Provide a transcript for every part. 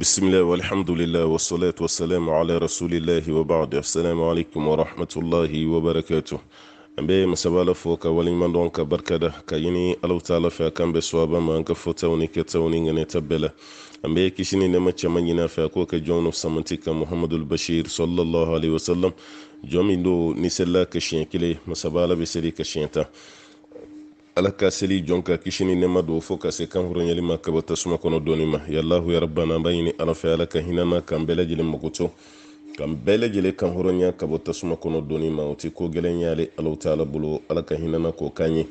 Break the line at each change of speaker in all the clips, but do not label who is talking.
بسم الله والحمد لله والصلاة والسلام على رسول الله وبعد السلام عليكم ورحمة الله وبركاته an be masabala fo ka waliɲuman dɔn ka barikada ka ɲini alaw taala fɛ a kan bɛ sowaba ma an ka fɔtaw ni kɛtaw ni ŋanɛta bɛɛ la an be kisi ni nɛma caaman ɲini a fɛ a k'o kɛ jɔn nu samanti ka muhamadul bashir salallahu alaihi wasallam jɔn min do ni selila ka siɲɛ kelen masaba ala be seli ka siɲɛ ta ala ka seli jɔn ka kisi ni nɛma don fɔɔ ka se kanhurɔɲɛli ma ka tasuma kɔnɔ dɔɔni ma yalahu yarabana an b'a ɲini ala fɛ ala ka hinana k'an bɛɛ lajɛlen magoto kan bɛɛ lajɛlen kan hɔrɔnya ka bɔ tasuma kɔnɔ dɔɔni ma o tɛ ko gɛlɛn y'ale alaw t'ala bolo ala ka hinana k'o kan ye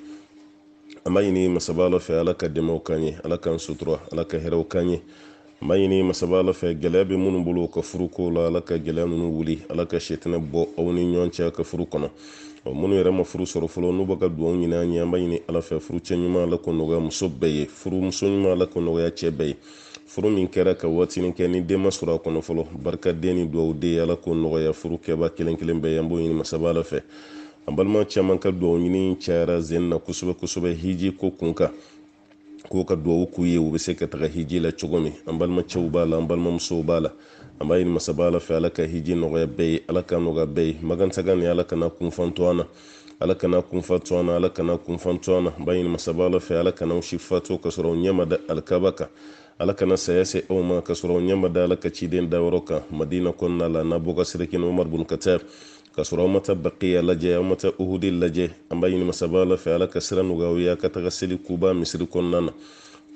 an b'a ɲini masaba ala fɛ ala ka dɛmɛw kan ye ala k'an sutura ala ka hɛrɛw kan ye an b'a ɲini masaba ala fɛ gɛlɛya bɛ minnu bolo u ka furuko la ala ka gɛlɛya ninnu wuli ala ka sitinɛ bɔ aw ni ɲɔgɔn cɛ ka furu kɔnɔ minnu yɛrɛ ma furu sɔrɔ fɔlɔ n'u bɛ ka dugawu ɲini an ye an b'a ɲini ala fɛ furu ɲuman ala ko nɔgɔya muso bɛɛ ye furu ɲuman ala ko nɔgɔya cɛ bɛɛ ye furu min kɛra ka waatinin kɛ ni den ma sɔrɔ a kɔnɔ fɔlɔ barikaden ni dugawu den ala ko nɔgɔya furu kɛba kelen kelen bɛɛ ye an b'o ɲini masaba ala fɛ an balima caman ka dugawu ɲini cayara zen na kosɛbɛ kosɛbɛ hiji ko kun kan k'o ka dugawu k'u ye u bɛ se ka taga hiji la cogo min an balimacɛw b'a la an balimamusow b'a la ambaye ni masaba ala fɛ ala ka hiji nɔgɔya bɛɛ ye ala ka nɔgɔya bɛɛ ye magantaga ni ala kana kunfan to an na ala kana kunfa to an na ala kana kunfan to an na n b'a ɲini masaba ala fɛ ala kana si fato ka sɔrɔ u ɲɛma da alikaba kan ala kana saya se aw ma ka sɔrɔ u ɲɛma da ala ka ciden dayɔrɔ kan madina kɔnɔna la n'a bɔ ka serekin omar bun katab ka sɔrɔ aw ma ta baqiya lajɛ aw ma ta uhudi lajɛ an b'a ɲini masaba ala fɛ ala ka sira nɔgɔya aw ye a ka taga seli kuba misiri kɔnɔna na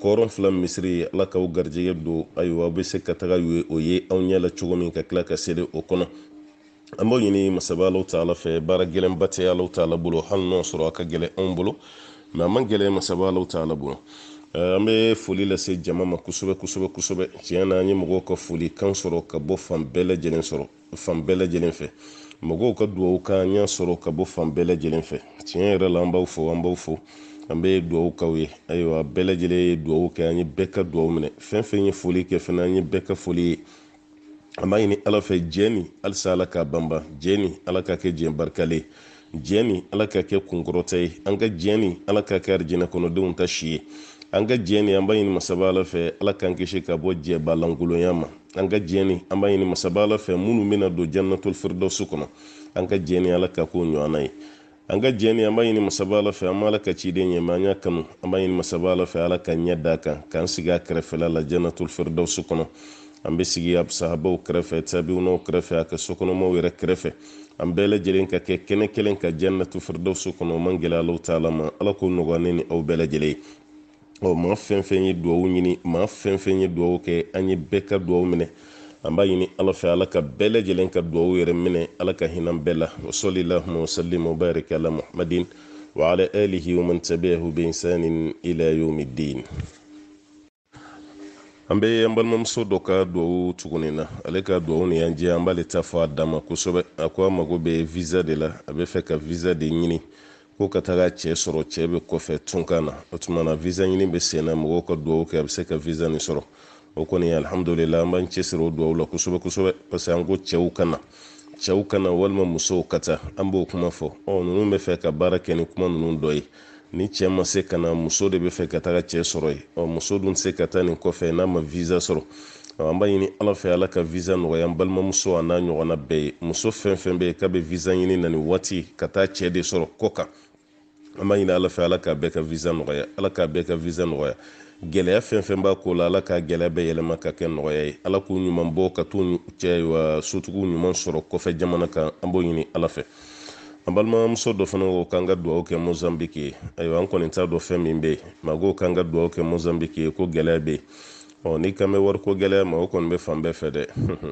kɔrɔn fila misiri ala k'aw garijɛgɛ don ayiwa aw bɛ se ka taga ye o ye anw ɲɛ la cogo min ka tila ka seli o kɔnɔ an b'o ɲini masaba alaw ta ala fɛ baara gɛlɛnba tɛ alaw ta bolo hali n'o sɔrɔ a ka gɛlɛn anw bolo ma a man gɛlɛn masaba alaw ta ala bolo an bɛ foli lase jama ma kosɛbɛ kosɛbɛ kosɛbɛ tiɲɛ na an ye mɔgɔw ka foli kan sɔrɔ ka bɔ fan bɛɛ lajɛlen sɔrɔ fan bɛɛ lajɛlen fɛ mɔgɔw ka duwawu kan an y'a sɔrɔ ka bɔ fan bɛɛ lajɛlen fɛ tiɲɛ yɛrɛ la an b'aw fo an b'aw fo an be dugawu k'aw ye ayiwa bɛɛ ye dugawu kɛ an ye bɛɛ ka dugawu minɛ fɛn fɛn ye foli kɛ fana an ye bɛɛ ka foli ye an b'a ɲini ala fɛ jɛ ni halisa ala k'a banban jɛ ni ala ka kɛ jɛ barikalen jɛ ni ala ka kɛ kunkɔrɔta ye an ka jɛ ni ala ka kɛ arijinɛ kɔnɔdenw ta si ye an ka jɛ ni an b'a ɲini masaba ala fɛ ala k'an kisi ka bɔ jɛba lankolonya ma an ka jɛ ni an b'a ɲini masaba ala fɛ minnu bɛna don jannatul kɔnɔ an ka jɛ ni ala ka k'o ɲɔgɔnna ye an ka jɛni ni an b'a ɲini masaba ala fɛ an b'ala ka ciden ɲɛ ma an y'a kanu an b'a ɲini masaba ala fɛ ala ka ɲɛ d'a kan k'an sigi a kɛrɛfɛla la janatul firdawsu kɔnɔ an bɛ sigi a sahabaw kɛrɛfɛ tabiunaw kɛrɛfɛ a ka sokɔnɔmaw yɛrɛ kɛrɛfɛ an bɛɛ lajɛlen ka kɛ kɛnɛ kelen ka jannatu firdawsu kɔnɔ man gɛlɛ alaw taala ma ala k'o nɔgɔya ni aw bɛɛ lajɛlen ɔ maa fɛn fɛn ye duwawu ɲini maa fɛn fɛn ye duwawu kɛ an ye bɛɛ ka duwawu minɛ an b'a ɲini ala fɛ ala ka bɛɛ lajɛlen ka duwawu yɛrɛ minɛ ala ka hinan bɛɛ la wa sɔli lahuma wa sallim wa barik ala muhammadin wa ala alihi wa man tabi'ahu bi insanin ila yawmiddin an bɛ an balimamuso dɔ ka duwawu tuguni na ale ka duwawu ni y'an jɛ an b'ale ta fɔ a dan ma kosɛbɛ a ko a mago bɛ visa de la a bɛ fɛ ka visa de ɲini ko ka taga cɛ sɔrɔ cɛ bɛ kɔfɛ tunkan na o tuma visa ɲini be sen na mɔgɔw ka duwawu kɛ a bɛ se ka visa ni sɔrɔ o kɔni alhamdulilayi an b'an cɛsiri o duwawu la kosɛbɛ kosɛbɛ parce que an ko cɛw ka na cɛw ka walima musow ka taa an b'o kuma fɔ ɔ ninnu bɛ fɛ ka baara kɛ ni kuma ninnu dɔ ye ni cɛ ma se ka na muso de bɛ fɛ ka taga cɛ sɔrɔ ye ɔ muso dun se ka taa nin kɔfɛ n'a ma visa sɔrɔ an b'a ɲini ala fɛ ala ka visa nɔgɔya an balimamuso a n'a ɲɔgɔnna bɛɛ ye muso fɛn fɛn bɛ yen k'a bɛ visa ɲini na nin waati ka taa cɛ de sɔrɔ kɔ kan an b'a ɲini ala fɛ ala k'a bɛɛ ka visa nɔgɔya ala k'a bɛɛ ka visa nɔgɔya gɛlɛya fɛn fɛn b'a ko la ala ka gɛlɛya bɛɛ yɛlɛma ka kɛ nɔgɔya ye ala k'u ɲuman bɔ ka t'u cɛ wa sotigiw ɲuman sɔrɔ kɔfɛ jamana kan an b'o ɲini ala fɛ an balimamuso dɔ fana ko k'an ka dugawu kɛ mozambiki ye ayiwa an kɔni t'a dɔn fɛn min bɛ yen maa k'an ka dugawu kɛ mozambiki ye ko gɛlɛya bɛ yen ɔ n'i kan bɛ wariko gɛlɛya ma o kɔni bɛ fan bɛɛ fɛ dɛ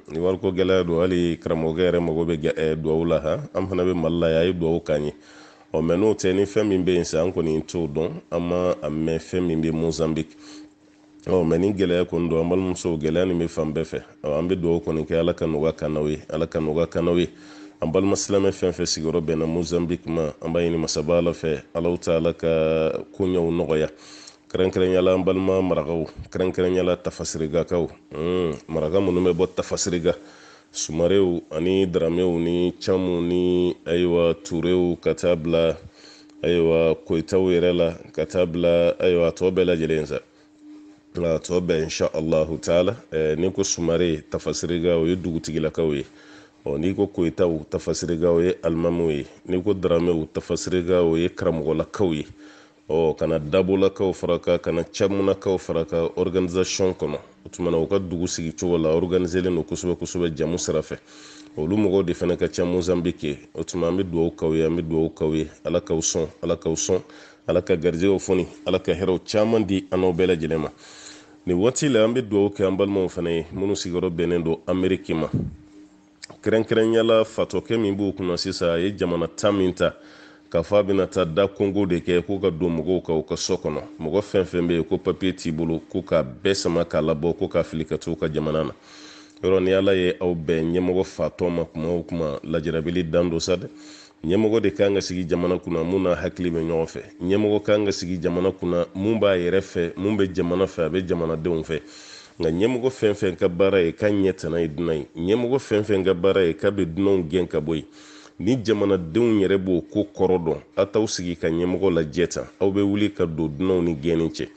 ni wariko gɛlɛya don hali karamɔgɔkɛ yɛrɛ mago bɛ dugawu la han an fana bɛ mali la yan a ye dugawu k'an ye ɔmɛne ɔtani fɛmi bɛyi saa nkɔne ntoo dɔn ama amɛ fɛmi bɛ mozambique ɔmɛne gɛlɛya kɔn do amalum so gɛlɛya ne mefam bɛfɛ an bɛ duwawu kɔni kɛ ala ka nɔgɔya kanaw ye ala ka nɔgɔya kanaw ye an balima silamɛ fɛn fɛn sigiyɔrɔ bɛnna mozambique ma an b'a ɲini masaba ala fɛ alaw ta ala ka koɲɛw nɔgɔya kɛrɛnkɛrɛnyala an balima hmm, marakaw kɛrɛnkɛrɛnyala tafasirigakaw maraka minnu bɛ bɔ tafasiriga sumarew ani daramew ni camanw ni ayiwa turew ka taa bila ayiwa koyitaw yɛrɛ la ka taa bila ayiwa a tɔ bɛɛ lajɛlen sa a tɔ bɛɛ insha allahu taala eh, ni ko sumare tafasirika o ye dugutigilakaw ye ɔ oh, n'i ko koyitaw tafasirika o ye alimamuw ye n'i ko daramew tafasiriga o ye karamɔgɔlakaw ye oh, kana dabolakaw fara kan kana camanakaw fara kan organisation kɔnɔ o tuma na u ka dugu sigi cogo la organiselen don kosɛbɛ kosɛbɛ jamu sira fɛ olu mɔgɔw de fana ka ca mozambique ye o tuma an bɛ dugawu k'aw ye an bɛ dugawu k'aw ye ala k'aw sɔn ala k'aw sɔn ala ka garijɛgɛw foni ala ka hɛrɛw caman di an n'aw bɛɛ lajɛlen ma nin waati la an bɛ dugawu kɛ an balimaw fana ye minnu sigiyɔrɔ bɛnnen don ameriki ma kɛrɛnkɛrɛnnenya la fatɔkɛ min b'u kunna sisan a ye jamana tan min ta k'a fɔ a bɛna taa da kongo de kɛ k'u ka don mɔgɔw kan u ka so kɔnɔ mɔgɔ fɛn fɛn bɛ yen ko papiye t'i bolo ko k'a bɛɛ sama k'a labɔ ko k'a fili ka t'u ka jamana na yɔrɔ ni ala ye aw bɛɛ ɲɛmɔgɔ fatɔ ma kuma o kuma lajarabili dan don sa dɛ ɲɛmɔgɔ de kan ka sigi jamana kunna mun n'a hakili bɛ ɲɔgɔn fɛ ɲɛmɔgɔ kan ka sigi jamana kunna mun b'a yɛrɛ fɛ mun be jamana fɛ a bɛ jamanadenw fɛ nka ɲɛmɔgɔ fɛn fɛn ka baara ye ka ɲɛ tana ye dunan ye ɲɛmɔgɔ fɛn fɛn ka baara ye k'a be dunanw gɛn ka bɔ yen ni jamanadenw yɛrɛ b'o ko kɔrɔ dɔn a t'aw sigi ka ɲɛmɔgɔ lajɛ tan aw bɛ wuli ka don dunanw ni gɛnni cɛ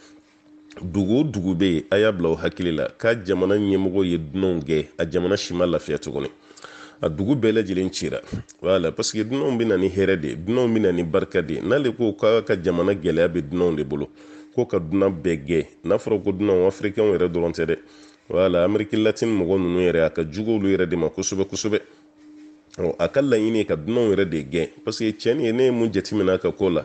dugu o dugu bɛ yen a y'a bila aw hakili la k'a jamana ɲɛmɔgɔ ye dunanw gɛn a jamana si ma lafiya tuguni a dugu bɛɛ lajɛlen cira wala paseke dunanw bɛ na ni hɛrɛ de ye dunanw bɛ na ni barika de ye n'ale ko k'a ka jamana gɛlɛya bɛ dunanw de bolo ko ka dunan bɛɛ gɛn n'a fɔra ko dunanw afirikɛnw yɛrɛ dɔrɔn tɛ dɛ wala ameriki latini mɔgɔ ninnu yɛrɛ a ka jugu olu yɛrɛ de ma kosɛbɛ kosɛbɛ a ka laɲini ka dunanw yɛrɛ de gɛn paseke cɛ nin ye ne ye mun jateminɛ ka ko la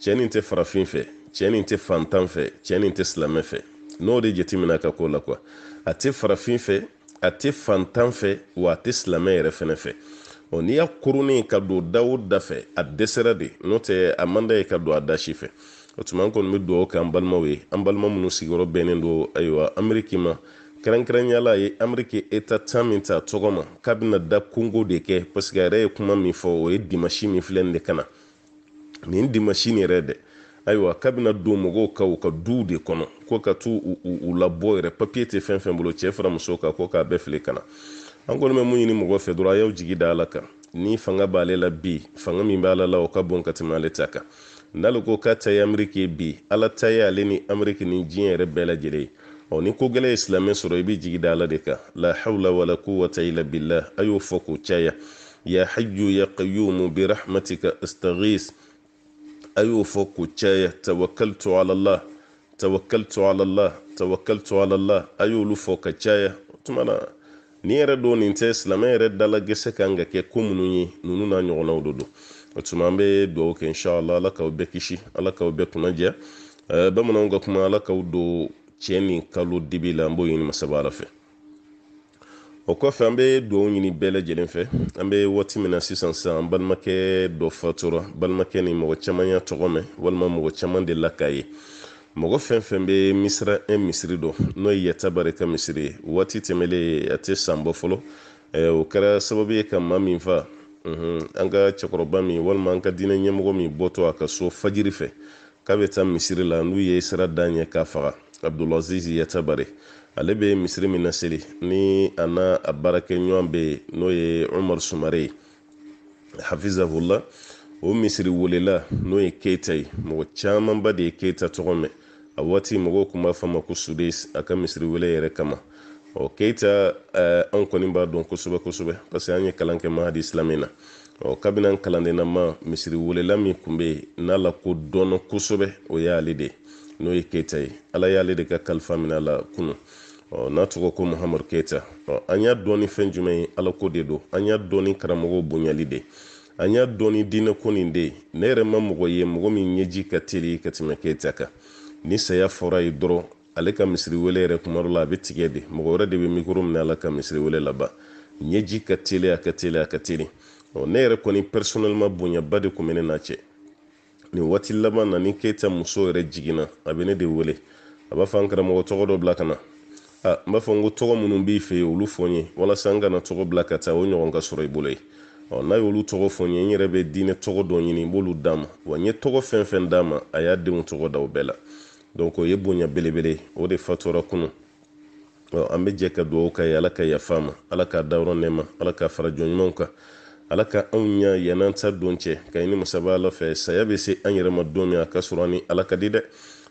cɛ nin tɛ farafin fɛ cɛ nin tɛ fantan fɛ cɛ nin tɛ silamɛ fɛ n'o de jateminɛ a ka ko la kuwa a tɛ farafin fɛ a tɛ fantan fɛ wa a tɛ silamɛ yɛrɛ fɛnɛ fɛ ɔ n'i y'a koronin ka don da da fɛ a dɛsɛra de n'o tɛ a man ye ka don a da si fɛ o tuma an kɔni bɛ dugawu kɛ an balimaw ye an balima minnu sigiyɔrɔ bɛnnen don ayiwa ameriki ma kɛrɛnkɛrɛnya la ye amiriki etat min ta tɔgɔ k'a bɛna da kongo de kɛ paseke yɛrɛ ye kuma min fɔ o ye dimasi min filɛ de kana nin dimasi nin yɛrɛ dɛ ayiwa k'a bɛna don mɔgɔw ka u ka duw de kɔnɔ ko ka t'u u labɔ yɛrɛ papiye tɛ fɛn fɛn bolo cɛ fara muso kan ko k'a bɛɛ fili kana an kɔni bɛ mun ɲini mɔgɔ fɛ dɔrɔn a y'aw jigi da ala kan ni fanga b'ale la bi fanga min b'ala la o ka bon ka tɛmɛ ale ta kan n'ale ko k'a ta ye amiriki ye bi ala ta ye ale ni amiriki ni diɲɛ yɛrɛ bɛɛ lajɛlen ye ɔ ni ko ye silamɛ sɔrɔ i bɛ jigi da ala de kan la hawla wala quwwata illa billah a y'o fɔ k'o caya ya hayyu ya qayyum bi rahmatika a y'o fɔ k'o caya tawakkaltu ala tawakkaltu ala tawakkaltu ala a y'olu fɔ ka caya o ni yɛrɛ don nin tɛ silamɛ yɛrɛ dala gɛsɛ kan ka kɛ ko minnu ye ninnu n'a ɲɔgɔnnaw de don o tuma an bɛ dugawu kɛ insha ala k'aw bɛɛ kisi ala k'aw bɛɛ kunnadiya bamananw ka kuma ala k'aw don cɛ min kalo dibi la n b'o ɲini masaba ala fɛ o kɔfɛ an bɛ dugawu ɲini bɛɛ fɛ an bɛ waati min sisan sisan an balimakɛ dɔ fatura balimakɛ ni mɔgɔ caman y'a tɔgɔ mɛn walima mɔgɔ caman de la k'a ye mɔgɔ fɛn fɛn bɛ misira ɛ misiri dɔ n'o ye yatabare ka misiri ye waati tɛmɛlen a tɛ san fɔlɔ o kɛra sababu ye ka maa min fa an ka cɛkɔrɔba min walima an ka diinɛ ɲɛmɔgɔ min bɔtɔ a ka so fajiri fɛ k'a bɛ taa misiri la n'u ye sira da ɲɛ k'a faga abdulaziz yatabare ale bɛ misiri min naseli ni a n'a a baarakɛɲɔgɔn bɛ n'o ye umaru sumare ye o misiri welela n'o ye keyita ye mɔgɔ camanba de ye keyita tɔgɔ mɛn a waati mɔgɔw tun b'a fɔ ko sudes a ka misiri wele yɛrɛ kama ɔ keyita eh, an kɔni b'a dɔn kosɛbɛ kosɛbɛ parce an ye kalan kɛ mahadi silamɛ na ɔ kabini an kalandennama misiri welela min tun bɛ n'a la ko dɔnna kosɛbɛ o y'ale de ye n'o ye keyita ye ala y'ale de ka kalifa minɛ a la kunun n'a tɔgɔ ko muhamadu keyita an y'a dɔni fɛn jumɛn ye ala ko de don an y'a dɔni karamɔgɔ bonyali de an y'a dɔni diinɛ ko nin de ye ne yɛrɛ ma mɔgɔ ye mɔgɔ min ɲɛji ka teli ka tɛmɛ keyita kan ni saya fɔra ye dɔrɔn ale ka misiri wele yɛrɛ kuma dɔ la a bɛ tigɛ de mɔgɔ wɛrɛ de bɛ mikoro minɛ a ka misiri wele laban ɲɛji ka teli a ka teli a ka teli ne yɛrɛ kɔni pɛrisɔnɛliman bonyaba de kun bɛ ne n'a cɛ ni waati laban na ni keyita muso yɛrɛ jiginna a bɛ ne de wele a b'a fɔ an karamɔgɔ tɔgɔ dɔ bila ka na a n b'a fɔ n ko tɔgɔ minnu b'i fɛ yen olu fɔ n ye walasa n kana tɔgɔ bila ka taa o ɲɔgɔn ka sɔrɔ i bolo yen ɔ n'a y'olu tɔgɔ fɔ n ye n yɛrɛ bɛ diinɛ tɔgɔ dɔ ɲini n b'olu d'a ma wa n ye tɔgɔ fɛn fɛn d'a ma a y'a denw tɔgɔ da o bɛɛ la donc o ye bonya belebele o de fatura kunu ɔ an bɛ jɛ ka dugawu k'a ye ala ka yafa ma ala k'a dayɔrɔ nɛma ala k'a fara jɔnɲumanw kan ala ka anw ɲa yann'an ta don cɛ ka ɲini masaba ala fɛ saya bɛ se an yɛrɛ ma don min a ka sɔrɔ an ni ala ka di dɛ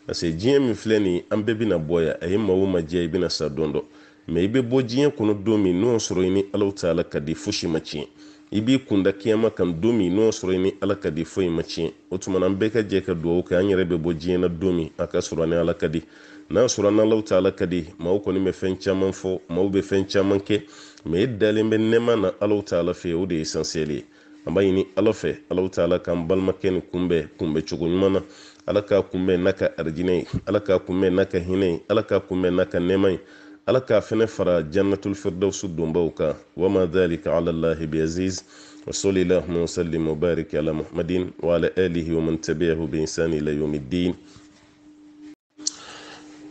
parce que diɲɛ min filɛ nin an bɛɛ bɛna bɔ yan a ye maa o maa jɛ i bɛna sa don dɔ mɛ i bɛ bɔ diɲɛ kɔnɔ don min n'o y'a sɔrɔ i ni alaw ta ala ka di fosi ma tiɲɛ i b'i kunda kiyama kan don min n'o y'a sɔrɔ i ni ala ka di foyi ma tiɲɛ o tuma na an bɛɛ ka jɛ ka dugawu kɛ an yɛrɛ bɛ bɔ diɲɛ na don min a ka sɔrɔ an ni ala ka di n'a sɔrɔ an ni ta ala ka di maaw kɔni bɛ fɛn caman fɔ maaw bɛ fɛn caman kɛ mɛ e dalen bɛ nɛma na alaw taala fɛ o de ye sansɛli ye an b'a ɲini ala fɛ alaw taala k'an balimakɛ ni kunbɛn kunbɛn cogo ɲuman na ala k'a kunbɛn n'a ka arijinɛ ye ala k'a kunbɛn n'a ka hinɛ ye ala k'a kunbɛn n'a ka nɛma ye ala k'a fɛnɛ fara jannatul firdausu donbaw kan wama dhalika ala llahi biaziz وصلي اللهم وسلم وبارك على محمد وعلى آله ومن تبعه بإنسان إلى يوم الدين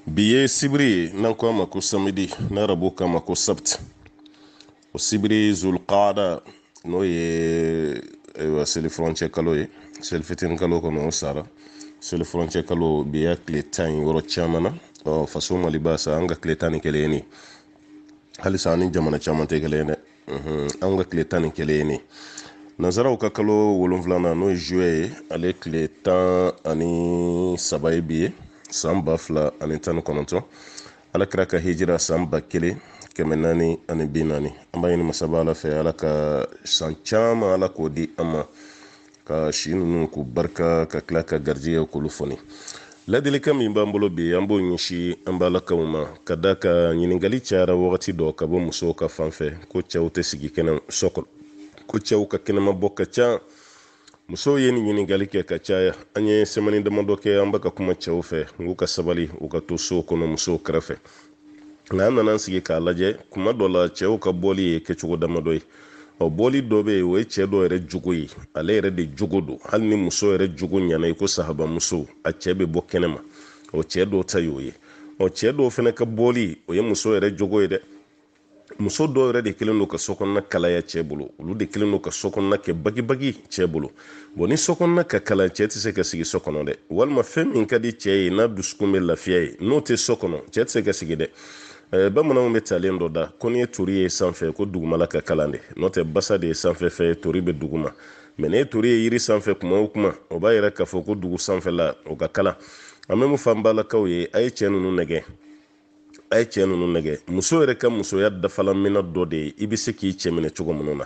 biye sibiri nan kuwa mako samidi na rabo ka mako sabt o sibiri zulqada n'o ye ayiwa seli furancɛ kalo ye seli fitini kalo kɔnɔ o sara seli furancɛ kalo bi ya tile tan ye yɔrɔ caman na ɔ faso mali basa an ka tile tan ni kelen ye nin halisa an ni jamana caman tɛ kelen ye dɛ an ka tile tan ni kelen ye nin nazaraw ka kalo wolonfila na n'o ye juwɛ ye ale tile tan ani saba ye bi ye san ba fila ani tan ni kɔnɔntɔn ala ka hijira san ba kelen kɛmɛ naani ani bi naani an b'a ɲini masaba ala fɛ ala ka san caman ala k'o di an ma ka si ninnu k'u barika ka tila ka garijɛgɛ k'olu foni ladilika min b'an bolo bi an b'o ɲɛsi an balakaw ma ka da ka ɲiningali cayara wagati dɔ ka bɔ musow ka fanfɛ ko cɛw tɛ sigi kɛnɛ so ko cɛw ka kɛnɛma bɔ ka ca musow ye nin ɲiningali kɛ ka caya an ye sɛmɛni damadɔ kɛ an bɛ ka kuma cɛw fɛ n k'u ka sabali u ka to so kɔnɔ musow kɛrɛfɛ nka an nana sigi k'a lajɛ kuma dɔ la cɛw ka bɔli ye kɛcogo damadɔ ye ɔ bɔli dɔ bɛ yen o ye cɛ dɔ yɛrɛ jogo ye ale yɛrɛ de jogo don hali ni muso yɛrɛ jogo ɲɛna i ko sahabamuso a cɛ bɛ bɔ kɛnɛma o cɛ dɔw ta y'o ye ɔ cɛ dɔw fana ka bɔli o ye muso yɛrɛ jogo ye dɛ muso dɔw yɛrɛ de kɛlen don ka sokɔnɔna kalaya cɛ bolo olu de kɛlen don ka sokɔnɔna kɛ bagibagi cɛ bolo bɔn ni sokɔnɔna ka kalan cɛ tɛ se ka sigi so dɛ walima fɛn min ka di cɛ ye n'a dusukun bɛ lafiya ye n'o tɛ so kɔnɔ tɛ se ka sigi dɛ Eh, bamananw bɛ talen dɔ da ko ni ye tori ye sanfɛ ko dugumala ka kalan de n'o tɛ basa de ye sanfɛfɛ ye tori bɛ duguma mɛ ni ye tori ye yiri sanfɛ kuma o kuma o b'a yɛrɛ k'a fɔ ko dugu sanfɛla o ka kalan an bɛ mun fɔ ye a ye cɛ ninnu nɛgɛ a ye cɛ ninnu nɛgɛ muso yɛrɛ ka musoya dafalamina dɔ de ye i bɛ se k'i cɛ minɛ cogo minnu na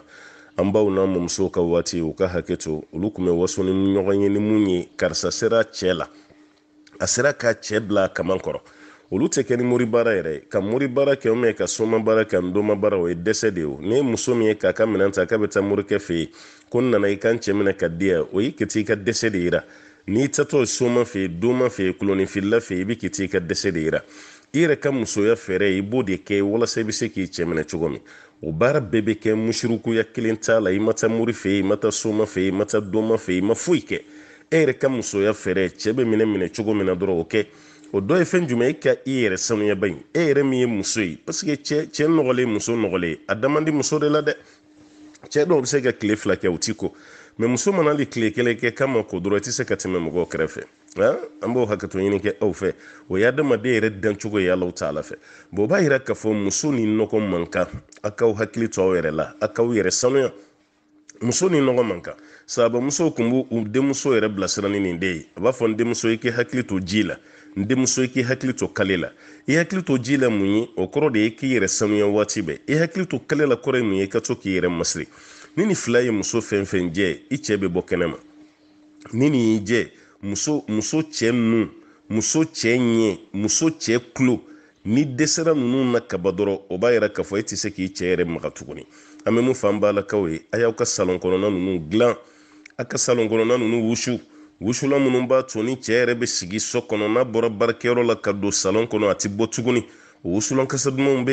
an baw n'an mamusow ka waati u ka hakɛ to olu tun bɛ waso ni ɲɔgɔn ye ni mun ye karisa sera cɛ la a sera ka cɛ bila kaman kɔrɔ olu tɛ kɛ ni mori baara yɛrɛ ka mori baara kɛ umɛ ka soma baara kɛ ani doma baara o ye dɛsɛ de o ni ye muso min ye k'a ka minɛn ta k'a bɛ taa morikɛ fɛ yen ko n nana i kan cɛ minɛ ka di yan o ye ka t'i ka dɛsɛ de yira n'i tatɔ soma fɛ yen doma fɛ yen kuloninfilila fɛ yen i bɛ ka t'i ka dɛsɛ de yira i yɛrɛ ka musoya fɛɛrɛ i b'o de kɛ walasa i bɛ se k'i cɛ minɛ cogo min o baara bɛɛ bɛ kɛ musurukuya kelen t'a la i ma taa mori fɛ yen i ma taa soma fɛ yen i ma taa doma fɛ yen i ma foyi kɛ e yɛrɛ ka musoya fɛɛrɛ cɛ bɛ minɛ minɛ cogo min na dɔrɔn o kɛ o dɔ ye fɛn jumɛn ye ka i yɛrɛ sanuyaba in e yɛrɛ min ye muso ye paseke cɛ cɛ nɔgɔlen muso nɔgɔlen a da muso de la dɛ cɛ dɔw bɛ se ka tile fila kɛ u ti ko mɛ muso mana hali tile kelen kɛ kama ko dɔrɔn i tɛ se ka tɛmɛ mɔgɔw kɛrɛfɛ an b'o hakɛto ɲini kɛ aw fɛ o ye adamaden yɛrɛ dancogo ye alaw t'a fɛ bon o b'a yira k'a fɔ muso ni nɔgɔ man kan a k'aw hakili to aw yɛrɛ la a k'aw yɛrɛ sanuya muso ni nɔgɔ man kan sababu musow tun b'u denmuso yɛrɛ bilasira nin de ye a b'a fɔ n denmuso i k'i hakili to ji la n denmuso i k'i hakili to kale la i hakili to ji la mun ye o kɔrɔ de ye k'i yɛrɛ sanuya waati bɛɛ i hakili to kale la kɔrɔ ye mun ye i ka to k'i yɛrɛ masiri ni nin fila ye muso fɛn fɛn jɛ i cɛ bɛ bɔ kɛnɛma ni nin y'i jɛ muso muso cɛ nun muso cɛ ɲɛ muso cɛ kulo ni dɛsɛra ninnu na kaba dɔrɔn o b'a yira k'a fɔ e tɛ se k'i cɛ yɛrɛ maga tuguni an bɛ mun fɔ an balakaw ye a y'aw ka salon kɔnɔna ninnu dilan a ka salon kɔnɔna ninnu wusu wusula minnu b'a to ni cɛɛ yɛrɛ be sigi so kɔnɔ n'a bɔra baarakɛyɔrɔ la ka don salon kɔnɔ a ti bɔ tuguni o wusulan kasa dumanw bɛ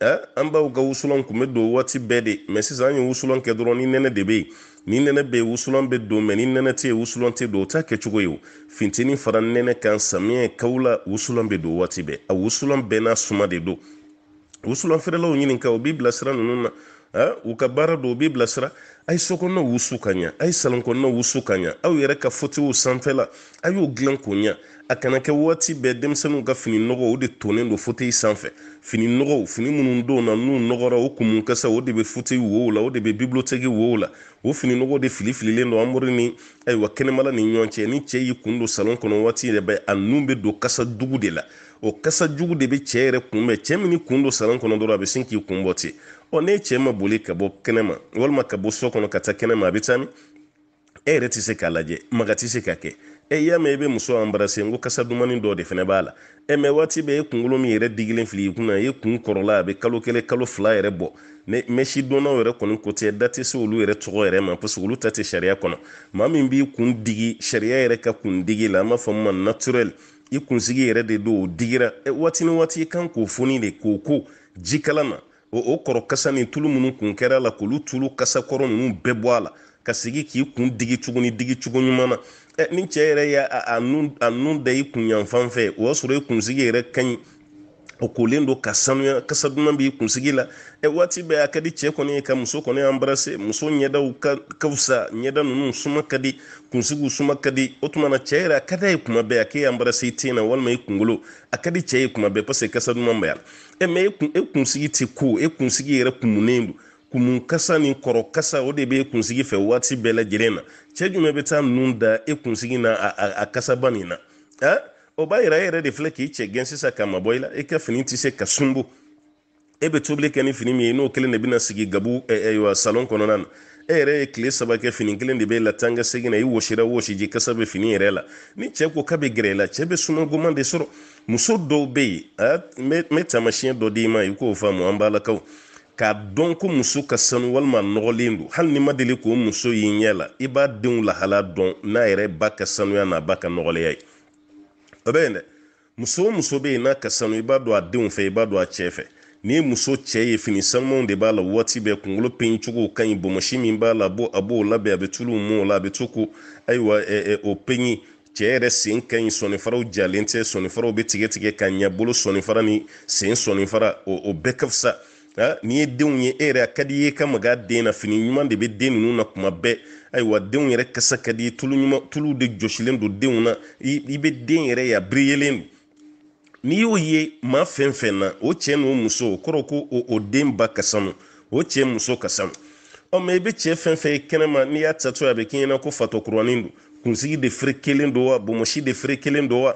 yen an b'aw ka wusulanw kun bɛ don waati bɛɛ de mɛ sisan an ye wusulan kɛ dɔrɔn ni nɛnɛ de bɛ yen ni nɛnɛ bɛ wusulan bɛ don mɛ ni nɛnɛ tɛ yen wusulan tɛ don o t'a kɛcogo ye o finteni fara nɛnɛ kan samiyɛ kaw wusulan bɛ don waati bɛɛ a wusulan bɛɛ n'a suma de don wusulan feerelaw ɲininka u b'i bilasira ninnu na u ka baara don u b'i bilasira a ye sokɔnɔna wusu ka ɲa a ye salonkɔnɔna wusu ka ɲa aw yɛrɛ ka fɔtiw sanfɛla a y'o dilan k'o ɲa a kana kɛ waati bɛɛ denmisɛnninw ka fini nɔgɔ o de tonen don foteyi sanfɛ fini nɔgɔw fini minnu dɔw na n'u nɔgɔra o kumun o de bɛ foteyi wo la o de bɛ bibiloteki wo la o fini nɔgɔ de fili don amori ni ayiwa kɛnɛmala ni ɲɔgɔn cɛ ni cɛ y'i kun don salon kɔnɔ waati yɛrɛ bɛ a nun bɛ don kasa jugu de la o kasa jugu de bɛ cɛ yɛrɛ kunbɛn cɛ min kun don salon kɔnɔ dɔrɔn a bɛ sin k'i kun bɔ ten ne cɛ ma boli ka bɔ kɛnɛma walima ka bɔ so kɔnɔ ka taa kɛnɛma a bɛ taa e yɛrɛ tɛ se k'a lajɛ maga tɛ se ka kɛ e y'a mɛn i bɛ muso anbarase n ko kasa dumanin dɔ de fana b'a la ɛ mɛ waati bɛ e kunkolo min yɛrɛ digilen fili i kunna e kun kɔrɔla a bɛ kalo kelen kalo fila yɛrɛ bɔ ne mɛsi donnaw yɛrɛ kɔni ko tɛ da tɛ se olu yɛrɛ tɔgɔ yɛrɛ ma parce olu ta tɛ sariya kɔnɔ maa min b'i kun digi sariya yɛrɛ ka kun digi la an b'a fɔ ma naturel i kunsigi yɛrɛ de don o digira waati ni waati i kan k'o foni de k'o ko jikala ma o kɔrɔ kasa ni tulu minnu kun kɛra la k'olu tulu kasa kɔrɔ ninnu bɛɛ bɔ a la ka sigi k'i kun digi cogo ni digi cogo ɲuman na ɛ ni cɛ yɛrɛ y'a a nun da i kun yanfan fɛ o y'a sɔrɔ i kunsigi yɛrɛ ka ɲi o kolen e, ka sanuya kasa duman b'i kunsigi la ɛ waati bɛɛ a ka di cɛ kɔni ye ka muso kɔni embrase muso ɲɛdaw ka ka fisa ɲɛda ninnu suma ka di kunsigiw suma ka di o tuma na yɛrɛ a ka d'a ye kuma bɛɛ a k'e embrase i ten walima i kunkolo a ka di cɛ ye kuma bɛɛ parce kasa duman b'a la ɛ e, mɛ e kunsigi tɛ ko e kunsigi yɛrɛ kumunen don kumun kasa ni kɔrɔ kasa o de bɛ kunsigi fɛ waati bɛɛ lajɛlen na cɛ jumɛn bɛ taa nun da e kunsigi na a kasaba nin na ɛ o b'a yira e yɛrɛ de filɛ k'i cɛ gɛn sisan ka mabɔ i la i ka fini tɛ se ka sunbo e bɛ tobili kɛ ni fini min ye n'o kelen de bɛna sigi gabu ayiwa e, e, salon kɔnɔna e na e yɛrɛ ye tile saba kɛ fini kelen de bɛ la tan ka segin na i wɔsira wɔsiji kasa bɛ fini yɛrɛ la ni cɛ ko k'a bɛ gɛrɛ i la cɛ bɛ sumagoman de sɔrɔ muso dɔw bɛ yen a n bɛ taamasiyɛn dɔ d'i ma i k'o faamu an balakaw k'a dɔn ko muso ka sanu walima nɔgɔlen don hali ni ma deli k'o muso y'i ɲɛ la i b'a denw lahala dɔn n'a yɛrɛ ba ka sanuya n'a ba ka nɔgɔlenya ye o bɛ yen dɛ muso o muso be yen n'a kasanu sanu i b'a dɔn a denw fɛ i b'a dɔn a cɛ fɛ ni muso cɛ ye fini sanumanw de b'a la waati bɛɛ kunkolo peɲicogo ka ɲi bɔnmasi min b'a la a b'o labɛn a be tulu mun la a bɛ to ko ayiwa o peɲi cɛ yɛrɛ sen ka ɲi sɔnifaraw jalen tɛ sɔnifaraw bɛ tigɛ tigɛ ka ɲɛ bolo fara ni sen fara o bɛɛ ka n'i ye denw ye e yɛrɛ a ka di i ye e ka maga den na fini ɲuman de bɛ den ninnu na kuma bɛɛ ayiwa denw yɛrɛ kasa ka di i ye tulu ɲuman tulu de jɔsilen don denw na i bɛ den yɛrɛ ye a biriyelen don n'i y'o ye maa fɛn fɛn na o cɛ n'o muso o kɔrɔ ko o den ba kasamu o cɛ muso kasamu ɔ mɛ i bɛ cɛ fɛn fɛn ye kɛnɛma n'i y'a tato a bɛ k'i ɲɛna ko fatɔkuranin don kunsigi de feere kelen don wa bɔnmɔsi de feere kelen don wa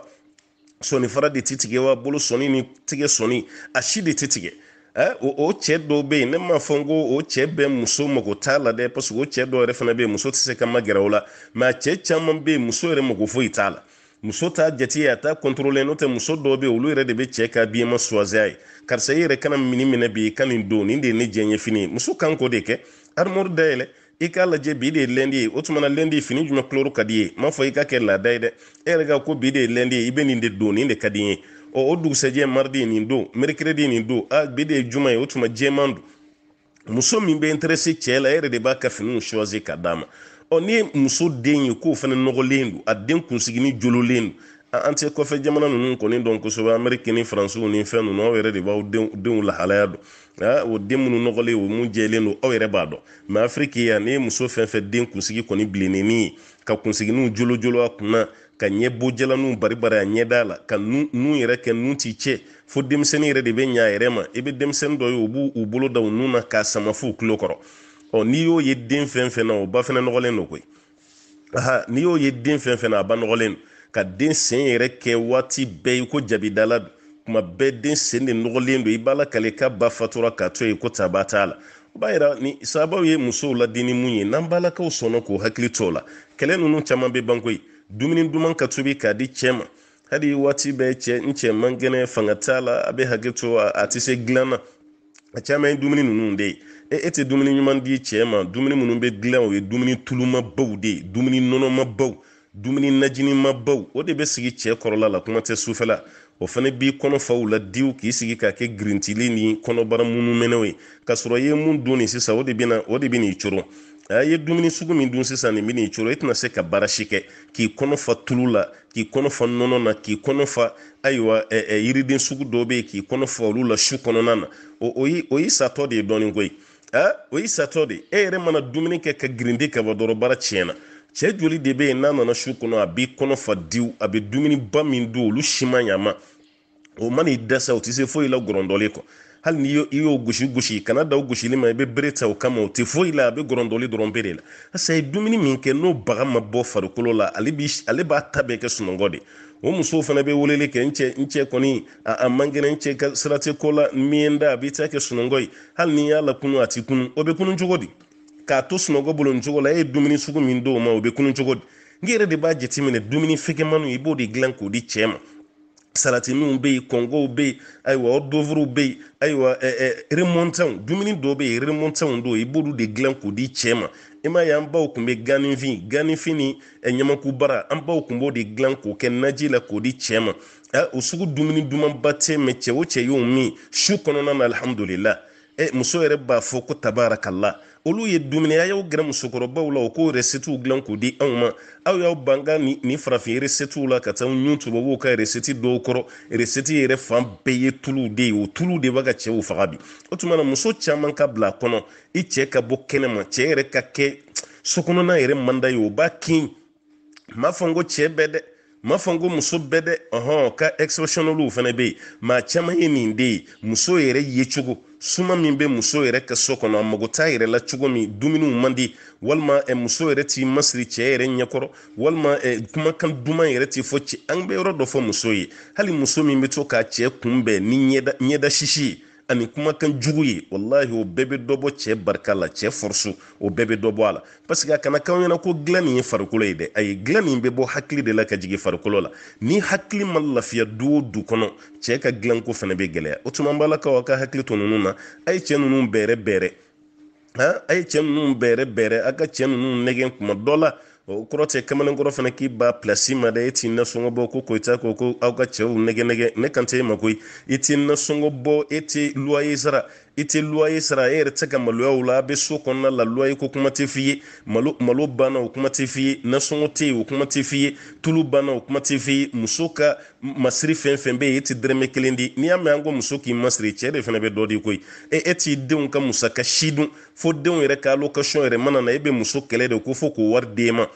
sɔnifara de ti tigɛ wa bolo sɔni ni tigɛ sɔni a si de ti tigɛ Eh, o cɛ dɔw bɛ yen ne m'a fɔ ko o cɛ bɛ muso mago t'a la dɛ parce o cɛ dɔw yɛrɛ fana bɛ yen muso tɛ se ka ma o la mɛ cɛ caman bɛ yen muso yɛrɛ mago foyi t'a la muso t'a jate a t'a kɔntorole n'o tɛ muso dɔw bɛ olu yɛrɛ de bɛ cɛ ka biyɛn ma suwazɛ ye karisa i yɛrɛ kana mini minɛ bi i ka nin don nin de ye ne jɛɲɛfini ye muso kan k'o de kɛ armoire dayɛlɛ i k'a lajɛ bi de ye lɛndi ye o tuma lɛndi fini jumɛn kulɛri ka di ye m'a fɔ i ka kɛ laada ye dɛ e yɛrɛ ka ko bi de ye lɛndi ye i bɛ nin de don nin de ka di ye o o dugusɛjɛ maridi nin don mercredi nin don a bi de ye juma ye o tuma jɛman don muso min bɛ interesse cɛ la e yɛrɛ de b'a ka finiw choisir ka d'a ma ɔ ni muso den ye k'o fana nɔgɔlen don a den kunsigini jololen don an tɛ kɔfɛ jamana ninnu kɔni dɔn kosɛbɛ amɛriki ni faransiw ni fɛn ninnu aw yɛrɛ de b'aw denw lahalaya dɔn o den minnu nɔgɔlen o mun jɛlen don aw yɛrɛ b'a dɔn mɛ afiriki yan ne ye muso fɛn fɛn den kunsigi kɔni bilennenin ye ka kunsigininw jolojolo a kunna ka ɲɛ bojalaninw baribari a ɲɛda la ka nun yɛrɛ kɛ nun t'i cɛ fo denmisɛnnin yɛrɛ de bɛ ɲa yɛrɛ ma i bɛ denmisɛnnin dɔ ye u b'u bolo da u nun na k'a sama f'u tulo kɔrɔ ɔ n'i y'o ye den fɛn fɛn na o ba fɛnɛ nɔgɔlen don koyi aha n'i y'o ye den fɛn fɛn na a ba nɔgɔlen don ka den sen yɛrɛ kɛ waati bɛɛ i ko jabidala don kuma bɛɛ den sen de nɔgɔlen don i b'a la kale ka ba fatura k'a to yen ko taba t'a la b'a yira ni sababu ye musow ladenni mun ye n'an balakaw sɔnna k'u hakili to la kɛlɛ ninnu caman bɛ ban koyi dumuni duman ka tobi k'a di cɛ ma hali waati bɛɛ cɛ n cɛ man kɛnɛ fanga t'a la a bɛ hakɛ to a tɛ se dilan na a caman ye dumuni ninnu de ye e e tɛ dumuni ɲuman di cɛ ma dumuni minnu bɛ dilan o ye dumuni tulumabaw de ye dumuni nɔnɔmabaw dumuni najinimabaw o de bɛ sigi cɛ kɔrɔla la kuma tɛ sufɛla o fana b'i kɔnɔfaw la diw k'i sigi k'a kɛ girintili ni kɔnɔbara munumɛnɛw ye k'a sɔrɔ i ye mun dun nin sisan o de bɛ o de bɛ n'i coron a eh, ye dumuni sugu min dun sisan nin bɛ coro i e tɛna se ka baara si kɛ k'i kɔnɔ fa tulu la k'i kɔnɔ fa nɔnɔ na k'i kɔnɔ fa ayiwa yiriden sugu dɔw bɛ yen k'i kɔnɔ fa olu la su kɔnɔna na o ye satɔ de ye dɔɔnin ko eh, o ye satɔ de e yɛrɛ mana dumuni kɛ ka girindi ka bɔ dɔrɔn baara tiɲɛna cɛ joli de bɛ yen n'a nana su kɔnɔ a b'i kɔnɔ fa diw a bɛ dumuniba min dun olu si ma ɲ'a ma o man'i dɛsɛ o tɛ se foyi la gɔrɔndɔlen kɔ hali n'i i y'o gosi gosi kana da o gosili ma i bɛ bere ta o kama o tɛ foyi la a bɛ gɔrɔndɔli dɔrɔn bere la hasa ye dumuni min kɛ n'o baga ma bɔ farikolo la ale b'a ta bɛɛ kɛ sunɔgɔ de o musow fana bɛ weleli kɛ n cɛ kɔni a, a man ka sira ko la min a b'i ta kɛ sunɔgɔ ye hali n'i y'a la a ti kunu e o bɛ kunu cogo di k'a to sunɔgɔ bolo nin cogo la e ye dumuni sugu min d'o ma o bɛ kunu cogo di n yɛrɛ de b'a jateminɛ dumuni fɛkɛmaniw i e b'o de dilan k'o di cɛ ma salatimiw bɛ yen kɔngɔw bɛ yen ayiwa ɔdɔforow bɛ yen ayiwa ɛ eh, ɛ dumuni dɔw bɛ yen eh, remontɛnw dɔw i b'olu de dilan k'o di cɛ ma i m'a ye an baw tun bɛ ganifin ganifin eh, ni ɲamakubara an baw tun b'o de dilan k'o kɛ naji la k'o di cɛ ma ɛ o sugu dumuni dumanba tɛ mɛ cɛ o cɛ y'o min su kɔnɔna na alihamudulila ɛ muso yɛrɛ b'a fɔ ko tabarakala olu ye dumuniya y'aw gɛrɛ musokɔrɔbaw la o k'o resetiw dilan k'o di anw ma aw y'aw banga ka ni farafin resetiw la ka taa ɲun tubabuw ka reseti dɔw kɔrɔ reseti yɛrɛ fan bɛɛ ye tuluw de ye o tuluw de b'a ka cɛw faga bi o tuma na muso caman ka bila kɔnɔ i cɛɛ ka bɔ kɛnɛma cɛɛ yɛrɛ ka kɛ sokɔnɔna yɛrɛ manda ye o b'a kin n m'a fɔ n ko cɛ bɛɛ dɛ m'a fɔ n ko muso bɛɛ dɛ ɔhɔn ka exceptionnelw fana bɛ yen maa caman ye nin de ye muso yɛrɛ ye cogo suma min bɛ muso yɛrɛ ka so kɔnɔ a mago t'a yɛrɛ la cogo min dumuniw man di walima ɛ muso yɛrɛ t'i masiri cɛ yɛrɛ ɲɛkɔrɔ walima ɛ e kumakan duman yɛrɛ t'i fɔ cɛ an bɛ yɔrɔ dɔ fɔ muso ye hali muso min bɛ to k'a cɛ kunbɛn ni ɲɛda ɲɛda sisi ye ani kumakan jugu ye wallahi o bɛɛ bɛ dɔ bɔ cɛ barika la cɛ forsu o bɛɛ bɛ dɔ bɔ a la parce a kana k'aw ɲɛna ko dilan ye farikolo ye dɛ ayi dilan be bɛ bɔ hakili de la ka jigi farikolo la ni hakili ma lafiya du o du kɔnɔ cɛɛ ka gilanko fana be gɛlɛya o tuma an b'ala ka hakili to ninnu na a ye cɛ ninnu bɛrɛ bɛrɛ a ye cɛ ninnu bɛrɛ bɛrɛ a ka cɛ ninnu nɛgɛn kuma dɔ la o kɔrɔ tɛ kamalenkɔrɔ fana k'i ba pilasi ma dɛ i t'i nasɔngɔ bɔ ko koyita ko ko aw ka cɛw nɛgɛ ne kan tɛ e ma koyi i t'i nasɔngɔ bɔ e tɛ luwaye sara i tɛ luwaye sara e yɛrɛ tɛ ka maloya o la a bɛ so kɔnɔna la luwaye ko kuma tɛ f'i ye malo malo banna o kuma tɛ f'i ye nasɔngɔ tɛ yen o kuma tɛ f'i ye tulu banna o kuma tɛ f'i ye muso ka masiri fɛn fɛn bɛ yen e tɛ dɛrɛmɛ kelen di n'i y'a mɛn an ko muso k'i masiri cɛ e, de fana bɛ dɔ di koyi e e t'i denw ka musaka si dun fo denw yɛrɛ ka alokasɔn yɛrɛ mana na e bɛ muso kɛlɛ de ko fo k'o wari d'e ma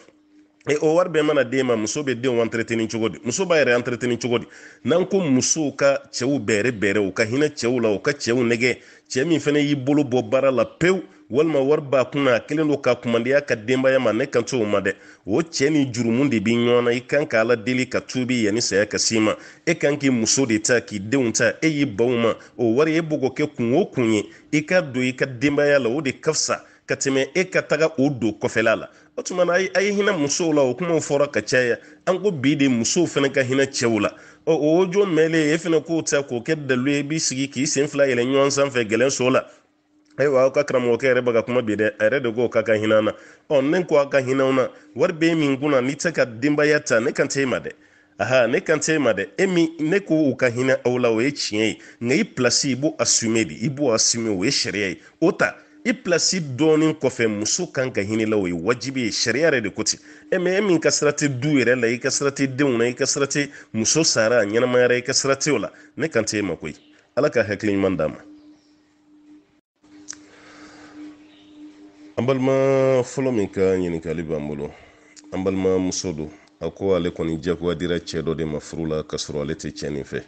e o wari bɛɛ mana d'e ma muso bɛ denw entretenu cogo di muso b'a yɛrɛ entretenu cogo di n'an ko musow ka cɛw bɛrɛ bɛrɛ u ka hinɛ cɛw la u ka cɛw nɛgɛ cɛ min fana y'i bolo bɔ baara la pewu walima wari b'a kunna a kelen don ka kumadenya ka denbaya ma ne kan t'o ma dɛ o cɛ ni jurumu de bi ɲɔgɔn na i kan ka ala deli ka tubi yanni saya ka s'i ma e kan k'i muso de ta k'i denw ta e y'i baw ma o wari e b'o kɛ kun o kun ye i e ka don i e ka denbaya la o de ka fisa ka tɛmɛ e ka taga o don kɔfɛla la o tuma na a ye hinɛ musow la o kumaw fɔra ka caya an ko bi de musow fana ka hinɛ cɛw la ɔ o jo mɛlen e fana k'o ta k'o kɛ dalu ye i b'i sigi k'i sen fila yɛlɛ ɲɔgɔn sanfɛ gɛlɛn so la ayiwa aw ka karamɔgɔkɛ yɛrɛ bɛ ka kuma bi dɛ a yɛrɛ de ko k'a ka hinɛ na ɔ ne ko a ka hinɛ na wari bɛ min kunna n'i tɛ ka denbaya ta ne kan t'e ma dɛ aha ne kan t'e ma dɛ e min ne ko u ka hinɛ aw la o ye tiɲɛ ye nka i pilasi i b'o assumer de i b'o assumer o ye sariya o ta i pilasi dɔɔnin kɔfɛ muso kan ka hinɛ o ye wajibi ye sariya yɛrɛ de ko ten ɛ mɛ e min ka sira tɛ du yɛrɛ la i ka sira tɛ denw na i ka sira tɛ muso sara a ɲɛnamayara i ka sira tɛ o la ne kan tɛ e ma koyi ala ka hakili ɲuman d'a ma an balima fɔlɔ min ka ɲininkali b'an bolo an balima muso don a ko ale kɔni jagoya cɛ dɔ de ma furu la ka sɔrɔ ale tɛ cɛ nin fɛ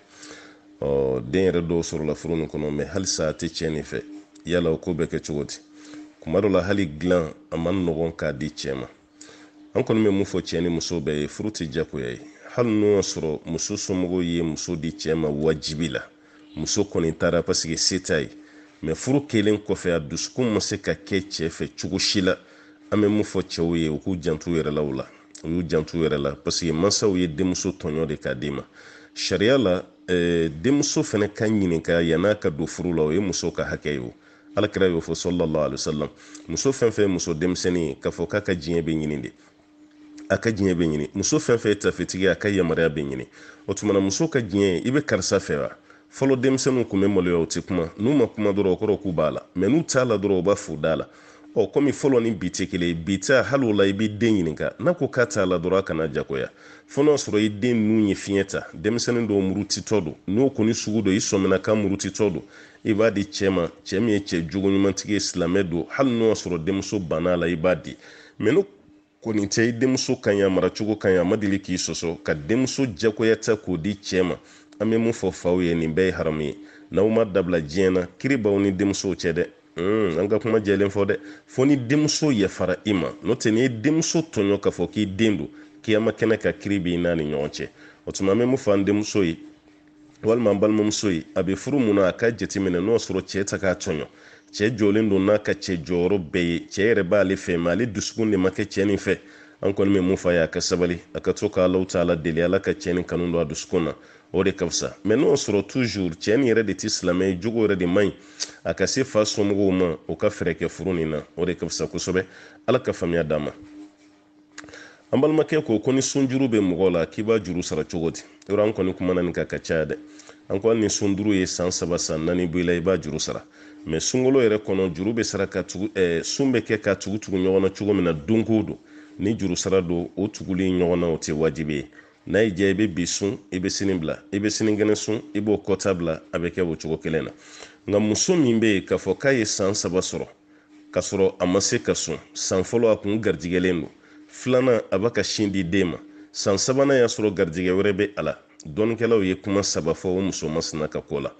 den yɛrɛ dɔw sɔrɔla furu nin kɔnɔ mɛ halisa a tɛ cɛ nin fɛ yala o ko bɛ kɛ cogo di kuma dɔ la hali dilan a ma nɔgɔn k'a di cɛ ma an kɔni bɛ mun fɔ cɛ ni muso bɛɛ ye furu tɛ diyagoya ye hali n'o sɔrɔ muso somɔgɔw ye muso di cɛ ma wajibi la muso kɔni taara paseke se ye mɛ furu kelen kɔfɛ a dusukun ma se ka kɛ cɛ fɛ cogo si la an bɛ mun fɔ cɛw ye u k'u jantu yɛrɛ la u y'u jantu yɛrɛ la paseke mansaw ye denmuso tɔɲɔ de k'a d'i ma sariya la denmuso fana ka ɲininka yann'a ka don furu la o ye muso ka hakɛ ye o alakira y'o fɔ sɔlɔlɔ alisalam muso fɛn fɛn ye muso denmisɛnnin ye k'a fɔ k'a ka diɲɛ bɛ ɲini de a ka diɲɛ bɛ ɲini muso fɛn fɛn ye tafetigi a ka yamaruya bɛ ɲini o tuma na muso ka diɲɛ i bɛ karisa fɛ wa fɔlɔ denmisɛnninw tun bɛ maloya u tɛ kuma n'u ma kuma dɔrɔn o kɔrɔ k'u b'a la mɛ n'u t'a la dɔrɔn u b'a fo da la ɔ komi fɔlɔ ni bi tɛ kelen bi ta hali o la i b'i den ɲininka n'a ko k'a t'a la dɔrɔn a kana jagoya fo n'a sɔrɔ i den ninnu ye fiɲɛ ta denmisɛnnin dɔw murutitɔ don n'o kɔni sugu don i sɔmina ka murutitɔ don i b'a di cɛ ma cɛ min ye cɛ jogoɲumantigi ye silamɛ don hali n'o y'a sɔrɔ denmuso banna a la i b'a di mɛ n'o kɔni tɛ i denmuso ka ɲi a maracogo ka ɲi a ma deli k'i sɔsɔ ka denmuso jagoya ta k'o di cɛ ma an bɛ mun fɔ faw ye nin bɛɛ ye haramu ye n'aw ma dabila diɲɛ na kiri b'aw ni denmusow cɛ dɛ an ka kuma jɛlen fɔ dɛ fo ni denmuso yafara i ma n'o tɛ n'i ye denmuso tɔɲɔ k'a fɔ k'i den don kiyama kɛnɛ ka kiri b'i n'a ni ɲɔgɔn cɛ o tuma an mun fɔ an denmuso ye walima an balimamuso ye a bɛ furu mun na a ka jateminɛ n'o sɔrɔ cɛ ta k'a tɔɲɔ cɛ jɔlen don n'a ka cɛ jɔyɔrɔ bɛɛ ye cɛ yɛrɛ b'ale fɛ mɛ ale dusukun de ma kɛ cɛ nin fɛ an kɔni bɛ mun fɔ a ye a ka sabali a ka to k'alaw ta ala deli ala ka cɛ nin kanu don a dusukun na o de ka fisa mɛ n'o sɔrɔ tuzur cɛɛ ni yɛrɛ de tɛ silamɛ jogo yɛrɛ de man a ka se fa somɔgɔw ma o ka fɛɛrɛ kɛ furu nin na o de ka fisa kosɛbɛ ala ka faamiya d'a ma an balimakɛ ko ko ni sunjuru bɛ mɔgɔ la k'i b'a juru sara cogo di yɔrɔ an kɔni kumana nin kan ka caya dɛ an ko hali ni sun ye san saba san naani bɔ i la i b'a juru sara mɛ sunkalo yɛrɛ kɔnɔ juru bɛ sara ka tugu ɛɛ sun bɛ kɛ ka tugu tugu ɲɔgɔn na cogo min na don o don ni juru sara don o tuguli ɲɔgɔn na o tɛ wajibi ye n'a y'i diya i bɛ bi sun i bɛ sini bila i bɛ sinikɛnɛ sun i b'o kɔta bila a bɛ kɛ o cogo kelen na nka muso min bɛ yen k'a fɔ k'a ye san saba sɔrɔ k'a sɔrɔ a ma se ka sun san fɔlɔ a kun garijɛgɛlen don filanan a b'a ka sin di den ma san sabanan y'a sɔrɔ garijɛgɛ wɛrɛ bɛ a la dɔnnikɛlaw ye kuma saba fɔ o muso masina ka ko la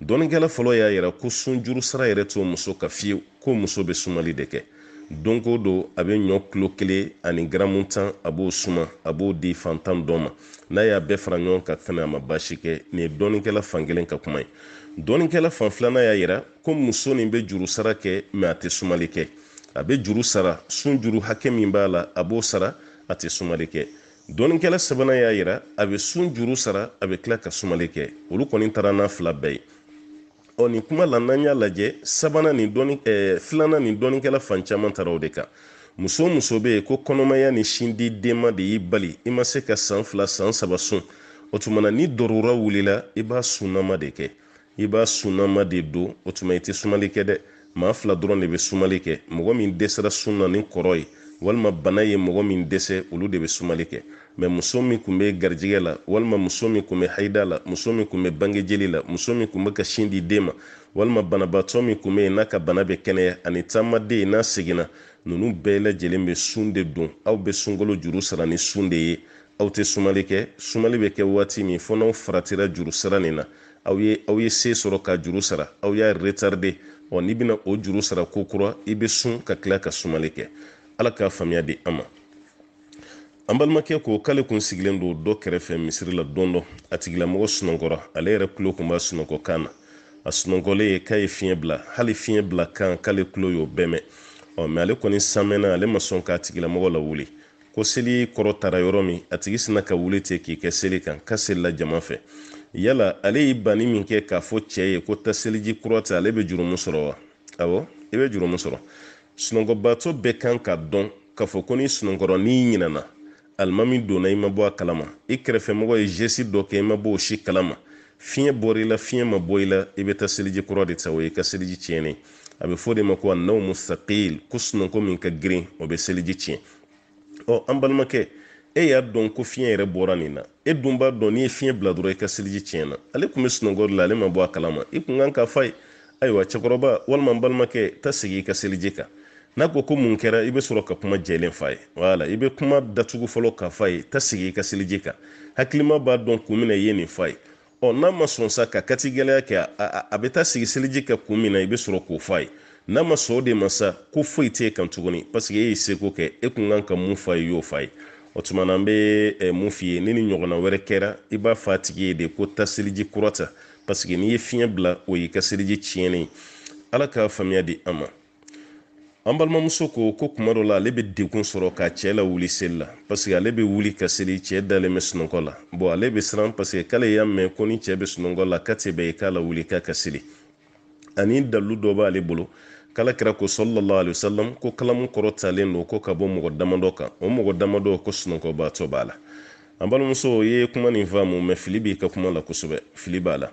dɔnnikɛla fɔlɔ y'a yira ko sunjuru sira yɛrɛ t'o muso ka fiyewu ko muso bɛ sumali de kɛ don do a be ɲɔ kilo kelen ani garamu tan a b'o suma a b'o di fantan dɔ ma n'a y'a bɛɛ fara ɲɔgɔn kan fɛnɛ a ma baasi kɛ nin ye dɔɔninkɛla fan kelen ka kuma ye dɔɔninkɛla fan filanan y'a yira ko muso nin bɛ juru sara kɛ a tɛ sumali kɛ a bɛ juru sara sun juru hakɛ min b'a la a b'o sara a tɛ sumali kɛ dɔɔninkɛla sabanan y'a yira a be sun juru sara a bɛ tila ka sumali kɛ olu kɔni taara n'a fila bɛɛ ye ɔ nin kuma la n'an y'a lajɛ sabanan nin dɔɔni ɛɛ filanan nin dɔɔnikɛla fan caman taara o de kan muso o muso bɛ yen ko kɔnɔmaya ni sindi denma de y'i bali i ma se ka san fila san saba sun o tuma na ni dɔrɔra wulila i b'a sunnama de kɛ i b'a sunnama de don o tuma i tɛ sumali kɛ dɛ maa fila dɔrɔn de bɛ sumali kɛ mɔgɔ min dɛsɛra sun na ni kɔrɔ ye walima bana ye mɔgɔ min dɛsɛ olu de bɛ sumali kɛ muso min kun bɛ garijɛgɛ la walima muso min kun bɛ hayida la muso min kun bɛ bange jeli la muso min kun bɛ ka sin di den ma walima banabaatɔ min kun bɛ yen n'a ka bana bɛ kɛnɛya ani taamaden n'a seginna ninnu bɛɛ lajɛlen bɛ sun de don aw bɛ sunkalo juru sara ni sun de ye aw tɛ sumali kɛ sumali bɛ kɛ waati min fɔ n'aw faratira juru sara nin na aw ye aw ye se sɔrɔ ka juru sara aw y'a retarder ɔ n'i bɛna o juru sara ko i bɛ sun ka tila ka sumali kɛ ala k'a faamuya di an ma an balimakɛ ko k'ale kun sigilen don dɔ kɛrɛfɛ misiri la don dɔ a tigilamɔgɔ sunɔgɔra ale yɛrɛ tulo kun b'a sunɔgɔ kan na a sunɔgɔlen ye k'a ye fiɲɛ bila hali fiɲɛ bila kan k'ale tulo y'o bɛɛ mɛn ɔ mɛ ale kɔni samɛnna ale ma sɔn k'a tigilamɔgɔ lawuli ko seli kɔrɔ taara yɔrɔ min a tigi sina ka wuli ten k'i kɛ seli kan ka selila jama fɛ yala ale y'i banni min kɛ k'a fɔ cɛ ye ko ta seliji kura ta ale bɛ jurumu sɔrɔ wa awɔ i bɛ jurumu sɔrɔ sunɔgɔbaatɔ bɛɛ kan ka dɔn k'a fɔ ko ni sunɔgɔrɔ n'i ɲinɛna alimami donna i ma bɔ a kalama i kɛrɛfɛmɔgɔ ye zesi dɔ kɛ i ma bɔ o si kalama fiɲɛ bɔr'i la fiɲɛ ma bɔ i la i bɛ taa seliji kura de ta o y'i ka seliji tiɲɛnen a bɛ fɔ de ma ko a naw ko sunɔgɔ min ka girin o bɛ seliji tiɲɛ ɔ an balimakɛ e y'a dɔn ko fiɲɛ yɛrɛ bɔra nin na e dun b'a dɔn n'i ye fiɲɛ bila dɔrɔn i ka seliji tiɲɛna ale tun bɛ sunɔgɔ de la ale ma bɔ a kalama i kun kan ka fa ye ayiwa cɛkɔrɔba walima n balimakɛ ta segi i ka seliji kan n'a ko ko mun kɛra i bɛ sɔrɔ ka kuma jɛlen f'a ye wala i bɛ kuma datugu fɔlɔ k'a f'a ye ta sigi i ka seliji kan hakilima b'a dɔn kun min na i ye nin f'a ye ɔ n'a ma sɔn sa ka kati gɛlɛya kɛ a bɛ taa sigi seliji ka kun min na i bɛ sɔrɔ k'o f'a ye n'a ma sɔn o de ma sa ko foyi t'e kan tuguni paseke e y'i seko kɛ e kun kan ka mun f'a ye i y'o f'a ye o tuma na n bɛ mun f'i ye ni ni ɲɔgɔnna wɛrɛ kɛra i b'a f'a tigi ye de ko ta seliji kura ta paseke n'i ye fiɲɛ bila o y'i ka seliji tiɲɛnen ye ala k'a faamuya di an ma an balimamuso ko ko kuma dɔ la ale bɛ degun sɔrɔ ka cɛ la wuli seli la paseke ale bɛ wuli ka seli cɛ dalen bɛ sunɔgɔ la bɔn ale bɛ siran paseke k'ale y'a mɛn ko ni cɛ bɛ sunɔgɔ la k'a tɛ bɛn ye k'a la wuli k'a ka seli ani dalilu dɔ b'ale bolo k'ala kira ko sɔlɔlɔ alayhi salam ko kalamu kɔrɔ talen don ko ka bɔ mɔgɔ damadɔ kan o mɔgɔ damadɔ ko sunɔgɔbaatɔ b'a la an balimamuso i ye kuma nin faamu mɛ fili b'i ka kuma la kosɛbɛ fili b'a la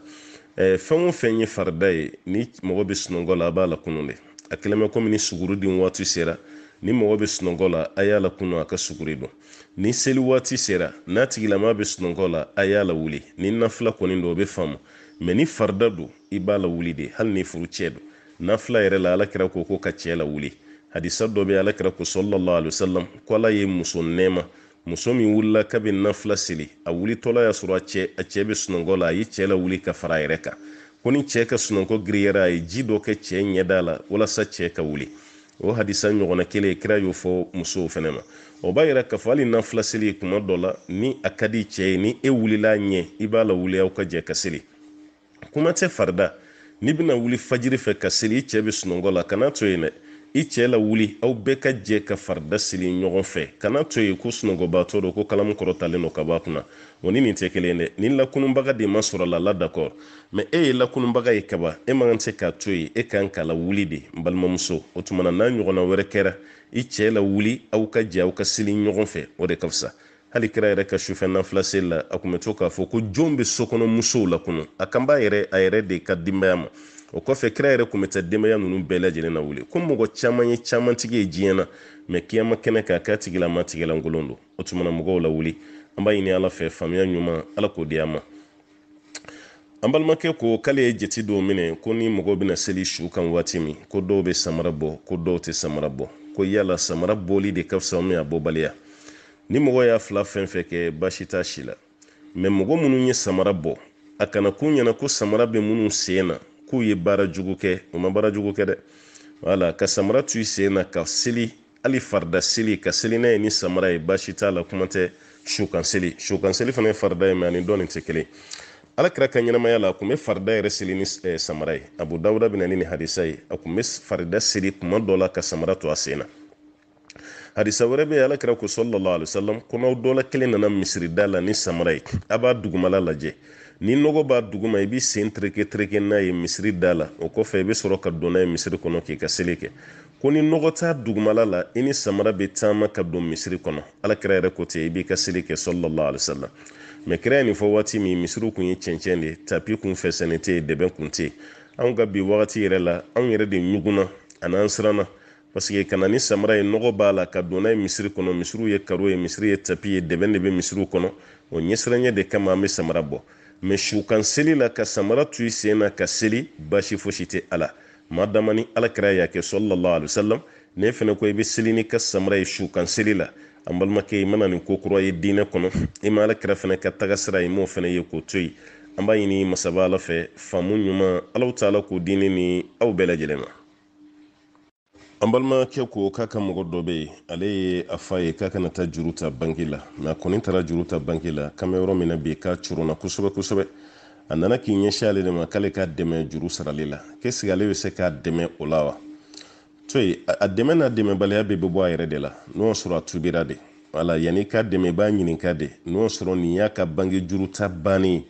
fɛn o fɛn ye farida ye ni mɔgɔ bɛ sunɔgɔ la a b'a la kunun de a kɛlen bɛ komi ni suguriden waati sera ni mɔgɔ bɛ sunɔgɔ la a y'a la kunun a ka suguri don ni seli waati sera n'a tigilama bɛ sunɔgɔ la a y'a la wuli ni nafila kɔni don o bɛ faamu mɛ ni farida don i b'a la wuli de hali ni furu cɛ don nafila yɛrɛ la alakira ko ko ka cɛ la wuli hadisa dɔ bɛ alakira ko sɔlɔlɔ alisalam ko ala ye muso nɛɛma muso min wulila kabi nafila seli a wulitɔla y'a sɔrɔ a cɛ a cɛ bɛ sunɔgɔ la a ye cɛ la wuli ka fara a yɛrɛ kan ko ni cɛɛ ka sunɔgɔ giriyara a ye ji dɔ kɛ cɛɛ ɲɛda la walasa cɛɛ ka wuli o hadisa ɲɔgɔnna kelen kira y'o fɔ musow fɛnɛ ma o b'a yira k'a fɔ hali na fila kuma dɔ la ni a ka di cɛ ye ni e wulila a ɲɛ i b'a la wuli aw ka jɛ ka seli kuma tɛ farida n'i bena wuli fajiri fɛ ka seli i cɛɛ be sunɔgɔ la kana to yen dɛ i cɛ la wuli aw bɛɛ ka jɛ ka farida siri ɲɔgɔn fɛ kana to yen ko sunɔgɔbaatɔ do ko kalamu kɔrɔtalen do ka b'a kunna o ni nin tɛ kelen dɛ nin lakunbaga de ma sɔrɔ la la dakɔr mɛ e ye lakunbaga ye kaba e man kan se k'a to yen e kan k'a la wuli de n balimamuso o tumana n'a ɲɔgɔnna wɛrɛ kɛra i cɛ la wuli aw ka jɛ aw ka seli ɲɔgɔn fɛ o de ka fisa hali kira yɛrɛ ka sufɛ nafilaseli la a kun bɛ to k'a fɔ ko jɔn bɛ sokɔnɔ musow la a kan b'a yɛrɛ a yɛrɛ de ka denbaya ma o kɔfɛ kira yɛrɛ kun bɛ taa denbaya ninnu bɛɛ lajɛlen na wuli ko mɔgɔ caman ye caman tigi ye diɲɛ na mɛ kiyama kɛnɛ k'a k'a tigila ma tigilankolon don o tumana mɔgɔw la wuli an b'a ɲini ala fɛ faamuya ɲuman ala k'o di an ma an balimakɛ ko k'ale ye jate dɔw minɛ ko ni mɔgɔw bɛna seli su kan waati min ko dɔw bɛ samara bɔ ko dɔw tɛ samara bɔ ko yala samara bɔli de ka fisa min a bɔbaliya ni mɔgɔ y'a fila fɛn fɛn kɛ baasi t'a si la mɛ mɔgɔ minnu ye samara bɔ a kana k'u ɲɛna ko samara bɛ minnu sen na k'u ye baara jugu kɛ u ma baara jugu kɛ dɛ wala ka samara tu i sen na ka seli hali farida seli ka seli n'a ye ni samara ye baasi t'a la kuma tɛ sukan seli sukan seli fana ye farida ye mɛ ani dɔɔni tɛ kelen ala kira ka ɲɛnamaya la a tun bɛ farida yɛrɛ seli ni samara ye abu dawuda bɛ na ni hadisa ye a tun bɛ farida seli kuma dɔ la ka samara to a sen na hadisa wɛrɛ bɛ ala kira ko sɔlɔlɔ alayisalam ko n'aw dɔ la kelen nana misiri da la ni samara ye a b'a dugumala lajɛ ni nɔgɔ b'a duguma i b'i sen tereke tereke n'a ye misiri da la o kɔfɛ i bɛ sɔrɔ ka don n'a ye misiri kɔnɔ k'i ka seli kɛ ko ni nɔgɔ t'a dugumala la i ni samara bɛ taama ka don misiri kɔnɔ alakira yɛrɛ ko ten i b'i ka seli kɛ sɔlɔlɔ alisala mɛ kira ye nin fɔ waati min misiriw kun ye cɛncɛn de tapi kun fɛsɛnnen tɛ yen dɛbɛn kun tɛ yen anw ka bi wagati yɛrɛ la anw yɛrɛ de ɲugunna an'an siranna paseke ka ni samara ye nɔgɔ b'a la ka don n'a ye misiri kɔnɔ misiriw ye karo ye misiri ye tapi ye dɛbɛn de bɛ misiriw kɔnɔ o ɲɛsiranɲɛ de kama an bɛ samara bɔ mɛ sukan seli la ka samara tu i sen na ka seli basi fosi tɛ ala ma damani dama ni alakira y'a kɛ sɔlɔlɔ alayhi salam ne fana ko i be seli n'i ka samara ye sukan seli la an balimakɛ i mana nin ko kura ye diinɛ kɔnɔ i ma alakira fana ka taga sira i m'o fana ye k'o to yen an b'a ɲini masaba ala fɛ faamu ɲuman alaw t'a la k'o diinɛ ni aw bɛɛ lajɛlen ma an balimakɛ ko k'a mɔgɔ dɔ be yen ale ye a fa ye k'a kana taa juru ta banki la ma a kɔni taara juru ta banki la kan yɔrɔ min na bi k'a curunna kosɛbɛ kosɛbɛ a nana k'i ɲɛsi ale de ma k'ale k'a dɛmɛ juru sarali la kesigi ale be se k'a dɛmɛ o la wa to ye a dɛmɛ n'a dɛmɛbaliya bɛɛ be bɔ a yɛrɛ de la n'o sɔrɔ a tubira de wala yani ka dɛmɛ i b'a ɲininka de n'o sɔrɔ nin y'a ka bange juru ta banni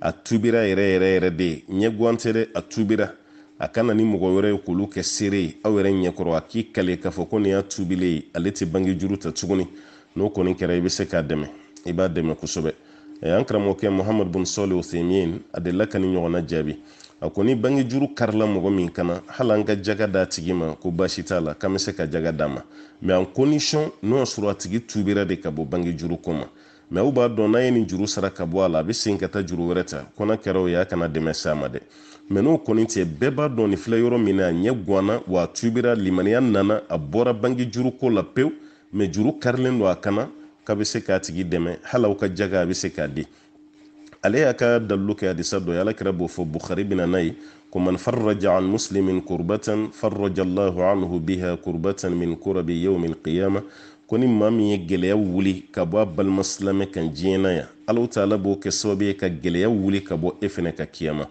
a tubira yɛrɛ yɛrɛ yɛrɛ de ɲɛ tɛ dɛ a tubira a kana ni mɔgɔ wɛrɛ ye k'olu kɛ seere ye aw yɛrɛ ɲɛkɔrɔ a k'i kale k'a fɔ ko nin y'a tubile ye ale tɛ bange juru ta tuguni n'o kɔni kɛra i bɛ se k'a dɛmɛ i b'a dɛmɛ kosɛbɛ an karamɔgɔkɛ mohamad bun sole othemien a delila ka ni ɲɔgɔnna jaabi a ko ni bange juru karila mɔgɔ min kana hali an ka jaga d'a tigi ma ko baasi t'a la k'an bɛ se ka jaga d'a ma mɛ an kondisiyɔn n'o y'a sɔrɔ a tigi tuubira de ka bɔ bange juru ko ma mɛ aw b'a dɔn n'a ye nin juru sara ka bɔ a la a bɛ segin ka taa juru wɛrɛ ta kɔnɔ kɛra o ye a kana dɛmɛ s'a ma dɛ mɛ n'o kɔni tɛ bɛɛ b'a dɔn nin filɛ yɔrɔ min na a ɲɛ guwanna wa a tubira limaniya nana a bɔra bange juruko la pewu mɛ juru karilen don a kana k'a bɛ se k'a tigi dɛmɛ hali aw ka jaga a bɛ se k'a di ale y'a ka dalilu kɛ hadisa dɔ ye alakira b'o fɔ bukhari bɛna n'a ye ko man farraja an muslimin kurbatan farraja allahu anhu biha kurbatan min kurabi yawmin qiyama ko ni maa min ye gɛlɛya wuli ka bɔ a balima silamɛ kan diɲɛ na alaw taala b'o kɛ sababu ye ka gɛlɛya wuli ka bɔ e fɛnɛ ka kiyama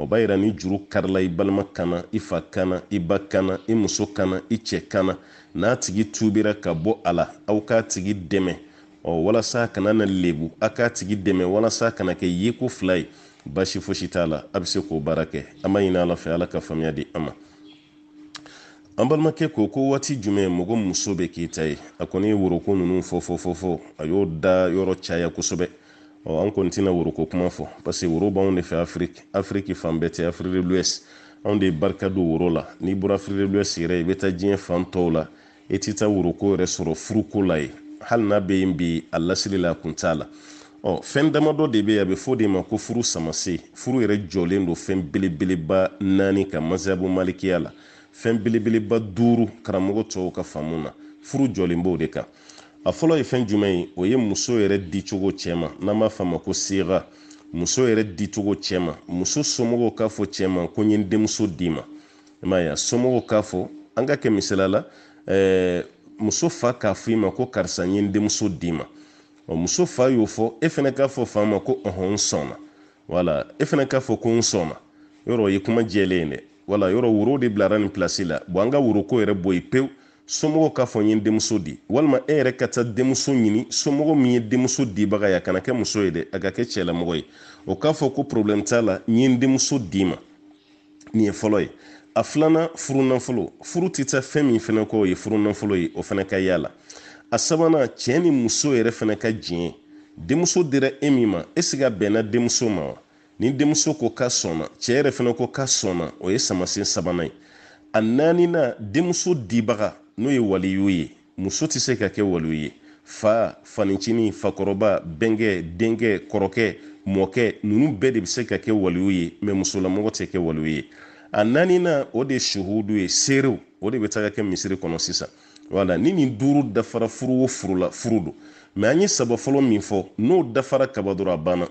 o b'a yira ni juru karila i balima kana i fa kana i ba kana i muso kana i cɛ kana n'a tigi tubira ka bɔ a la aw k'a tigi dɛmɛ ɔ walasa a kana na lebu a k'a tigi dɛmɛ walasa a kana kɛ yeko fila ye basi fosi t'a la a bɛ se k'o baara kɛ an b'a ɲini ala fɛ ala ka faamuya di an ma an balimakɛ ko ko waati jumɛn mɔgɔ muso bɛ k'i ta ye a kɔni ye woroko ninnu fɔ a y'o da yɔrɔ caya kosɛbɛ an kɔni tɛna woroko kuma fɔ parce que woro b'anw de fɛ afiriki afiriki fan bɛɛ tɛ afiriki l'ouest anw de ye barika don woro la n'i bɔra afiriki l'ouest yɛrɛ i bɛ taa diɲɛ fan tɔw la i tɛ taa woroko oh, yɛrɛ sɔrɔ furuko la yen hali n'a bɛ yen bi a lasili la a kun t'a la ɔ fɛn damadɔ de bɛ yen a bɛ fɔ de ma ko furu samase furu yɛrɛ jɔlen don fɛn belebeleba naani kan mazabu malikiya la fɛn belebeleba duuru karamɔgɔ tɔw ka faamu na furu jɔlen b'o de kan a fɔlɔ ye fɛn jumɛn ye o ye muso yɛrɛ dicogo cɛma ma n'an b'a f'a ko sega muso yɛrɛ dicogo cɛma muso somɔgɔw k'a fɔ cɛ ko ye denmuso d'i ma i somɔgɔw k'a fɔ an ka kɛ misaliya la muso fa k'a fɔ i ma ko karisa ye denmuso d'i ma muso fa y'o fɔ e fɛnɛ k'a fɔ fa ko ɔhɔn n sɔnna wala e fɛnɛ k'a fɔ ko n sɔnna yɔrɔ ye kuma jɛlen dɛ wala yɔrɔ woro de bilara nin pilasi la an ka woroko yɛrɛ bɔ yen pewu somɔgɔw k'a fɔ n ye n denmuso di walima e yɛrɛ ka taa denmuso ɲini somɔgɔ min ye denmuso dibaga ye a kana kɛ muso ye dɛ a ka kɛ cɛlamɔgɔ ye o k'a fɔ ko problème t'a la n ye n denmuso d'i ma nin ye fɔlɔ ye a filanan furu furu tɛ taa fɛn min fɛnɛ kɔ ye furu ye o fana ka y'a la a sabanan cɛ ni muso yɛrɛ fana ka diɲɛ denmuso dira e min ma est ce que bɛnna denmuso ma wa ni denmuso ko k'a sɔnna cɛ yɛrɛ fana ko k'a sɔnna o ye samasen sabanan ye a naaninan denmuso dibaga n'o ye waliyu ye muso tɛ se ka kɛ waliyu ye fa fanicinin fakɔrɔba bɛnkɛ denkɛ kɔrɔkɛ mɔkɛ ninnu bɛɛ de bɛ se ka kɛ waliyu ye mɛ musolamɔgɔ tɛ kɛ waliyu ye a naaninan o de ye suhudu ye seerew o de bɛ taga kɛ misiri kɔnɔ sisan wala ni nin duuru dafara furu o furu la furu don mɛ an ye saba fɔlɔ min fɔ n'o dafara kaba dɔrɔn a banna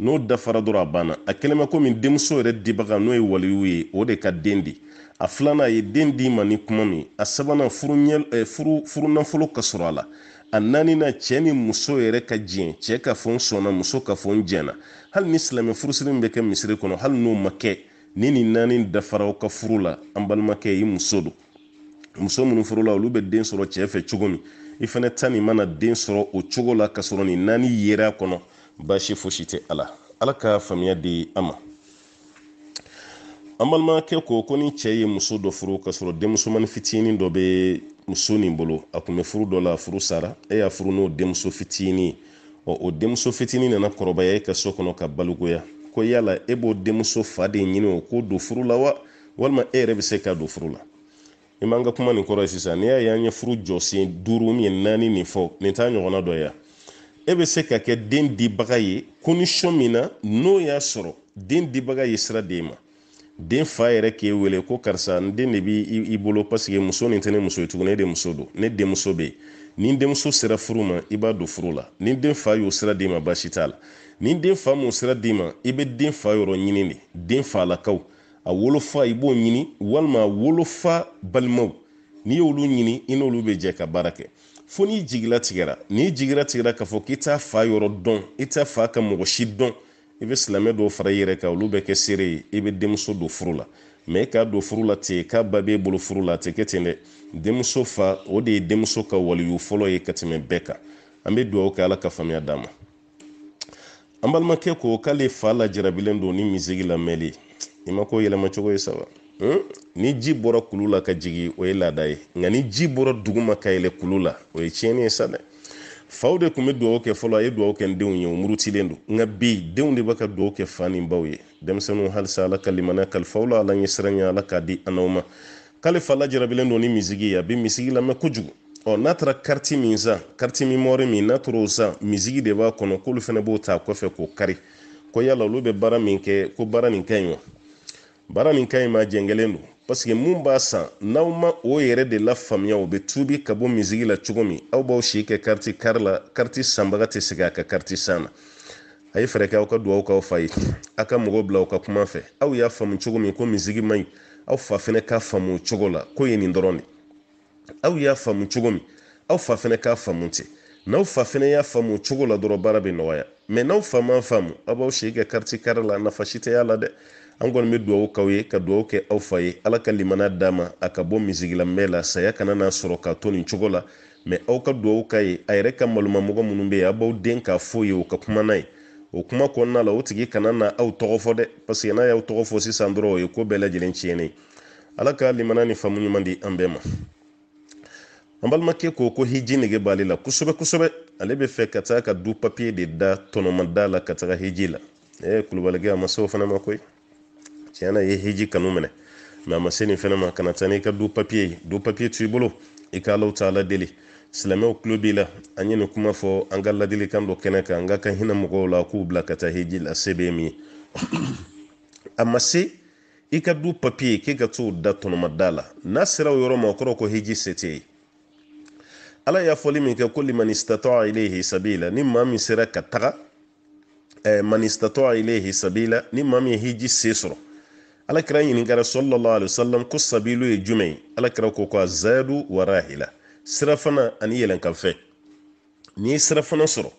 n'o dafara dɔrɔn a banna a kɛlen bɛ komi denmuso yɛrɛ dibaga n'o ye waliyu ye o de ka den di a filanan ye den d'i ma ni kuma min a sabanan furu ɲɛ furu furu ka sɔrɔ a la a naaninan cɛ ni muso yɛrɛ ka jɛn cɛɛ ka fɔ n sɔnna muso ka fɔ n jɛnna hali ni silamɛ furusiri min bɛ kɛ misiri kɔnɔ hali n'o ma kɛ ni nin naani dafara ka furu la an balimakɛ i muso don muso minnu furula olu bɛ den sɔrɔ cɛ fɛ cogo min i fana ta nin mana den sɔrɔ o cogo la ka sɔrɔ nin naani yera kɔnɔ baasi fosi tɛ ala ala ka faamuya di an ma an balimakɛ ko ko ni cɛ ye muso dɔ furu ka sɔrɔ denmusomani fitinin dɔ bɛ muso nin bolo a kun bɛ furu dɔ la furu sara e y'a furu n'o denmuso fitinin ɔ o denmuso fitinin nana kɔrɔbaya e ka so kɔnɔ ka balokoya ko yala e b'o denmuso fa de ɲini o ko don furu la wa walima e yɛrɛ bɛ se ka don furu la i m'an ka kuma nin kɔrɔ ye sisan n'i y'a ye ye furu jɔsen duuru min naani nin fɔ nin t'a ɲɔgɔnna dɔ ye e bɛ se ka kɛ den dibaga ye kondisɔn min na n'o y'a sɔrɔ den dibaga ye sira d'e ma den fa yɛrɛ k'e wele ko karisa n den de b'i bolo paseke muso nin tɛ ne muso ye tugun ne de muso don ne denmuso bɛ yen ni denmuso sera furu ma i b'a don furu la ni den fa y'o sira d'i ma baasi t'a la ni den fa m'o sira d'i ma i bɛ den fa yɔrɔ ɲini de den falakaw a wolofa i b'o ɲini walima a wolofa balimaw n'i y'olu ɲini i n'olu bɛ jɛ ka baara kɛ fo n'i jigilatigɛra n'i jigilatigɛra k'a fɔ k'i t'a fa yɔrɔ dɔn i t'a fa ka mɔgɔ si dɔn i bɛ silamɛ dɔw fara i yɛrɛ kan olu bɛ kɛ seere ye i bɛ denmuso don furu la mɛ e k'a don furu la ten k'a ba b'e bolo furu la tɛ kɛ ten dɛ denmuso fa o de ye denmuso ka waliyu fɔlɔ ye ka tɛmɛ bɛɛ kan an bɛ dugawu kɛ ala ka faamuya d'a ma an balimakɛ ko k'ale fa lajarabilen don ni misigi lamɛnli i ma k'o yɛlɛmacogo ye saba ni ji bɔra kulu la ka jigin o ye laada ye nka ni ji bɔra dugu ma ka yɛlɛ kulu la o ye tiɲɛni ye sa dɛ faw de tun bɛ dugawu kɛ fɔlɔ a ye dugawu kɛ n denw ye o murutilen don nka bi denw de b'a ka dugawu kɛ fa ni baw ye denmisɛnninw halisa ala ka limaniya kalifaw la ala ɲɛ siran ɲɛ ala k'a di an ma k'ale fa lajarabilen don ni misigi ye a bɛ misigi lamɛn kojugu ɔ n'a taara karti min san kariti mimɔri min n'a taara o san misigi de b'a kɔnɔ k'olu fana b'o ta kɔfɛ k'o kari ko yala olu bɛ baara min kɛ ko baara nin ka ɲi wa baara nin ka ɲi ma jɛngɛlen don parce que mun b'a san n'aw ma o yɛrɛ de la faamuya o bɛ tuubi ka bɔ misigi la cogo min aw b'aw si kɛ kariti kari la kariti sanbaga tɛ segin a ka karti san na a ye fɛɛrɛ kɛ aw ka dugawu k'aw fa ye a ka mɔgɔw bila aw ka kuma fɛ aw y'a faamu cogo min ko misigi man ɲi aw fa fɛnɛ k'a faamu o cogo la ko ye nin dɔrɔn de aw y'a faamu cogo min aw fa fɛnɛ k'a faamu ten n'aw fa fɛnɛ y'a faamu o cogo la dɔrɔn baara bɛ nɔgɔya mɛ n'aw fa ma faamu aw b'aw si kɛ kariti kari la nafa si tɛ y'a la dɛ an kɔni bɛ dugawu k'aw ye ka dugawu kɛ aw fa ye ala ka limana d'a ma a ka bɔ misigilamɛn la saya kana n'a sɔrɔ ka to nin cogo la mɛ aw ka dugawu k'a ye a yɛrɛ ka malomamɔgɔ minnu bɛ yen a b'aw den k'a fɔ ye o ka kuma n'a ye o kuma kɔnɔna la o tigi kana na aw tɔgɔ fɔ dɛ paseke n'a y'aw tɔgɔ fɔ sisan dɔrɔn o ye ko bɛɛ lajɛlen tiɲɛnen ala ka limana ni faamu ɲuman di an bɛɛ ma an balimakɛ ko ko hiji nege b'ale la kosɛbɛ kosɛbɛ ale bɛ fɛ ka taa ka du papiye de da tɔnɔmada la ka taga hiji la ee kulubalikɛ a ma fana ma koyi tiɲɛna i ye hiji kanu minɛ a ma se nin fɛnɛ ma kana taa n'i ka du papiye ye du papiye t'i bolo i ka alaw taala deli silamɛw tulo b'i la an ye nin kuma fɔ an ka ladilikan dɔ kɛnɛ kan an ka ka hinɛ mɔgɔw la k'u bila ka taa hiji la se bɛ min ye a ma se i ka du papiye k'i ka t'o da tɔnɔmada la n'a sera o yɔrɔ ma o kɔrɔ ko hiji se tɛ ye ala y'a fɔli min kɛ ko liman istatɔa ilayhi sabila ni maa min sera ka taga eh, man istatɔa ilayhi sabila ni maa min ye hiji se sɔrɔ alakira ɲininkara sallallahu alaihi wasallam ko sabilu ye jumɛn ye alakira ko ko zadu wa rahila sirafana ani yɛlɛnkanfɛn n'i ye sirafana sɔrɔ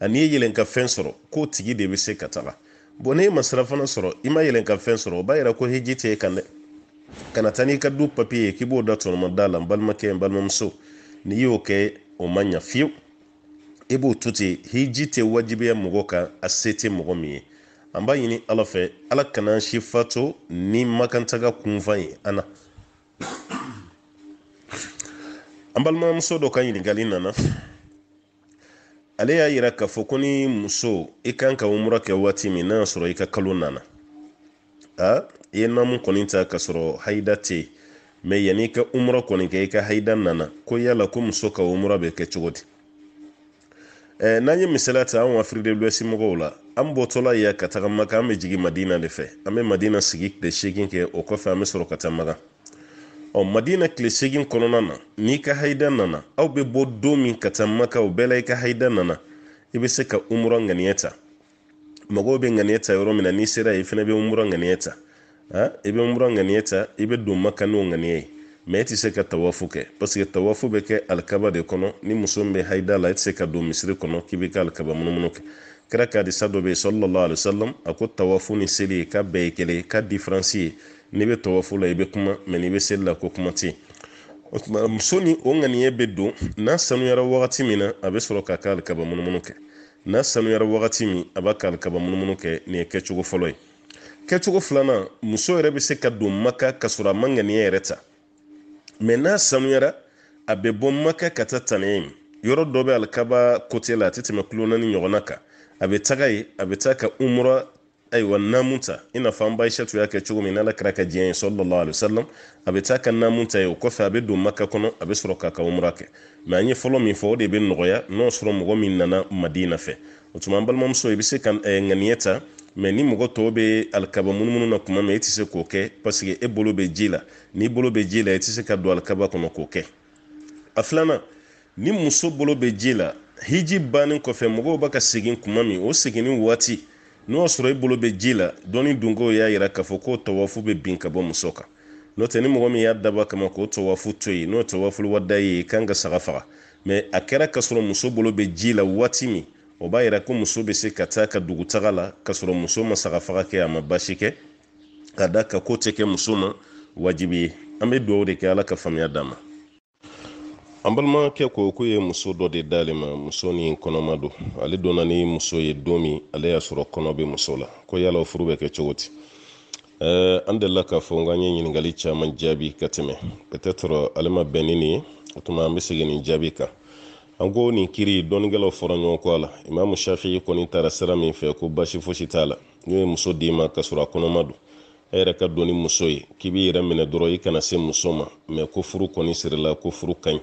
ani ye yɛlɛnkanfɛn sɔrɔ k'o tigi de bɛ se ka taga bɔn n'e ma sirafana sɔrɔ i ma yɛlɛnkanfɛn sɔrɔ o b'a yira ko heji tɛ e kan dɛ kana taa n'i ka du papiye ye k'i b'o da tɔnɔmada la n balimakɛ n balimamuso n'i y'o kɛ o ma ɲa fiyewu e b'o to ten hiji tɛ wajibiya mɔgɔ kan a se tɛ mɔgɔ min ye an b'a ɲini ala fɛ ala kana si fato ni makantaga kunfan ye an na an balimamuso dɔ ka ɲiningali nana ale y'a yira k'a fɔ ko ni muso i kan ka umura kɛ waati min n'a y'a sɔrɔ i ka kalo nana a i ye namu kɔni ta ka sɔrɔ hayida tɛ mɛ yanni i ka umura kɔni kɛ i ka hayida nana ko yala ko muso ka umura bɛ kɛ cogo di n'an ye misaliya ta anw afiride luwɛsi mɔgɔw la an bɔtɔla ya ka taga maka an bɛ jigin madina de fɛ an bɛ madina sigi tile seegin kɛ o kɔfɛ an bɛ sɔrɔ ka taa maka ɔ madina tile seegin kɔnɔna na n'i ka hayida nana aw bɛ bɔ don min ka taa maka o bɛɛ i ka hayida nana i bɛ se ka umura ŋaniya ta mɔgɔw bɛ ŋaniya ta yɔrɔ min na n'i sera i fana bɛ umura ŋaniya ta ha i bɛ umura ŋaniya ta i bɛ don maka n'o ŋaniya ye mɛ e tɛ se ka tawafu kɛ paseke tawafu bɛ kɛ alikaba de kɔnɔ ni muso min bɛ hayida la e tɛ se ka don misiri kɔnɔ k'i bɛ ka alikaba munumunu kɛ kira ka hadisa dɔ bɛ yen sɔlɔlɔ alayhi a ko tawafu ni seli ka bɛɛ ye ka diferansi ye n'i bɛ tawafu la i bɛ kuma mɛ n'i bɛ seli la ko kuma tɛ muso ni o ŋaniya bɛ don n'a sanuyara wagati min na a bɛ sɔrɔ k'a ka alikaba munumunu kɛ n'a sanuyara wagati min a b'a ka alikaba munumunu kɛ nin ye kɛcogo fɔlɔ ye kɛcogo filanan muso yɛrɛ bɛ se ka don maka ka sɔrɔ a ma ŋaniya yɛrɛ ta mɛ n'a sanuyara a bɛ bɔ maka ka taa tanɛ yɔrɔ dɔ bɛ alikaba kote la a tɛ tɛmɛ kulo ɲɔgɔnna kan a bɛ taga yen a bɛ taa ka umura ayiwa namu ta i n'a fɔ an b'a y'a kɛ cogo min n'ala kɛra ka diɲɛ ye sɔlɔlɔ alisalam a bɛ taa ka namu ta ye o kɔfɛ a bɛ don maka kɔnɔ a bɛ sɔrɔ k'a ka umura kɛ mɛ an ye fɔlɔ min fɔ o de bɛ nɔgɔya n'o sɔrɔ mɔgɔ min nana madina fɛ o tuma an balimamuso i bɛ se ka ŋaniya eh, ta mɛ ni mɔgɔ tɔw bɛ alikaba munumunu na kuma min e tɛ se k'o kɛ paseke e bolo bɛ ji la n'i bolo bɛ ji la i tɛ se ka don alikaba kɔnɔ k'o kɛ a filanan ni muso bolo bɛ ji la hiji bannen kɔfɛ mɔgɔw b'a ka segin kuma min o seginni waati n'o y'a sɔrɔ i bolo bɛ ji la dɔnni dunko y'a yira k'a fɔ ko tɔwafu bɛ bin ka bɔ muso kan n'o tɛ ni mɔgɔ min y'a dabɔ kama k'o tɔwafu to yen n'o tɔwafu wada ye i kan ka saga faga mɛ a kɛra k'a sɔrɔ muso bolo bɛ ji la waati min o b'a yira ko muso bɛ se ka taa ka dugutaga la k'a sɔrɔ muso ma saga faga kɛ a ma basi kɛ ka da ka ko tɛ kɛ muso ma wajibi ye an bɛ dugawu de kɛ ala ka faamuya d'a ma an balimakɛ ko ko ye muso dɔ de d'ale ma muso ni kɔnɔma don ale donna ni muso ye don min ale y'a sɔrɔ kɔnɔ bɛ muso la ko yala furu bɛ kɛ cogo di an delila k'a fɔ n k'an ye ɲininkali caman jaabi ka tɛmɛ peut-être ale ma bɛn ni nin ye o tuma an bɛ segin nin jaabi kan an ko nin kiri dɔnnikɛlaw fɔra ɲɔgɔn kɔ a la imamu shafi kɔni taara sira min fɛ ko basi fosi t'a la n'o ye muso d'i ma ka sɔrɔ a kɔnɔma don e yɛrɛ ka don ni muso ye k'i b'i yɛrɛ minɛ dɔrɔn i kana se muso ma mɛ ko furu kɔni sirila ko furu ka ɲi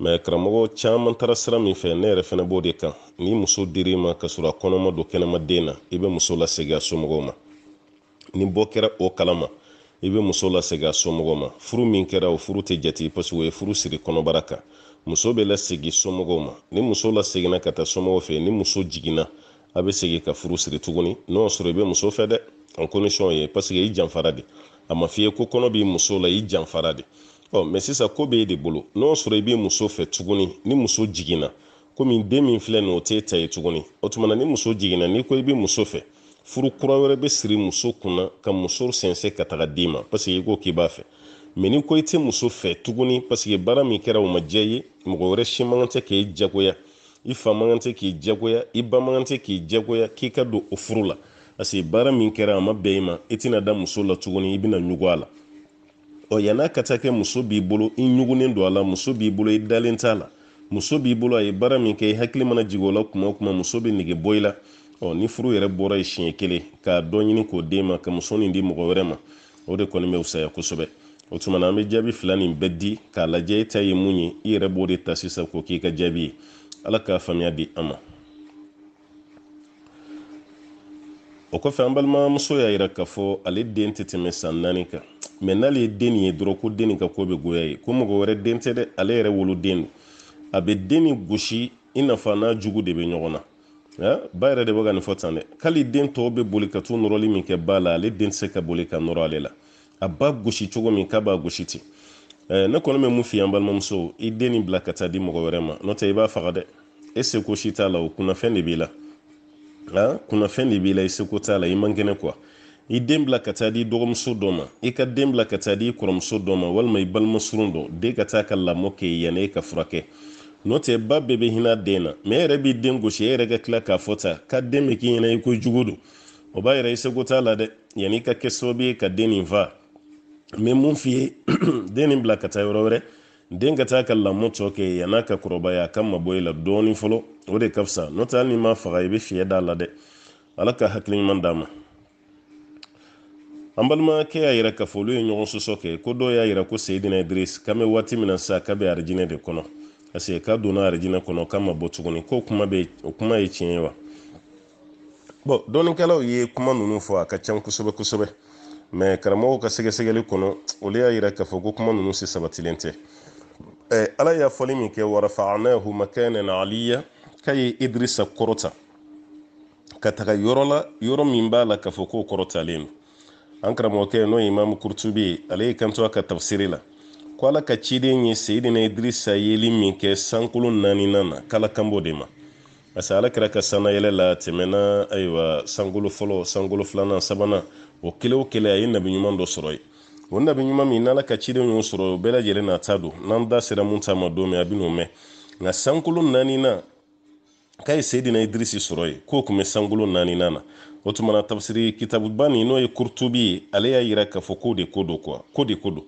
mɛ karamɔgɔ caman tara sira min fɛ ne yɛrɛ fɛnɛ b'o de kan ni muso dir'i ma ka sɔrɔ a kɔnɔma don kɛnɛmaden na i be muso lasegi a somɔgɔw ma ni bɔ kɛra o kalama i bɛ muso lasegi a somɔgɔw ma furu min kɛra o furu tɛ jate paseke o ye furu siri kɔnɔbara kan muso bɛ lasegi somɔgɔw ma ni muso laseginna ka taa somɔgɔw fɛ ni muso jiginna a bɛ segi ka furu siri tuguni n'o y'a sɔrɔ i bɛ muso fɛ dɛ en condition ye paseke i janfara de a ma f'i ko kɔnɔ b'i muso la i janfara de ɔ mɛ sisan ko b'e de bolo n'o sɔrɔ i bɛ muso fɛ tuguni ni muso jiginna komi den min filɛ nin o t'e ta ye tuguni o tuma na ni muso jiginna n'i ko i bɛ muso fɛ furu kura wɛrɛ bɛ siri muso kunna ka muso sɛnsɛn ka taga d'i ma paseke i ko k'i b'a fɛ mɛ n'i ko i tɛ muso fɛ tuguni paseke baara min kɛra o ma diya i ye mɔgɔ wɛrɛ si man kan tɛ k'e jagoya i fa man kan tɛ k'i jagoya i ba man kan tɛ k'i jagoya k'i ka don o furu la paseke baara min kɛra a ma bɛn i ma i tɛna da muso la tuguni i bɛna ɲugu a la ɔ yan'a ka taa kɛ muso b'i bolo i ɲugunen don a la muso b'i bolo i dalen t'a la muso b'i bolo a ye baara min kɛ i hakili mana jigin o la kuma o kuma muso bɛ nege bɔ i la ɔ ni furu yɛrɛ bɔra ye siɲɛ kelen k'a dɔ ɲini k'o den ma ka muso nin di mɔgɔ wɛrɛ ma o de kɔni bɛ fusaya kosɛbɛ o tuma na an bɛ jaabi fila nin bɛɛ di k'a lajɛ e ta ye mun ye i yɛrɛ b'o de ta sisan k'o k'i ka jaabi ye ala k'a faamuya di an ma o kɔfɛ an balimamuso y'a yira k'a fɔ ale den tɛ tɛmɛ san naani kan mɛ n'ale ye den ye dɔrɔn ko den ka ko bɛ goya ye ko mɔgɔ wɛrɛ den tɛ dɛ ale yɛrɛ woloden don a bɛ den nin gosi i n'a fɔ n'a jugu de bɛ ɲɔgɔn na ba yɛrɛ de bɛ ka nin fɔ tan dɛ k'ale den tɔw bɛ boli ka t'u nɔrɔli min kɛ ba la ale den tɛ se ka boli ka nɔrɔ ale la a ba gosi cogo min k'a b'a gosi ten ne kɔni bɛ mun f'i ye an balimamuso i den nin bila ka taa di mɔgɔ wɛrɛ ma n'o tɛ i b'a faga dɛ e seko si t'a la o kunnafɛn de b'i la kunnafɛn de b'i la i seko t'a la i man kɛnɛ kuwa i den bila ka taa di dɔgɔmuso dɔ ma i ka den bila ka taa di i kɔrɔmuso dɔ ma walima i surun dɔ den ka taa ka lamɔ kɛ yanni e ka furakɛ n'o tɛ ba bɛɛ bɛ hinɛ den na mɛ e yɛrɛ b'i den gosi e yɛrɛ ka tila k'a fɔ ta ka den bɛ k'i ɲɛna i ko jugu don o b'a yɛrɛ i seko t'a la dɛ yanni i ka kɛ sababu ye ka den nin fa n mun f'i ye den nin bila ka taa yɔrɔ n den ka taa ka lamɔ tɔ kɛ yan'a ka kɔrɔbaya a ka mabɔ i la dɔɔni fɔlɔ o de ka fisa n'o tɛ hali n'i ma faga i bɛ fiɲɛ d'a la dɛ ala ka hakili ɲuman d'a ma an balimakɛ y'a yira k'a fɔ olu ye ɲɔgɔn sɔsɔ kɛ ko dɔw y'a yira ko seyidina idirisi k'an bɛ waati min na sisan k'a bɛ arijinɛ de kɔnɔ paseke k'a donna arijinɛ kɔnɔ k'a ma bɔ tuguni k'o kuma bɛ o kuma ye tiɲɛ ye wa bɔn dɔnnikɛlaw ye kuma ninnu fɔ a ka can kosɛbɛ kosɛbɛ mɛ karamɔgɔw ka sɛgɛsɛgɛli kɔnɔ olu y'a yira k'a fɔ ko kuma ninnu se sabatilen tɛ Eh, ala y'a fɔli min kɛ warafa'nahu makanan aliya k'a ye idirisa kɔrɔta ka taga yɔrɔ yɔrɔ min b'a la k'a fɔ k'o kɔrɔtalen don an karamɔgɔkɛ n'o ye imamu kurtubi ale ye kanto a ka tafsiri la ko ala ka ciden ye seyidina idrisa yeli min kɛ sankolon naaninan na kala kanbo de ma parce que ala kɛra ka sanayɛlɛ la tɛmɛna ayiwa sankolo fɔlɔ sankolo filanan sabanan o kelen o kelen a ye nabi dɔ sɔrɔ yen o nabi ɲuman min n'ala ka ciden y'o sɔrɔ o bɛɛ lajɛlen na ta don n'an da sera mun ta ma don min a bɛ mɛn nka sankolo naani k'a ye seyidina idirisi sɔrɔ ye k'o tun bɛ sankolo naani na o tuma na kitabuba nin n'o ye kurutubi ye ale y'a yira k'a fɔ k'o de ko don kuwa ko de ko don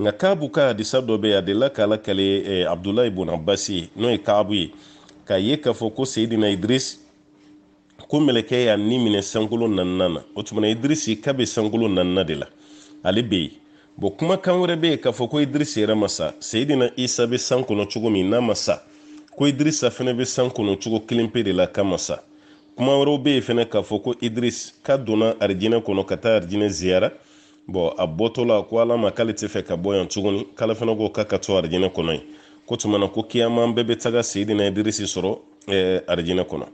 nka kaabu ka hadisa dɔ bɛ a delila k'ala kale eh, abdulayi bonabasi ye n'o ye kaabu ye k'a ye k'a fɔ ko seyidina idirisi ko mɛlɛkɛ y'a ni minɛ sankolo naaninan na o tuma idirisi k'a bɛ sankolo naaninan de la ale be yen bɔn kumakan wɛrɛ be yen k'a fɔ ko idirisa yɛrɛ ma sa seyidina isa be san kɔnɔ cogo min n'a ma sa ko idirisa fana bɛ san kɔnɔ cogo kelen pe de la k'a ma sa kuma wɛrɛw be yen fana k'a fɔ ko idris k'a donna arijinɛ kɔnɔ ka taa arijinɛ ziyara bɔn a bɔtɔla ko ala ma k'ale tɛ fɛ ka bɔ yan tuguni k'ala fana ko k'a ka to arijinɛ kɔnɔ yen ko tuma na ko kiyama bɛɛ be taga seyidina idirisi sɔrɔ ɛɛ arijinɛ kɔnɔ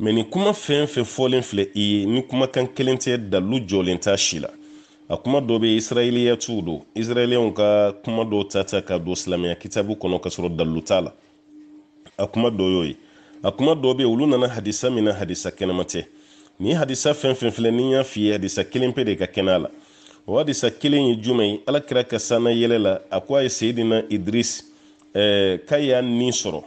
mɛ nin kuma fɛn fɛn fɔlen filɛ i ye ni kumakan kelen tɛ dalu jɔlen t'a si la a kuma dɔ bɛ israɛliyatiw don israɛliyɛnw ka kuma dɔ tata ta ka don silamɛya kitabu kɔnɔ ka sɔrɔ dalilu t'a la a kuma dɔ y'o ye a kuma dɔ bɛ olu nana hadisa min na hadisa kɛnɛma tɛ nin hadisa fɛn fɛn filɛ ni y'a f'i hadisa kelen pe de ka kɛnɛ la o hadisa kelen ye jumɛn ye ala kira ka sanna yɛlɛ la a ko a ye seyidina idris ɛɛ k'a y'a nin sɔrɔ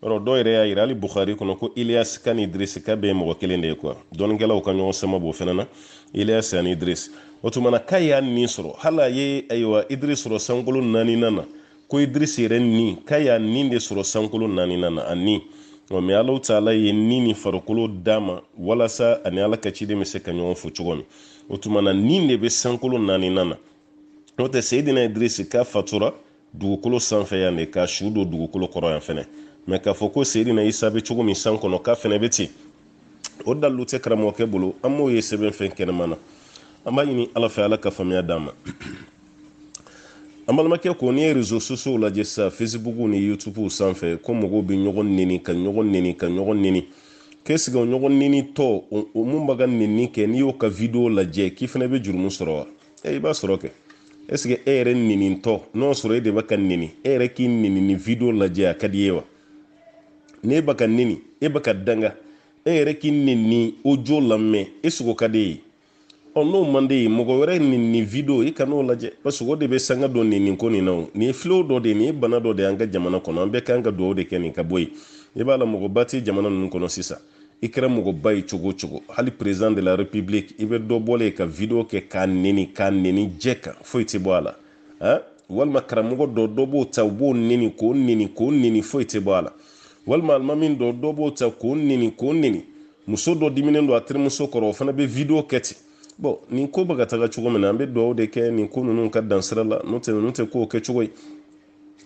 yɔrɔ dɔw yɛrɛ y'a yira hali bukhari kɔnɔ ko iliyas ka ni idris ka bɛɛ mɔgɔ kelen de ye kuwa dɔnnikɛlaw ka ɲɔgɔn sama b'o fana na iliyas ani idris o tumana k'a y'a nin sɔrɔ hali a ye ayiwa idiri sɔrɔ sankolo naaninan na ko idirisi yɛrɛ nin k'a y'a nin de sɔrɔ sankolo naaninan na ani nka mɛ alaw ta ye nin ni farikolo d'a ma walasa ani ala ka ciden bɛ se ka ɲɔgɔn fo cogo min o tumana nin de bɛ sankolo naaninan na n'o tɛ seyidina idirisi k'a fatura dugukolo sanfɛ yan de ka su don dugukolo kɔrɔ yan fɛnɛ mɛ k'a fɔ ko seyidina isa bɛ cogo min san kɔnɔ k'a fɛnɛ bɛ ten o dalilu tɛ karamɔgɔkɛ bolo an m'o ye sɛbɛn fɛn kɛnɛma na an b'a ɲini ala fɛ ala ka faamuya d'an ma an balimakɛ ko n'i ye rezo sosow lajɛ sisan facebooku ni youtubew sanfɛ ko mɔgɔw bɛ ɲɔgɔn neni ka ɲɔgɔn neni ka ɲɔgɔn neni k'e o ɲɔgɔn neni tɔ mun b'a ka neni kɛ n'i y'o ka video lajɛ k'i fana bɛ jurumu sɔrɔ wa e i b'a sɔrɔ kɛ ɛseke e yɛrɛ nenitɔ n'o sɔrɔ e de b'a ka neni e yɛrɛ k'i neni ni video lajɛ a ka di ye wa n'e b'a ka neni e b'a ka danga e yɛrɛ k'i neni o jo lamɛn e ka di ye ɔ n'o man di mɔgɔ wɛrɛ nin nin video i kan'o lajɛ parce que o de bɛ sanga don nin nin ko nin na o nin ye filo dɔ de ye nin ye bana dɔ de y'an ka jamana kɔnɔ an bɛɛ kan ka dugawu de kɛ nin ka bɔ yen i b'a la mɔgɔba tɛ jamana ninnu kɔnɔ sisan i kɛra mɔgɔba ye cogo o cogo hali president de la république i bɛ dɔ bɔlen ka video kɛ k'a nɛni k'a nɛni jɛ kan foyi tɛ bɔ a la han walima karamɔgɔ dɔ dɔ b'o ta u b'o nɛni k'o nɛni k'o nɛni foyi tɛ bɔ a la walima alimami dɔ dɔ b'o ta k'o nɛni k'o nɛni muso dɔ diminen don a terimuso kɔrɔ o fana bɛ video kɛ ten bon nin ko baga ka taga cogo min na an bɛ dugawu de kɛ nin ko ninnu ka dan dansira la n'o tɛ ninnu tɛ k'o kɛcogo ye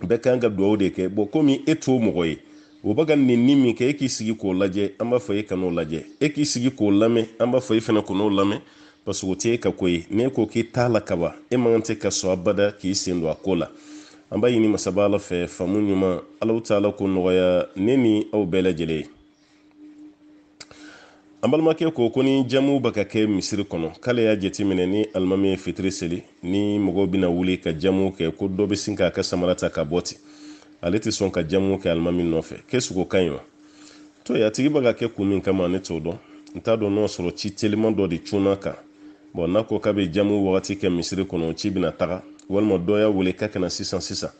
bɛɛ kan ka dugawu de kɛ bon komi e t'o mɔgɔ ye o baga ka nin ni min kɛ e k'i sigi k'o lajɛ an b'a fɔ e ka n'o lajɛ e k'i sigi k'o lamɛn an b'a fɔ e fana k'o n'o lamɛn parce que o t'e ka ko ye n'e ko k'i t'a la kaban e man kan tɛ ka sɔn abada k'i sen don a ko la an b'a ɲini masaba ala fɛ faamu ɲuman alaw t'a la ko nɔgɔya ne ni aw bɛɛ lajɛlen ye an balimakɛ ko ko ni jamu bɛ ka kɛ misiri kɔnɔ k'ale y'a jateminɛ ni alimami ye fitiri seli ni mɔgɔw bɛna wuli ka jamu kɛ ko dɔ bɛ sin k'a ka samara ta ka bɔ ten ale tɛ sɔn ka jamu kɛ alimami nɔfɛ k'ɛsike o ka ɲi wa to ye a tigi bɛ ka kɛ kun min kama ne t'o dɔn n t'a dɔn n'o sɔrɔ ci teliman dɔ de cunna kan bɔn n'a ko k'a bɛ jamu wagati kɛ misiri kɔnɔ ci bɛna taga walima dɔ y'a wele k'a kana sisan sisan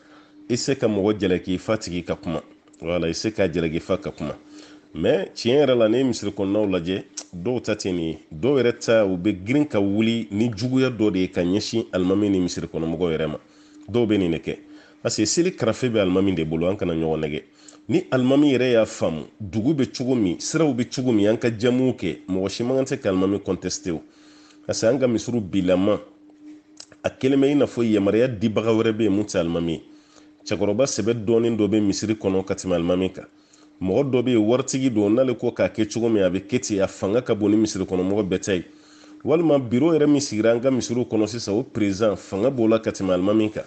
i se ka mɔgɔ jalaki fa tigi ka kuma wala i se ka jalaki fa ka kuma mɛ tiɲɛ yɛrɛ la ne ye misiri kɔnɔnaw lajɛ dɔw ta tɛ nin ye dɔw yɛrɛ ta u bɛ girin ka wuli ni juguya dɔ de ye ka ɲɛsin alimami ni misiri kɔnɔmɔgɔw yɛrɛ ma dɔw be nin de kɛ parce que seli karafe bɛ alimami de bolo an kana ɲɔgɔn nɛgɛ ni alimami yɛrɛ y'a faamu dugu be cogo min siraw bɛ cogo min an ka jamuw kɛ mɔgɔ si man kan tɛ ka alimami kɔntɛsite o parce que an ka misiriw bilama a kelen bɛ i n'a fɔ yamaruya dibaga wɛrɛ bɛ yen mun tɛ alimami ye cɛkɔrɔba sɛbɛ dɔɔnin dɔ bɛ misiri kɔnɔ ka tɛmɛ alimami kan mɔgɔ dɔ bɛ yen waritigi don n'ale ko k'a kɛ cogo min a bɛ kɛ ten a fanga ka bon ni misiri kɔnɔ mɔgɔ bɛɛ ta ye walima biro yɛrɛ min sigira an ka misiriw kɔnɔ sisan o perezan fanga b'o la ka tɛmɛ alimami kan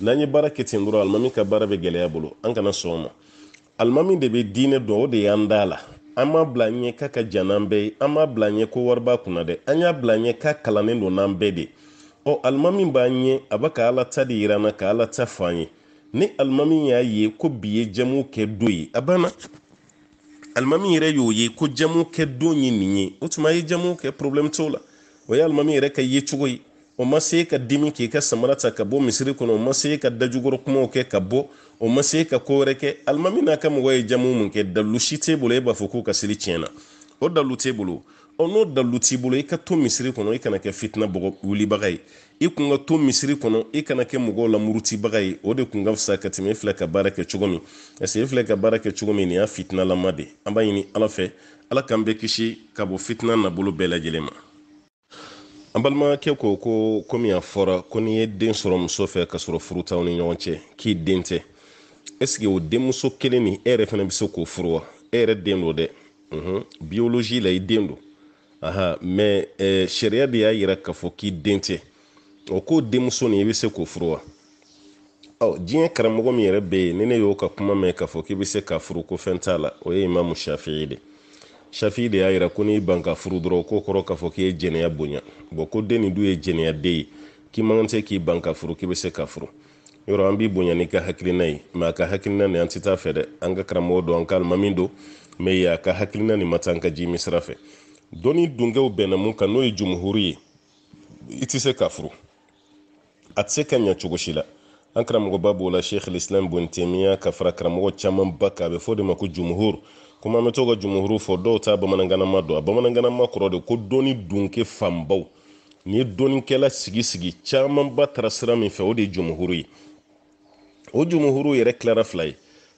n'an ye baara kɛ ten dɔrɔn alimami ka baara bɛ gɛlɛya bolo an kana sɔn o ma alimami de bɛ diinɛ dɔn o de y'an da la an m'a bila an ɲɛ k'a ka jan n'an bɛɛ ye an m'a bila an ɲɛ ko wari b'a kunna dɛ an y'a bila an ɲɛ k'a kalannen don n'an bɛɛ de ɔ alimami b'an ɲɛ a b'a ka ala ta de yira an na ka ala ta fɔ an ye ni alimami y'a ye ko bi ye jamu kɛ don ye a banna alimami yɛrɛ y'o ye ko jamu kɛ don ye nin ye o tuma ye jamu kɛ problème t'o la o ye alimami yɛrɛ ka yecogo ye o ma se ka dimi k'i ka samara ta ka bɔ misiri kɔnɔ o ma se ka dajukɔrɔ kumaw kɛ ka bɔ o ma se ka ko wɛrɛ kɛ alimami n'a ka mɔgɔ ye jamu mun kɛ dalu si t'e bolo e b'a fɔ k'u ka seli tiɲɛ o dalu t'e bolo ɔ n'o dalu t'i bolo i ka to misiri kɔnɔ i kana kɛ fitina bɔgɔ wulibaga ye i kun ka to misiri kɔnɔ i kana kɛ mɔgɔw la murutibaga ye o de kun ka fisa ka tɛmɛ e filɛ ka baara kɛ cogo min parce que e filɛ ka baara kɛ cogo min nin y'a fitinalama de an b'a ɲini ala fɛ ala k'an bɛɛ kisi ka bɔ fitina nabolo bɛɛ lajɛlen ma an balimakɛ ko ko komi a fɔra ko n'i ye den sɔrɔ muso fɛ ka sɔrɔ furutaw ni ɲɔgɔn cɛ k'i den tɛ ɛseke o denmuso kelen ni e yɛrɛ fana bɛ se k'o furu wa e yɛrɛ den do dɛ biologie la i den do aha mɛ eh, sariya de y'a yira k'a fɔ k'i den tɛ o k'o denmuso ni i bɛ se k'o furu wa ɔ diɲɛ karamɔgɔ min yɛrɛ bɛ yen ni ne y'o ka kuma mɛn k'a fɔ k'i bɛ se ka furu ko fɛn t'a la o ye imamu shafi'i de shafi'i de y'a yira ko n'i ban ka e e furu dɔrɔn k'o kɔrɔ k'a fɔ k'i ye jɛnɛya bonya bɔn ko den nin dun ye jɛnɛya den ye k'i man kan tɛ k'i ban ka furu k'i bɛ se ka furu yɔrɔ an b'i bonya n'i ka hakilina ye mɛ a ka hakilina nin an ti taa fɛ dɛ an ka karamɔgɔ don an ka alimami don mɛ yen a ka hakilina nin ma taa an ka jimi sira fɛ dɔnni dunkew bɛnna mun kan n'o ye jumuhuri ye i ti se ka furu a tɛ se ka ɲa cogo si la an karamɔgɔba b'o la sheikh lislam bon ka fara karamɔgɔ camanba kan a bɛ fɔ de ma ko jumuhur kuma an bɛ to ka jumuhuru fɔ dɔw ta bamanankanama don a bamanankanama kɔrɔ de ko dɔnni dunke fanbaw ni ye dɔnnikɛla sigi sigi camanba taara sira min fɛ o de ye jumuhuru ye o jumuhuru yɛrɛ tilara fila ye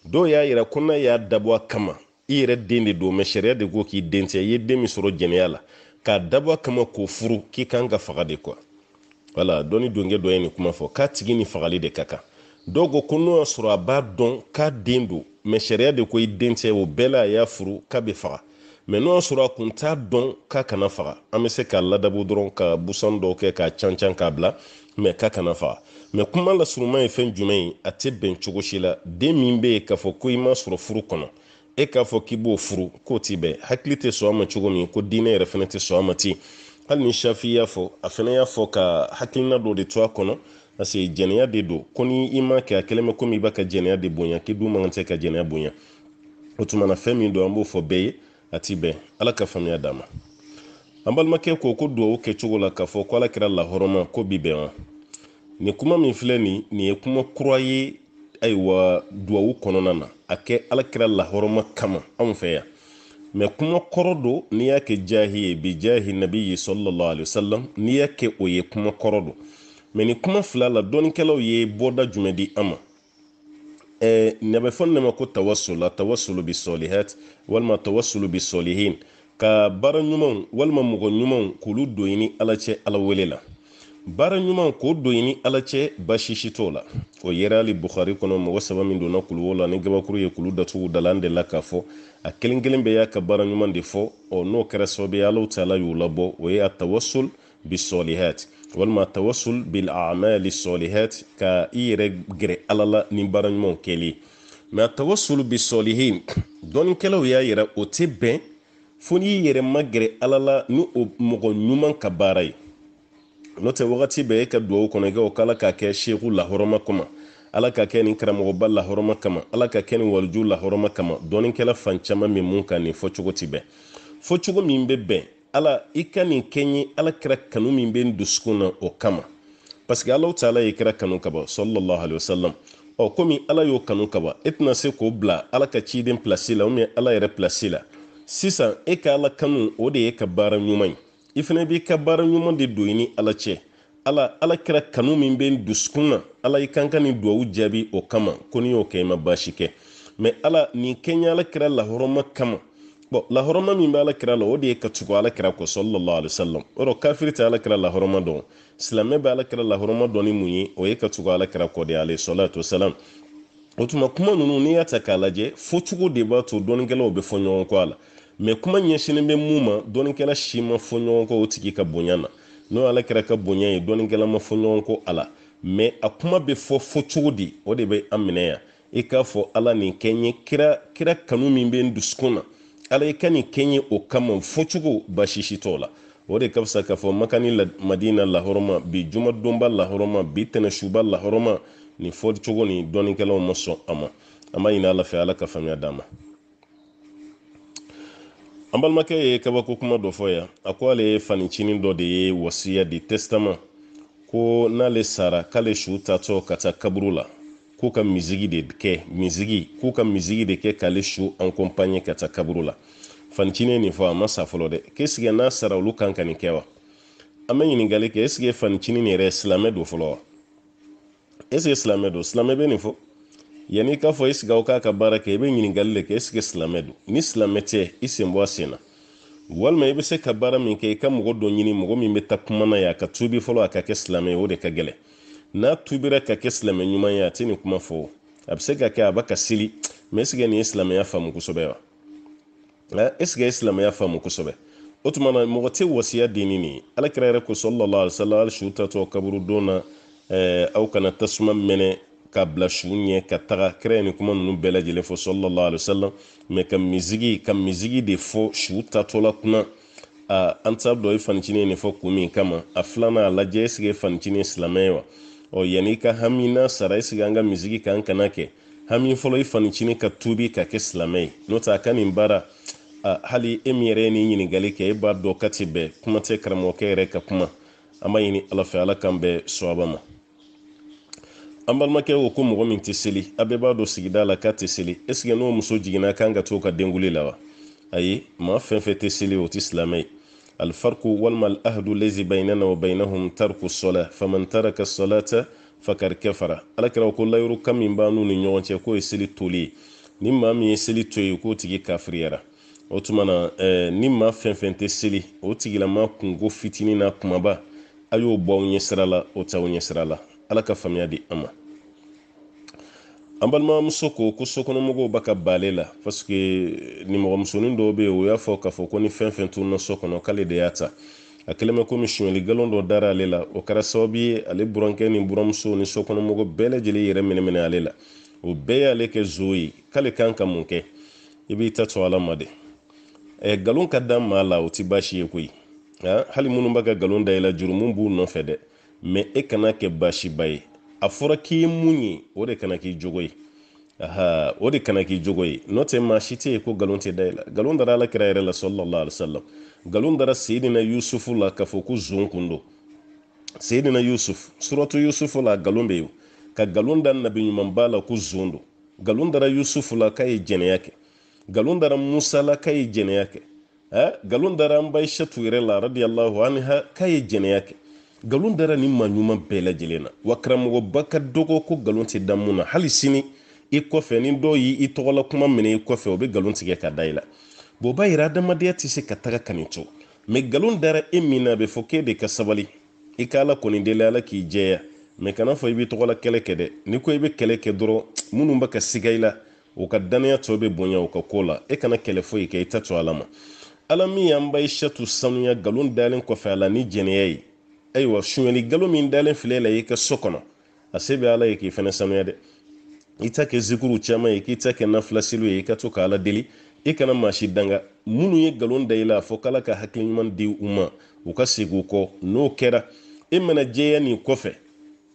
dɔw y'a yira ko n'a y'a dabɔ a kama i yɛrɛ den de don mɛ sariya de ko k'i den tɛ i ye den min sɔrɔ jɛnɛya la k'a dabɔ a kama k'o furu k'i kan ka faga de kuwa wala dɔnni donkɛ dɔ ye nin kuma fɔ k'a tigi ni fagali de ka kan dɔw ko ko n'o sɔrɔ a b'a dɔn k'a den don mɛ sariya de ko i den tɛ o bɛɛ la a y'a furu k'a bɛ faga mɛ n'o sɔrɔ a kun t'a dɔn k'a kana faga an bɛ se k'a ladabu dɔrɔn ka busan dɔw kɛ k'a cancan k'a bila mɛ k'a kana faga mɛ kuma lasuruman ye fɛn jumɛn ye a tɛ bɛn cogo si la den min bɛ yen k'a fɔ ko i ma sɔrɔ furu kɔnɔ e k'a fɔ e k'i b'o furu k'o ti bɛn hakili tɛ sɔn a ma cogo min ko diinɛ yɛrɛ fana tɛ sɔn a ma ten hali ni shafi y'a fɔ a fana y'a fɔ ka hakilina dɔ de to a kɔnɔ parce que jɛnɛya de don ko ni i ma kɛ a kɛlen bɛ komi i b'a ka jɛnɛya de bonya k'i dun man tɛ ka jɛnɛya bonya o tuma na fɛn min don an b'o fɔ bɛɛ ye a ti bɛn ala ka faamuya d'a ma an balimakɛ ko ko duwawu kɛcogo la k'a fɔ ko ala kɛra lahɔrɔma ko bi bɛn wa nin kuma min filɛ nin nin ye kuma kura ye ayiwa duwawu kɔnɔna na a kɛ ala kɛra lahɔrɔma kama anw fɛ yan mɛ kuma kɔrɔ don n'i y'a kɛ jahi ye bi jahi nabiyi sallallahu alaihi wasallam n'i y'a kɛ o ye kuma kɔrɔ don mɛ ni kuma fila la dɔnnikɛlaw ye bɔda jumɛn di an eh, ma ɛɛ nɛbɛ fɔ ne ma ko tawasula tawasulu bi sɔlihat walima tawasulu bi sɔlihin ka baara ɲumanw walima mɔgɔ ɲumanw k'olu don i ala cɛ ala wele la baara ɲuman k'o don i ala cɛ basisi t'o la o yɛrɛ hali bukari kɔnɔ mɔgɔ saba min donna kuluwo la ni gabakuru ye kulu datugu da an delila k'a fɔ a kelen kelen bɛɛ y'a ka baara ɲuman de fɔ ɔ n'o kɛra sababu ye alaw taala y'u labɔ o ye a tawasul bisɔlihat walima tawasul bil sɔlihat ka i yɛrɛ gɛrɛ ala la ni baara ɲumanw kɛli mɛ a tawasul bisɔlihin y'a yira o tɛ bɛn fo n'i yɛrɛ ma gɛrɛ ala la ni o mɔgɔ ɲuman ka baara ye n'o tɛ wagati bɛɛ e ka duwawu kɔnɔ i ka o k'ala k'a kɛ seku lahɔrɔma kɔma ala ka kɛ nin karamɔgɔba lahɔrɔma kama ala ka kɛ nin waliju lahɔrɔma kama dɔɔnikɛla fan caman min mun kan nin fɔcogo ti bɛn fɔcogo min bɛ bɛn ala i ka nin kɛ ala kɛra kanu min bɛ n dusukun na o kama paseke alaw ta ala ye kɛra kanu kaba sɔlɔlɔ alayhi wa sallam ɔ komi ala y'o kanu kaba e tɛna se k'o bila ala ka ciden pilasi la ala yɛrɛ pilasi la sisan e ka ala kanu o de ye ka baara ɲuman ye i fana b'i ka baara ɲuman de don i ni ala cɛ ala ala kɛra kanu min bɛ n dusukun na ala i kan ka nin duwawu jaabi o kama ko ni y'o kɛ i ma baasi kɛ mɛ ala nin kɛɲɛ ala kɛra lahɔrɔma kama bɔn lahɔrɔma min bɛ ala kɛra la o de ye ka tugu ala kɛra kɔ sallallahu alaihi wasallam o de kafiri tɛ ala kɛra lahɔrɔma dɔn silamɛ bɛ ala kɛra lahɔrɔma dɔn ni mun ye o ye ka tugu ala kɛra kɔ de ye alayhi salatu wasalam o tuma kuma ninnu n'i y'a ta k'a lajɛ fo cogo de b'a to dɔnnikɛlaw bɛ fɔ ɲɔgɔn kɔ a la mɛ kuma ɲɛsinnen bɛ mun ma dɔnnikɛla si ma fɔ ɲɔgɔn kɔ o tigi ka bonya na n'o ala kɛra ka bonya ye dɔnnikɛla ma fɔ ɲɔgɔn ko ala mɛ a kuma bɛ fɔ fɔ cogo di o de bɛ an minɛ yan i k'a fɔ ala nin kɛ n ye kira kira kanu min bɛ n dusukun na ala i ka nin kɛ n ye o kama fɔcogo basisi t'o la o de ka fisa k'a fɔ makani madina lahɔrɔma bi jumadonba lahɔrɔma bi tɛnɛsuba lahɔrɔma nin cogo ni dɔnnikɛlaw ma sɔn a ma an b'a ɲini ala fɛ ala ka faamuya d'an ma an balimakɛ ye kabako kuma dɔ fɔ yan a ko ale fanicinin dɔ de ye wasiya di testama ko n'ale sara k'ale su tatɔ ka taa kaburu la k'u ka mizigi de kɛ mizigi k'u ka mizigi de kɛ k'ale su ankompaɲe ka taa kaburu la fanicinin nin fɔ a ma sa fɔlɔ dɛ k'esige n'a sara olu kan ka nin kɛ wa an bɛ ɲiningali kɛ esige fanicinin yɛrɛ silamɛ don fɔlɔ wa esige silamɛ don silamɛ bɛ nin fɔ yani i k'a fɔ i aw k'a ka baara kɛ i bɛ ɲininkali le kɛ ɛseke silamɛ don ni silamɛ tɛ i sen bɔ a sen na walima i bɛ se ka baara min kɛ i ka mɔgɔ dɔ ɲini mɔgɔ min bɛ taa kuma ye a ka tuubi fɔlɔ a ka kɛ silamɛ o de ka gɛlɛn n'a tuubira ka kɛ silamɛ ɲuman ye a tɛ nin kuma fɔ a bɛ se ka kɛ a b'a ka seli mɛ ɛseke nin ye silamɛya faamu kosɛbɛ wa ɛseke ye silamɛya faamu kosɛbɛ o tuma mɔgɔ tɛ wasiya denni nin alakira yɛrɛ ko sɔlɔlɔ alisala ali su tatɔ kaburu don na eh, aw kana tasuma mɛnɛ ka bila sumu ɲɛ ka taga kira ni kuma ninnu bɛɛ lajɛlen fɔ sallallahu alaihi wasallam mɛ ka mizigi ka mizigi de fɔ su tatɔla kunna a an t'a dɔn i fanicini nin fɔ kun min kama a filanan a lajɛ ɛsike fanicini ye silamɛ ye wa ɔ yan'i ka hami n'a sara ɛsike an ka mizigi k'an kana kɛ hami fɔlɔ i fanicini ka tubi ka kɛ silamɛ ye n'o tɛ a ka nin baara hali e min yɛrɛ ye nin ɲininkali kɛ e b'a dɔn ka ti kuma tɛ karamɔgɔkɛ yɛrɛ ka kuma an b'a ɲini ala fɛ ala k'an bɛɛ sɔ ma an balimakɛ ko ko mɔgɔ min tɛ seli a bɛɛ b'a dɔn sigida la k'a tɛ seli ɛsike n'o muso jiginna kan ka to ka denguli la wa ayi maa fɛn fɛn tɛ seli o tɛ silamɛ ye alfarku walima alahdu lezi bainana wa bainahum tarku sola faman taraka solata fakar kafara alakira ko layuru kan min b'a n'u ni ɲɔgɔn cɛ k'o ye seli toli ye ni maa min ye seli to ye k'o tigi kafiriyara o tuma na eh, ni maa fɛn fɛn tɛ seli o tigilama kungo fitinin na kumaba a y'o bɔ aw ɲɛ la o t'aw ɲɛ la ala ka faamuya di an ma an balimamuso ko ko sokɔnɔmɔgɔw ba ka bale la paske nimɔgɔmusonin dɔ be o y'a fɔ k'a fɔ ko ni fɛn fɛn tunna so kɔnɔ k'ale de y'a ta a kelen komi suɲɛli galon dɔ dara ale la o kɛra sababu ye ale burankɛ ni buramuso ni sokɔnɔmɔgɔ bɛɛ lajɛlen yɛrɛ minɛminɛ ale la o bɛɛ y'ale kɛ zo ye k'ale kan ka mun kɛ i b'i ta to ala ma de nkalon ka da maa la o tɛ baasi ye koyi hali minnu b'a ka nkalon da i b'u nɔfɛ dɛ mɛ e kana kɛ baasiba ye a fɔra k'i ye mun ye o de kana k'i jogo ye aha o de kana k'i jogo ye n'o tɛ maa si tɛ yen ko nkalon tɛ da i e la nkalon dara ala kɛra yɛrɛ la sɔlɔlɔ alisalam nkalon dara seyidina yusufu la k'a fɔ ko zon kun don seyidina yusufu suratu yusufu la nkalon bɛ yen ka nkalon da nabi ɲuman ba la ko zon don nkalon dara yusufu la k'a ye jɛnɛya kɛ nkalon dara musa la k'a ye jɛnɛya kɛ nkalon dara an bayisatu yɛrɛ la radiyallahu anha k'a ye jɛnɛya kɛ nkalon dara ni ma ɲuman bɛɛ lajɛlen na wa karamɔgɔ ba ka dɔgɔ ko galon tɛ da mun na hali sini i kɔfɛ ni dɔw y'i tɔgɔla kuma minɛ i kɔfɛ o bɛ galon tigɛ ka da i la bon o b'a yira adamadenya tɛ se ka taga kani nin to mɛ nkalon dara e min na a bɛ fɔ k'e de ka sabali i ka ala kɔni deli ala k'i jɛya mɛ kana fɔ i bɛ tɔgɔla kɛlɛ kɛ dɛ n'i ko i bɛ kɛlɛ kɛ dɔrɔn minnu bɛ ka siga i la o ka danaya tɔ bɛ bonya o ka ko la e kana kɛlɛ foyi kɛ i ta to ala ma ala min y'an ba i sanuya galon dalen kɔfɛ a la ni jɛnɛya ye ayiwa sonyali galo min dalen filɛ la i ka so kɔnɔ a se bɛ ala ye k'i fana sanuya dɛ i ta kɛ zikuru caman ye k'i ta kɛ nafilaseliw ye i ka to ka deli i kana maa danga minnu ye nkalon da i la a fɔ k'ala ka hakili di u ma u ka segin u kɔ n'o kɛra e mana jɛya nin kɔfɛ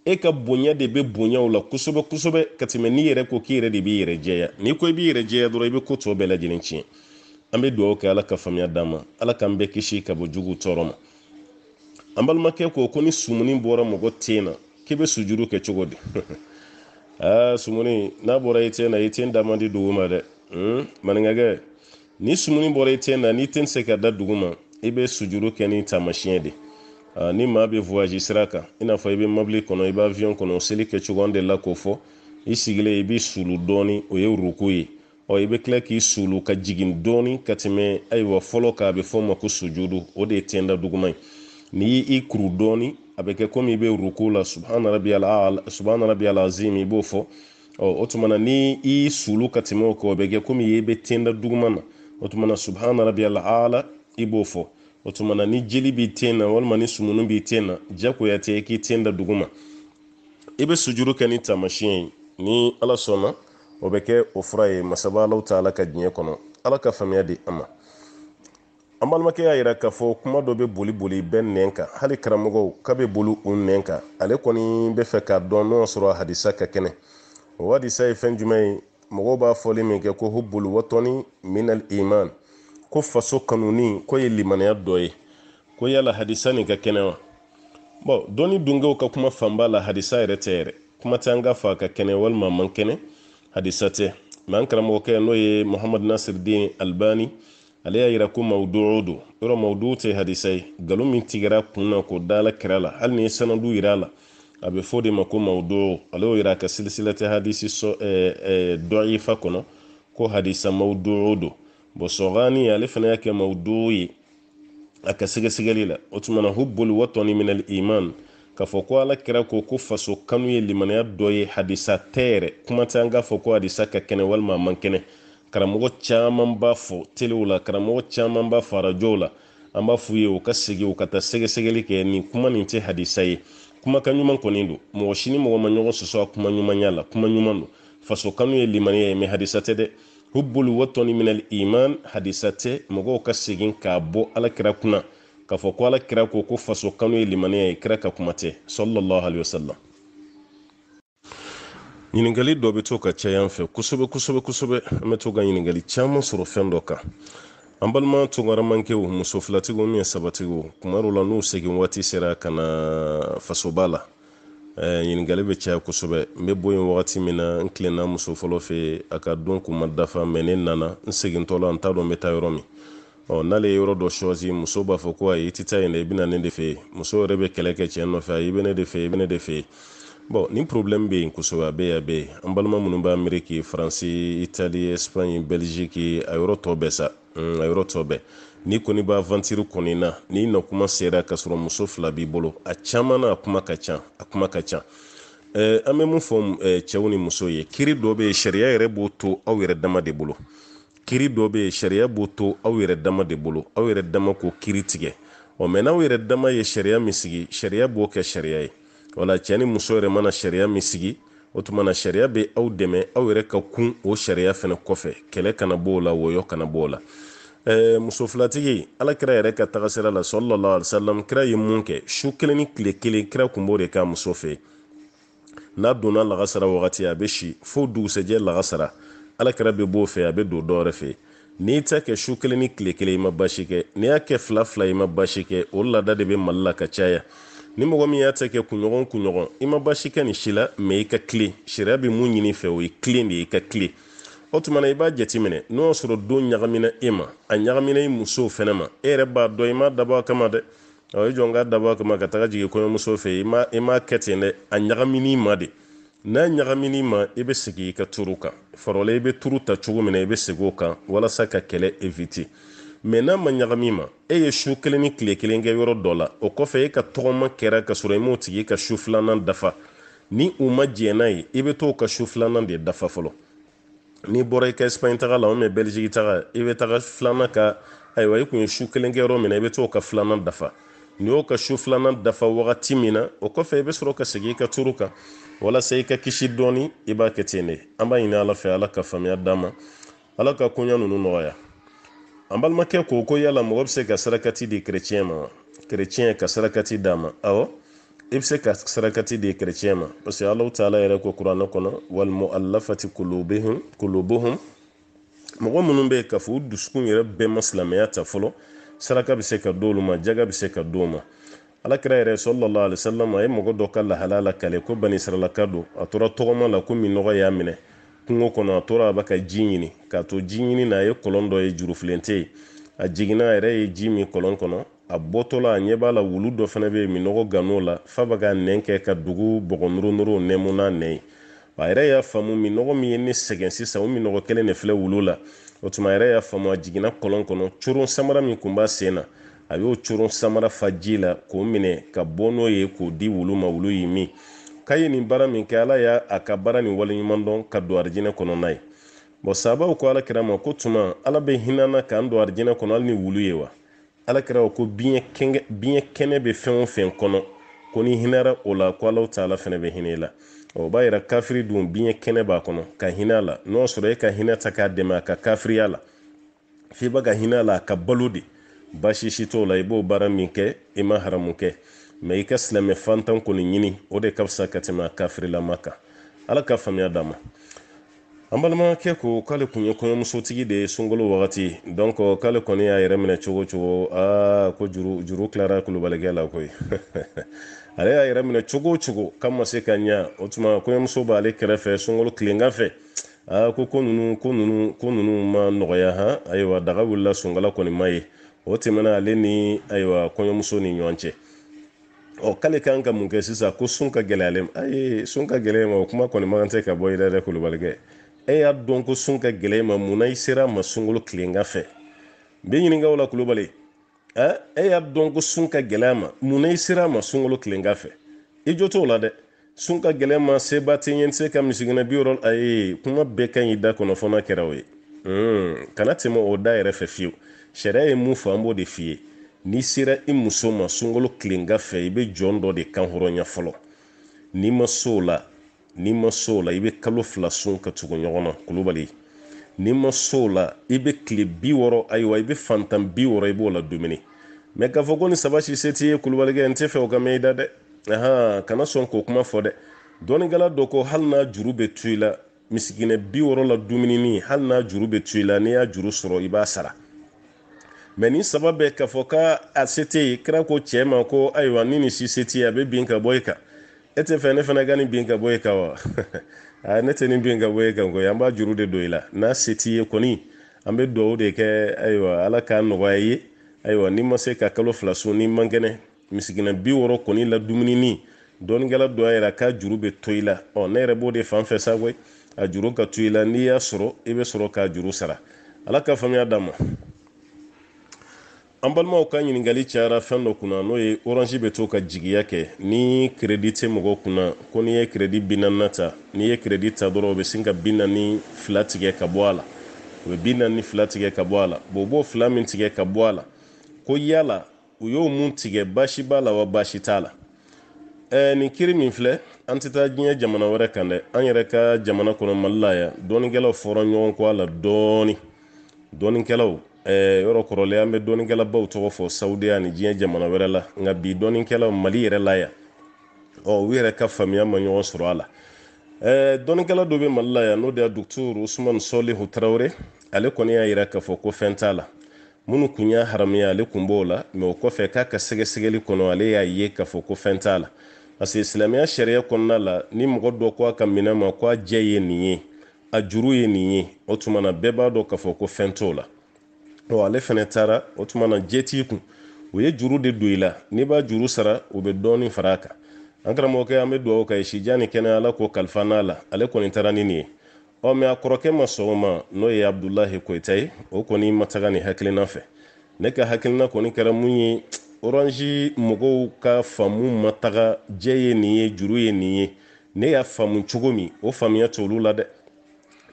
e ka bonya de bɛ bonyaw la kosɛbɛ kosɛbɛ ka tɛmɛ n'i yɛrɛ ko k'i yɛrɛ de b'i yɛrɛ jɛya n'i ko i b'i yɛrɛ jɛya dɔrɔn i bɛ ko tɔ bɛɛ lajɛlen tiɲɛ an bɛ dugawu kɛ ala ka faamuya d'an ma ala k'an bɛɛ kisi ka bɔ jugu tɔɔrɔ ma an balimakɛ ko ko ni sumuni bɔra mɔgɔ ten na k'i bɛ sujuru kɛ cogo di aa ah, sumuni n'a bɔra i ten na i ten da man di dugu ma dɛ hmm? maninkakɛ ni sumuni bɔra i ten na n'i ten se ka da dugu ma i bɛ sujuru kɛ ni taamasiyɛn de aa ah, ni maa bɛ voyage sira kan i n'a fɔ i bɛ mobili kɔnɔ i bɛ avion kɔnɔ o seli kɛcogo an de k'o fɔ i sigilen i b'i sulu dɔɔni o ye ruku ye ɔ i bɛ tila k'i sulu ka jigin dɔɔni ka tɛmɛ ayiwa fɔlɔ kan a bɛ fɔ o ma ko sujudu o de ye ten duguma ye n'i y'i kuru dɔɔni a bɛ kɛ komi i bɛ ruku la subahana rabi ala subahana rabi ala azim i b'o fɔ o tuma na ni i y'i sulu ka tɛmɛ o kan o bɛ kɛ komi i bɛ tenda duguma na o tuma na subahana rabi ala ala i b'o fɔ o tuma na ni jeli b'i ten na walima ni sumuni b'i ten na jagoya tɛ i k'i ten duguma i bɛ sujuru kɛ ni taamasiyɛn ye ni ala sɔnna o bɛ kɛ o fura ye masaba alaw ta ala ka diɲɛ kɔnɔ ala ka faamuya di an ma an balimakɛ y'a yira k'a fɔ kuma dɔ be boli boli bɛɛ nɛn kan hali karamɔgɔw k'a bɛ boli u nɛn kan ale kɔni bɛ fɛ k'a dɔn n'o sɔrɔ hadisa ka kɛnɛ o hadisa ye fɛn jumɛn ye mɔgɔw b'a fɔli min kɛ ko hubul watɔni minal iman ko faso kanuni ko ye limaniya dɔ ye ko yala hadisa nin ka kɛnɛ wa bɔn dɔnni dunkew ka kuma fanba la hadisa yɛrɛ tɛ yɛrɛ kuma tɛ an ka fa ka kɛnɛ walima man kɛnɛ hadisa tɛ mɛ an karamɔgɔkɛ n'o ye muhamad nasiriden albani ale y'a yira ko mawdu'u do yɔrɔ mawdu'u tɛ hadisa ye nkalon min tigɛra kun na k'o da ala la hali ni sanadu yira la a bɛ fɔ de ma ko mawdu'u ale y'o yira a ka silisila tɛ hadisi sɔ ɛɛ ɛɛ dɔyifa kɔnɔ ko hadisa mawdu'u do bɔn sɔgani ale fana y'a kɛ mawdu'u ye a ka sɛgɛsɛgɛli la o tuma na hubbul watani minal iman k'a fɔ ko ala kɛra ko ko faso kanu ye limaniya dɔ ye hadisa tɛ yɛrɛ kuma tɛ an k'a fɔ ko hadisa ka kɛnɛ walima a man kɛnɛ karamɔgɔ caman b'a fɔ telew la karamɔgɔ caman b'a fɔ arajow la an b'a f'u ye u ka segin u ka taa sɛgɛsɛgɛli kɛ nin kuma nin tɛ hadisa ye kumakan ɲuman kɔni don mɔgɔ si ni mɔgɔ ma ɲɔgɔn sɔsɔ a kuma ɲumanya la kuma ɲuman don faso kanu ye limaniya ye mɛ hadisa tɛ dɛ hubbulu watɔni minɛli iman hadisa tɛ mɔgɔw ka segin k'a bɔ alakira kunna k'a fɔ ko alakira ko ko faso kanu ye limaniya ye kira ka kuma tɛ sallallahu alaihi wasallam ɲininkali dɔ bɛ to ka caya an fɛ kosɛbɛ kosɛbɛ kosɛbɛ an bɛ to ka ɲininkali caman sɔrɔ fɛn dɔ kan an balima tunkaramankɛw muso filatigiw min sabatigiw kuma la n'u segin waati sera ka na fasoba la ɲininkali eh, bɛ caya kosɛbɛ n bɛ bɔ yen wagati min na n tilenna muso fɔlɔ fɛ a ka don kun dafa mɛ ne nana n segintɔ n t'a dɔn n bɛ yɔrɔ min ɔ n'ale ye yɔrɔ dɔ sɔsi muso b'a fɔ ko ayi i tɛ yen dɛ i bɛ ne de fɛ muso yɛrɛ bɛ kɛlɛ kɛ cɛ nɔfɛ ayi i bɛ ne de fɛ i bɛ ne de fɛ bon nin problème bɛ yen kosɛbɛ a bɛ yen a bɛ yen an balima minnu bɛ ameriki faransi itali ɛsipaɲi bɛliziki a yɔrɔ tɔ bɛɛ sa hmm, a yɔrɔ tɔ bɛɛ n'i kɔni b'a avantiri kɔni na n'i na kuma sera ka sɔrɔ muso fila b'i bolo a caman na a kuma ka ca a kuma ka ca ɛɛ an bɛ mun fɔ ɛɛ cɛw ni musow ye kiri dɔ be yen sariya yɛrɛ b'o to aw yɛrɛ dama de bolo kiri dɔ be yen sariya b'o to aw yɛrɛ dama de bolo aw yɛrɛ dama ko kiri tigɛ ɔ mɛ n'aw yɛrɛ dama ye sariya min sigi sariya b'o kɛ sariya ye wala cɛ ni muso yɛrɛ mana sariya min sigi o tuma na sariya bɛ aw dɛmɛ aw yɛrɛ ka kun o sariya fɛnɛ kɔfɛ kɛlɛ kana b'o la wɔyɔ kana b'o la muso filatigi ala kira yɛrɛ ka tagasira la sɔlɔlɔ alisalam kira ye mun kɛ su kelen ni tile kelen kira kun b'o de k'a muso fɛ n'a donna lagasara wagati a bɛ si fo dugusɛjɛ lagasara ala kira bɛ b'o fɛ a bɛ don dɔwɛrɛ fɛ n'i ta kɛ su kelen ni tile kelen i ma basi kɛ n'i y'a kɛ fila fila i ma basi kɛ o laada de bɛ mali la ka caya ni mɔgɔ min y'a ta kɛ kunɲɔgɔn kunɲɔgɔn i ma basi ka nin si la mɛ i ka kile sariya bɛ mun ɲini fɛ o ye kilen de ye i ka kile o tuma na i b'a jateminɛ n'o y'a sɔrɔ don ɲagamina e ma a ɲagamina i musow fɛnɛ ma e yɛrɛ b'a dɔn i ma dabɔ a kama dɛ ɔ i jɔn ka dabɔ a kama ka taga jigin kɔɲɔmuso fɛ i ma i ma kɛ ten dɛ a ɲagamini ma de n'a ɲagamini ma i bɛ segin i ka turu kan farala i bɛ turu ta cogo min na i bɛ segin o kan walasa ka kɛlɛ evite mɛ n'a ma ɲagami ma e ye su kelen ni tile kelen kɛ yɔrɔ dɔ la o kɔfɛ e ka tɔgɔma kɛra ka sɔrɔ i m'o tigi ka su filanan dafa ni u ma jɛn ye i bɛ t'o ka su filanan de dafa fɔlɔ n'i bɔra i ka espagne taga la walima belgique taga i bɛ taga filanan ka ayiwa i kun ye su kelen kɛ yɔrɔ min na i bɛ t'o ka filanan dafa ni y'o ka su filanan dafa wagati min na o kɔfɛ i bɛ sɔrɔ ka segi i ka turu kan walasa i ka kisi dɔɔni i b'a kɛ ten de an b'a ɲini ala fɛ ala ka faamuya d'an ala ka koɲa ninnu nɔgɔya an balimakɛ ko ko yala mɔgɔ bɛ se ka sarakati di kerecɛn ma kerecɛn ka sarakati d'a ma awɔ i bɛ se ka sarakati di kerecɛn ma parce alahu taala yɛrɛ ko kuranɛ kɔnɔ walima alafati mɔgɔ minnu bɛ k'a fɔ u dusukun yɛrɛ bɛɛ ma silamɛya ta fɔlɔ saraka bɛ se ka di ma jaga bɛ se ka di o ma alakira yɛrɛ sɔlɔlɔ alisalama a ye mɔgɔ dɔ ka lahala lakale ko bani saralaka a tora tɔgɔma la ko min nɔgɔ y'a minɛ kungo kɔnɔ e a tora e a bɛ ka ji ɲini k'a to ji ɲini na a ye kɔlɔn dɔ ye jurufilen tɛ yen a jiginna a yɛrɛ ye ji min kɔlɔn kɔnɔ a bɔtɔla a ɲɛ b'a la wulu dɔ fana bɛ yen minɔgɔ gan'o la f'a bɛ ka nɛn kɛ ka dugu bɔgɔ nurunuru nɛmu n'a nɛn ye a yɛrɛ y'a faamu minɔgɔ min ye ne sɛgɛn sisan o minɔgɔ kelen de filɛ wulu la o tuma a yɛrɛ y'a faamu a jiginna kɔlɔn kɔnɔ coron samara min kun b'a sen na a y'o coron samara fa ji la k'o minɛ ka bɔ n'o ye k'o di wulu ma wulu y'i min k'a nin baara min kɛ ala y'a ka baara nin waleɲuman dɔn ka don arijinɛ kɔnɔ n'a ye bɔn sabaw ko alakira ma ko tuma ala bɛ hinana k'an don arijinɛ kɔnɔ hali ni wulu ye wa alakira ko biɲɛ kɛnɛ bɛ fɛn o fɛn kɔnɔ ko ni hinɛra o la ko alaw ta fɛnɛ bɛ hinɛ la o b'a yira kafiri dun biɲɛ kɛnɛ b'a kɔnɔ ka hinɛ la n'o sɔrɔ e ka hinɛ ta k'a dɛmɛ a ka kafiriya la f'i ka hinɛ la a ka balo de baasi si t'o la i b'o baara min kɛ i ma haramu kɛ mɛ i ka silamɛ fantan kɔni ɲini o de ka fisa ka tɛmɛ a kafirilama kan ala ka faamuya d'a ma an balimakɛ ko k'ale kun ye kɔɲɔmusotigi de ye sunkalo wagati donc k'ale kɔni y'a yɛrɛ minɛ cogo cogo aa ko juru juru tilara kulubalikɛ la koyi ale y'a yɛrɛ minɛ cogo cogo k'a ma se ka ɲa o tuma kɔɲɔmuso b'ale kɛrɛfɛ sunkalo tilenkan fɛ aa ko ko ninnu ko ninnu ko ninnu ma nɔgɔya han ayiwa daga wulila sunkala kɔni ma ye o tɛmɛna ale ni ayiwa kɔɲɔmuso ni ɲɔgɔn cɛ ɔ k'ale kan ka mun kɛ sisan ko sun ka gɛlɛ ale ma ayi sun ka gɛlɛ ma o kuma kɔni man tɛ ka bɔ i la dɛ kolobalikɛ e y'a dɔn ko sun ka gɛlɛ ma munna i sera a ma sunkalo tilengan fɛ n bɛ ɲininka o la kulubali e y'a dɔn ko sun ka gɛlɛ ma munna i sera a ma sunkalo tilengan fɛ i jo t'o la dɛ sun ka gɛlɛ ma seba tɛ n ye n tɛ se ka misigɛnɛ bi wɔɔrɔ ayi kuma bɛɛ ka ɲi da kɔnɔ fɔ n'a kɛra o ye hmm, kana tɛmɛ o da yɛrɛ fɛ fiyewu sariya ye mun fɔ an b'o de f'i ye n'i sera i muso ma sunkalo tilenka fɛ i bɛ jɔn dɔ de kan hɔrɔnya fɔlɔ n'i ma so la n'i ma so la i bɛ kalo fila sun ka tugu ɲɔgɔn na kulubali n'i ma so la i bɛ tile bi wɔɔrɔ ayiwa i bɛ fantan bi wɔɔrɔ i b'o la dumuni mɛ k'a fɔ ko nin saba si se t'i ye kulubalikɛ n tɛ fɛ o ka mɛn i da dɛ ahan kana sɔn k'o kuma fɔ dɛ dɔɔninkɛla dɔ ko hali n'a juru bɛ to i la misikinɛ bi wɔɔrɔ la dumuni hali n'a juru bɛ to i la n'i y'a juru sɔrɔ i b'a sara mɛ nin saba bɛɛ k'a fɔ ka a se tɛ yen kira ko cɛ ma ko ayiwa ni nin si se t'i ye a bɛ bin ka bɔ i kan e tɛ fɛ ne fana ka nin bin ka bɔ i kan wa aa ne tɛ nin bin ka bɔ i kan koyi an b'a juru de don i la n'a se t'i ye kɔni an bɛ dugawu de kɛ ayiwa ala k'a nɔgɔya i ye ayiwa n'i ma se ka kalo fila sun n'i man kɛnɛ misigina bi wɔɔrɔ kɔni la dumuni dɔɔninkɛla dɔ yɛrɛ a ka juru bɛ to i la ɔ ne yɛrɛ b'o de fan fɛ sa koyi a juru ka to i la n'i y'a sɔrɔ i bɛ sɔrɔ k'a juru sara ala ka faamuya d'a ma an balimaw ka ɲiningali cayara fɛn dɔ kunna n'o ye orange bɛ to ka jigiya kɛ ni kredi tɛ mɔgɔ kunna ko n'i ye kredi bi naanina ta n'i ye kredi ta dɔrɔn o bɛ sin ka bi fila tigɛ ka bɔ a la u bɛ bi fila tigɛ ka bɔ a la bon u b'o fila min tigɛ ka bɔ a la ko yala u y'o mun tigɛ baasi b'a la wa baasi t'a la ɛɛ e, nin kiri min filɛ an tɛ taa diɲɛ jamana wɛrɛ kan dɛ an yɛrɛ ka jamana kɔnɔ mali la yan dɔɔninkɛlaw fɔra ɲɔgɔn kɔ a la dɔɔni dɔɔninkɛlaw Eh, yɔrɔ kɔrɔlen an bɛ dɔɔninkɛlabaw tɔgɔ fɔ sawudiya ni diɲɛ jamana wɛrɛ la nka bi dɔɔninkɛlaw mali yɛrɛ la yan ɔ u yɛrɛ ka faamuya ma ɲɔgɔn sɔrɔ a eh, la dɔɔninkɛla dɔ bɛ mali la yan n'o de ye dɔkitɛri usumani sɔlihu tarawele ale kɔni y'a yira k'a fɔ ko fɛn t'a la minnu tun y'a haramuya ale kun b'o la mɛ o kɔfɛ k'a ka sɛgɛsɛgɛli kɔnɔ ale y'a ye k'a fɔ ko fɛn t'a la parce que silamɛya sariya kɔnɔna la ni mɔgɔ dɔ ko a ka minɛn ma ko a jɛ ye nin ye a juru ye nin ye o tuma na bɛɛ b'a dɔn k'a fɔ ko fɛn t'o la ale fɛnɛ taara o tuma na jɛ t'i kun u ye juru de don i la n'i b'a juru sara u bɛ dɔɔnin far'a kan an karamɔgɔkɛ an bɛ dugawu ka ye sijan ni kɛnɛ ala ko kalifa n'a la ale kɔni taara ni nin ye ɔ mɛ a kɔrɔkɛ ma sɔn o ma n'o ye abudulahi koyita ye o kɔni ma taga nin hakilina fɛ ne ka hakilina kɔni kɛra mun ye oranzi mɔgɔw ka faamu ma taga jɛ ye nin ye juru ye nin ye ne y'a faamu cogo min o faamuya t'olu la dɛ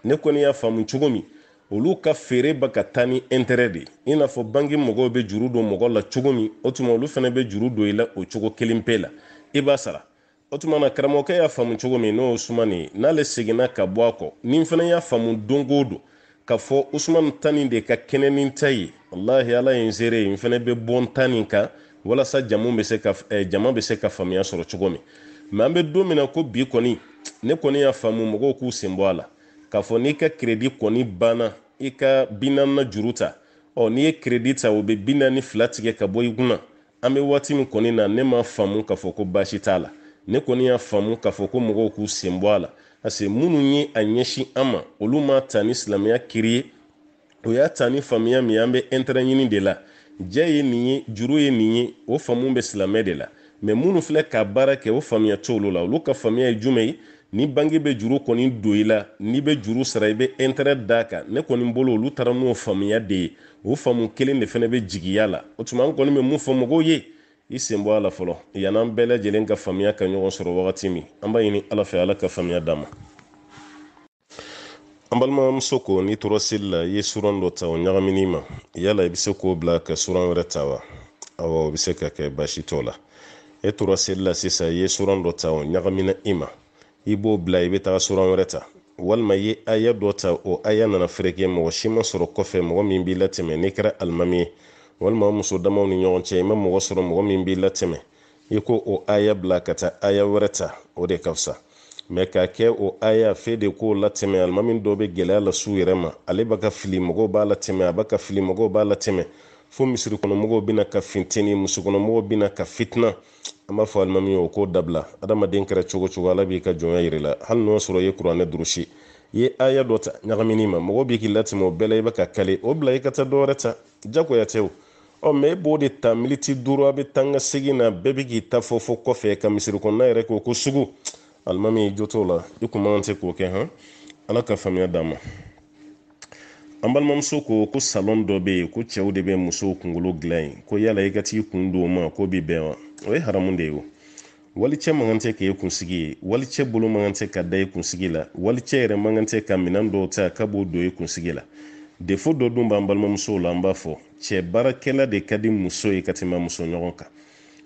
ne kɔni y'a faamu cogo min olu ka feere ba ka taa ni intérêt de i n'a fɔ banki mɔgɔw bɛ juru don mɔgɔ la cogo min o tuma olu fana bɛ juru don i la o cogo kelen pe la i b'a sara o tuma na karamɔgɔkɛ y'a faamu cogo min n'o ye usumani n'ale seginna ka bɔ a kɔ ni fana y'a faamu don o don k'a fɔ usumani tani nin de ka kɛnɛ ta ye walahi ala ye n seere ye n fana bɛ bɔ n kan walasa jamu bɛ se ka jama bɛ se ka faamuya sɔrɔ cogo min mɛ an bɛ don min na ko bi kɔni ne kɔni y'a faamu mɔgɔw k'u sen bɔ a la k'a fɔ n'i ka kredi kɔni banna i ka bi na juru ta ɔ n'i ye kredi ta o bɛ bi fila tigɛ ka bɔ i kunna an bɛ waati min kɔni na ne ma faamu k'a fɔ ko baasi t'a la ne kɔni y'a faamu k'a fɔ ko mɔgɔw k'u sen bɔ a la parce que minnu ye a ɲɛsin an ma olu ma ta ni silamɛya kiri ye o y'a ta ni faamuya min ye an bɛ ɛntɛrɛ ɲini de la jɛ ye nin ye juru ye nin ye o faamu bɛ silamɛ de la mɛ minnu filɛ ka baara kɛ o faamuya t'olu la olu ka faamuya ye jumɛn ye ni bange bɛ juru kɔni don i la n'i bɛ juru sara i bɛ intérêt d'a kan ne kɔni bolo olu taara n'o faamuya de ye o faamu kelen de fana bɛ jigiya la o tuma an kɔni bɛ mun fɔ mɔgɔw ye i sen bɔ a la fɔlɔ yann'an bɛɛ lajɛlen ka faamuya ka ɲɔgɔn sɔrɔ wagati min an b'a ɲini ala fɛ ala ka faamuya d'a ma an balimamuso ko n'i tora seli la i ye suran dɔ ta o ɲagamini ma yala i bɛ se k'o bila ka suran wɛrɛ ta wa awɔ o bɛ se ka kɛ baasi la e tora seli la sisan i ye suran dɔ ta o ɲagamina i ma i b'o bila i bɛ taga suran wɛrɛ ta walima ye aya dɔ ta o aya nana fereke mɔgɔ si sɔrɔ kɔfɛ mɔgɔ min b'i latɛmɛ n'i kɛra alimami ye walima muso damaw ni ɲɔgɔn cɛ i ma mɔgɔ sɔrɔ mɔgɔ min b'i latɛmɛ i ko o aya bila ka taa aya wɛrɛ ta o de ka fisa mɛ k'a kɛ o aya fe de k'o latɛmɛ alimami dɔ be gɛlɛya las'u yɛrɛ ma ale b'a ka fili mɔgɔw b'a latɛmɛ a b'a ka fili mɔgɔw b'a latɛmɛ fo misirikɔnɔmɔgɔw bɛna ka fintini musokɔnɔmɔgɔw bena ka fitina an b'a fɔ alimami ye o k'o dabila adamaden kɛra cogo cogo ala b'i ka jɔnya yira hali n'o sɔrɔ ye kuranɛ durusi ye aya dɔ ta ɲagamini ma mɔgɔ b'i k'i latɛmɛ o bɛɛ la i bɛ ka kale o bila i ka taa dɔwɛrɛ ta jagoya tɛ o ɔ mɛ e b'o de ta militi duuru a bɛ tan ka na bɛɛ bɛ k'i ta fɔ fo kɔfɛ ka misirikɔnɔna yɛrɛ k'o ko sugu alimami i jo t'o la i kun man kan tɛ k'o kɛ han ala ka faamuya d'an ma an balimamuso ko ko salon dɔ bɛ yen ko cɛw de bɛ musow kunkolo dilan yen ko yala i ka t'i kun di ma ko bi bɛn wa o ye haramu de ye walicɛ man tɛ k'e kunsigi ye walicɛ bolo man tɛ ka da i kunsigi la walicɛ yɛrɛ man tɛ ka minɛn dɔw ta ka b'o don i kunsigi la defo dɔ dun b'an balimamusow la an b'a fɔ cɛ baarakɛla de ka di muso ye ka tɛmɛ muso ɲɔgɔn kan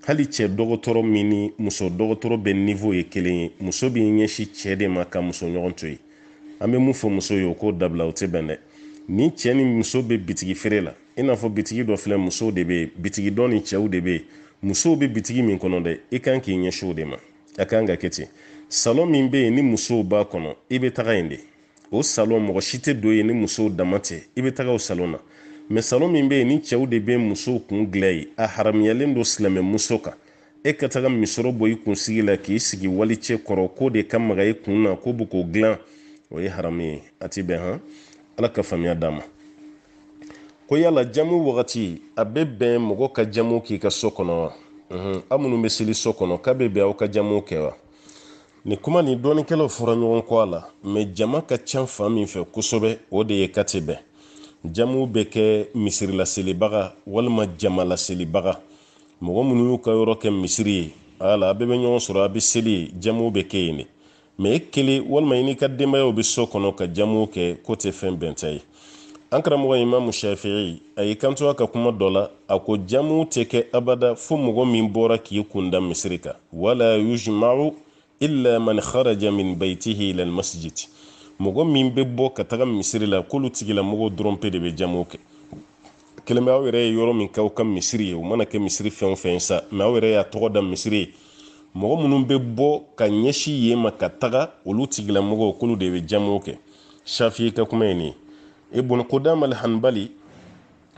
hali cɛ dɔgɔtɔrɔ min ni muso dɔgɔtɔrɔ bɛ nivo ye kelen ye muso b'i ɲɛsin cɛ de ma ka muso ɲɔgɔn to ye an bɛ mun fɔ muso ye o k'o dabila o tɛ bɛn dɛ ni cɛ ni muso bɛ bitigi feere la i n'a fɔ bitigi dɔ filɛ musow de bɛ yen bitigi dɔ ni cɛw de bɛ yen musow bɛ bitigi min kɔnɔ dɛ i kan k'i ɲɛsin o de ma a kan ka kɛ ten salon min bɛ yen ni musow b'a kɔnɔ i bɛ taga yen de o salon mɔgɔ si tɛ don yen ni musow dama tɛ i bɛ taga o salon na mɛ salon min bɛ yen ni cɛw de bɛ musow kun dilan yen a haramuyalen don silamɛ muso kan e ka taga misɔrɔ bɔ i kunsigi la k'i sigi wali cɛ kɔrɔ k'o de ka maga i kun na k'o bɛ k'o dilan o ye haramu ye a ti bɛn han ala ka faamuya d'a ma ko yala jamu wagati a bɛ bɛn mɔgɔ ka jamu k'i ka so kɔnɔ wa aw minnu bɛ seli so kɔnɔ k'a bɛ bɛn aw ka jamu kɛ wa nin kuma nin dɔɔnikɛlaw fɔra ɲɔgɔn kɔ a la mɛ jama ka can fan min fɛ kosɛbɛ o de ye kati bɛn jamu bɛ kɛ misilaselibaga walima jamalaselibaga mɔgɔ minnu y'u ka yɔrɔ kɛ misiri ye ala a bɛɛ bɛ ɲɔgɔn sɔrɔ a bɛ seli jamu bɛ kɛ yen de i kelen walima i n'i ka denbayaw bɛ so kɔnɔ ka jamuw kɛ ko tɛ fɛn bɛnta ye an karamɔgɔ imamu shafi'i a y'i kanto a ka kuma dɔ la a ko jamuw tɛ kɛ abada fo mɔgɔ min bɔra k'i kunda misiri kan wala yujmau illa man kharaja min baitihi ila almasjid mɔgɔ min bɛ bɔ ka taga misiri la k'olu tigilamɔgɔw dɔrɔn de bɛ jamuw kɛ kelen bɛ aw yɛrɛ ye yɔrɔ min k'aw ka misiri ye o mana kɛ misiri fɛn fɛn sa mɛ aw yɛrɛ y'a tɔgɔ da misiri ye mɔgɔ minnu bɛ bɔ ka ɲɛsin yen ma ka taga olu tigilamɔgɔw k'olu de bɛ jamuw kɛ shafi ka kuma ye nin ye ibn qudama al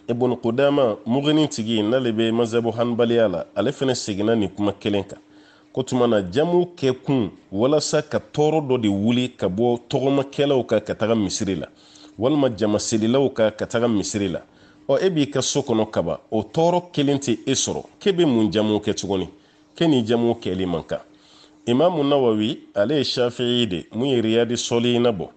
ibn qudama mugni tigi n'ale bɛ mazhabu hanbaliya la ale fana seginna nin kuma kelen kan ko tuma na jamu kɛ kun walasa ka tɔɔrɔ dɔ de wuli ka bɔ tɔgɔmakɛlaw kan ka taga misiri la walima jamaselilaw kan ka taga misiri la ɔ e b'i ka so kɔnɔ kaba o tɔɔrɔ kelen tɛ e sɔrɔ k'e bɛ mun jamu kɛ tuguni ke ni jamu kɛli man kan imamu nawawi ale ye shafi'i de mun ye riyadi solina bɔ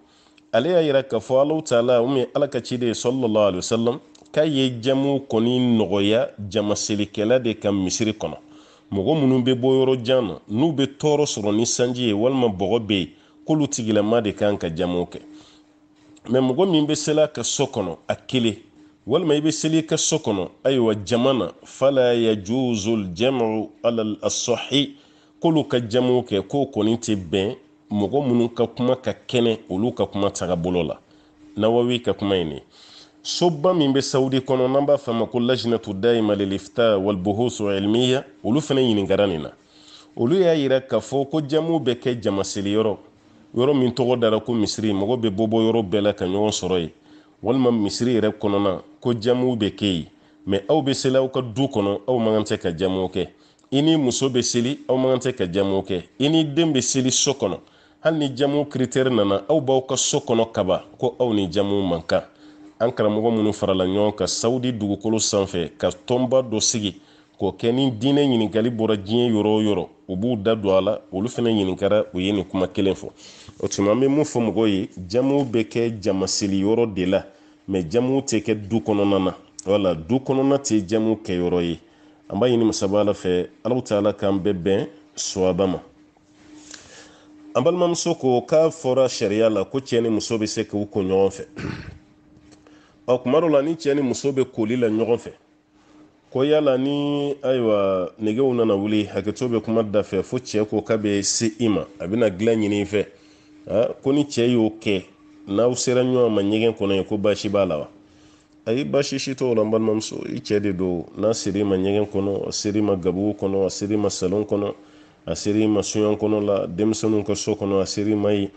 ale y'a yira k'a fɔ alahu taala mun ye ala ka ciden ye sallallahu alaihi wasallam k'a ye jamu kɔni nɔgɔya jamaselikɛla de ka misiri kɔnɔ mɔgɔ minnu bɛ bɔ yɔrɔ jan na n'u bɛ tɔɔrɔ sɔrɔ ni sanji ye walima bɔgɔ bɛ yen k'olu tigilama de kan ka jamu kɛ mɛ mɔgɔ min bɛ sela ka so kɔnɔ a kelen walma i bɛ seli i ka so kɔnɔ ayiwa jama fala yajuzu aljamu ala asahi k'olu ka jamuw kɛ k'o kɔni tɛ bɛn mɔgɔ minnu ka kuma ka kɛnɛ olu ka kuma taga bolo la nawawi ka kuma in ne soba min bɛ sawudi kɔnɔ n'an b'a f'a ma ko lajinatu daima lilifta walbuhusu ilmiya olu fana ɲininkara nin na olu y'a yira k'a fɔ ko jamuw bɛ kɛ jamaseliyɔrɔ yɔrɔ min tɔgɔ dara ko misiri mɔgɔ bɛ bɔ yɔrɔ bɛɛ la ka ɲɔgɔn sɔrɔ yen walima misiri yɛrɛ kɔnɔna ko jamuw be kɛ yen mɛ aw be seli aw ka du kɔnɔ aw man kan ka jamuw kɛ i ni muso be seli aw man kan ka jamuw kɛ i ni den be seli so kɔnɔ hali ni jamu kritɛri nana aw b'aw ka so kɔnɔ kaba ko aw ni jamuw man kan an karamɔgɔ minnu farala ɲɔgɔn ka saudi dugukolo sanfɛ ka tɔnba dɔ sigi k'o kɛ ni diinɛ ɲininkali bɔra diɲɛ yɔrɔ o yɔrɔ u b'u da don a la olu fɛnɛ ɲininkara u ye nin kuma kelen fɔ o tuma an bɛ mun fɔ mɔgɔw ye jamuw be kɛ jamaseli yɔrɔ de la mɛ jamuw tɛ kɛ du kɔnɔna na wala du kɔnɔna tɛ jamu kɛ ye an b'a ɲini masaba ala fɛ alaw ta k'an bɛɛ bɛn suwaba ma an balimamuso ko k'a fɔra sariya la ko cɛ ni muso bɛ se k'u ko ɲɔgɔn fɛ ɔ kuma dɔ la ni cɛ ni muso bɛ koli la ɲɔgɔn fɛ ko yala ni ayiwa negew nana wuli hakɛto bɛ kuma da fɛ fo ko k'a bɛ se i ma a bɛna dilan ɲini fɛ Ah, ko ni cɛ y'o kɛ n'aw sera ɲɔgɔn ma ɲɛgɛn kɔnɔ ye ko basi b'a la wa ayi baasi si t'o la n balimamuso i cɛ de don n'a ser'i ma ɲɛgɛn kɔnɔ a ser'i ma gabugu kɔnɔ a ser'i ma salon kɔnɔ a ser'i ma soɲan kɔnɔ la denmisɛnninw ka so kɔnɔ a ser'i ma ye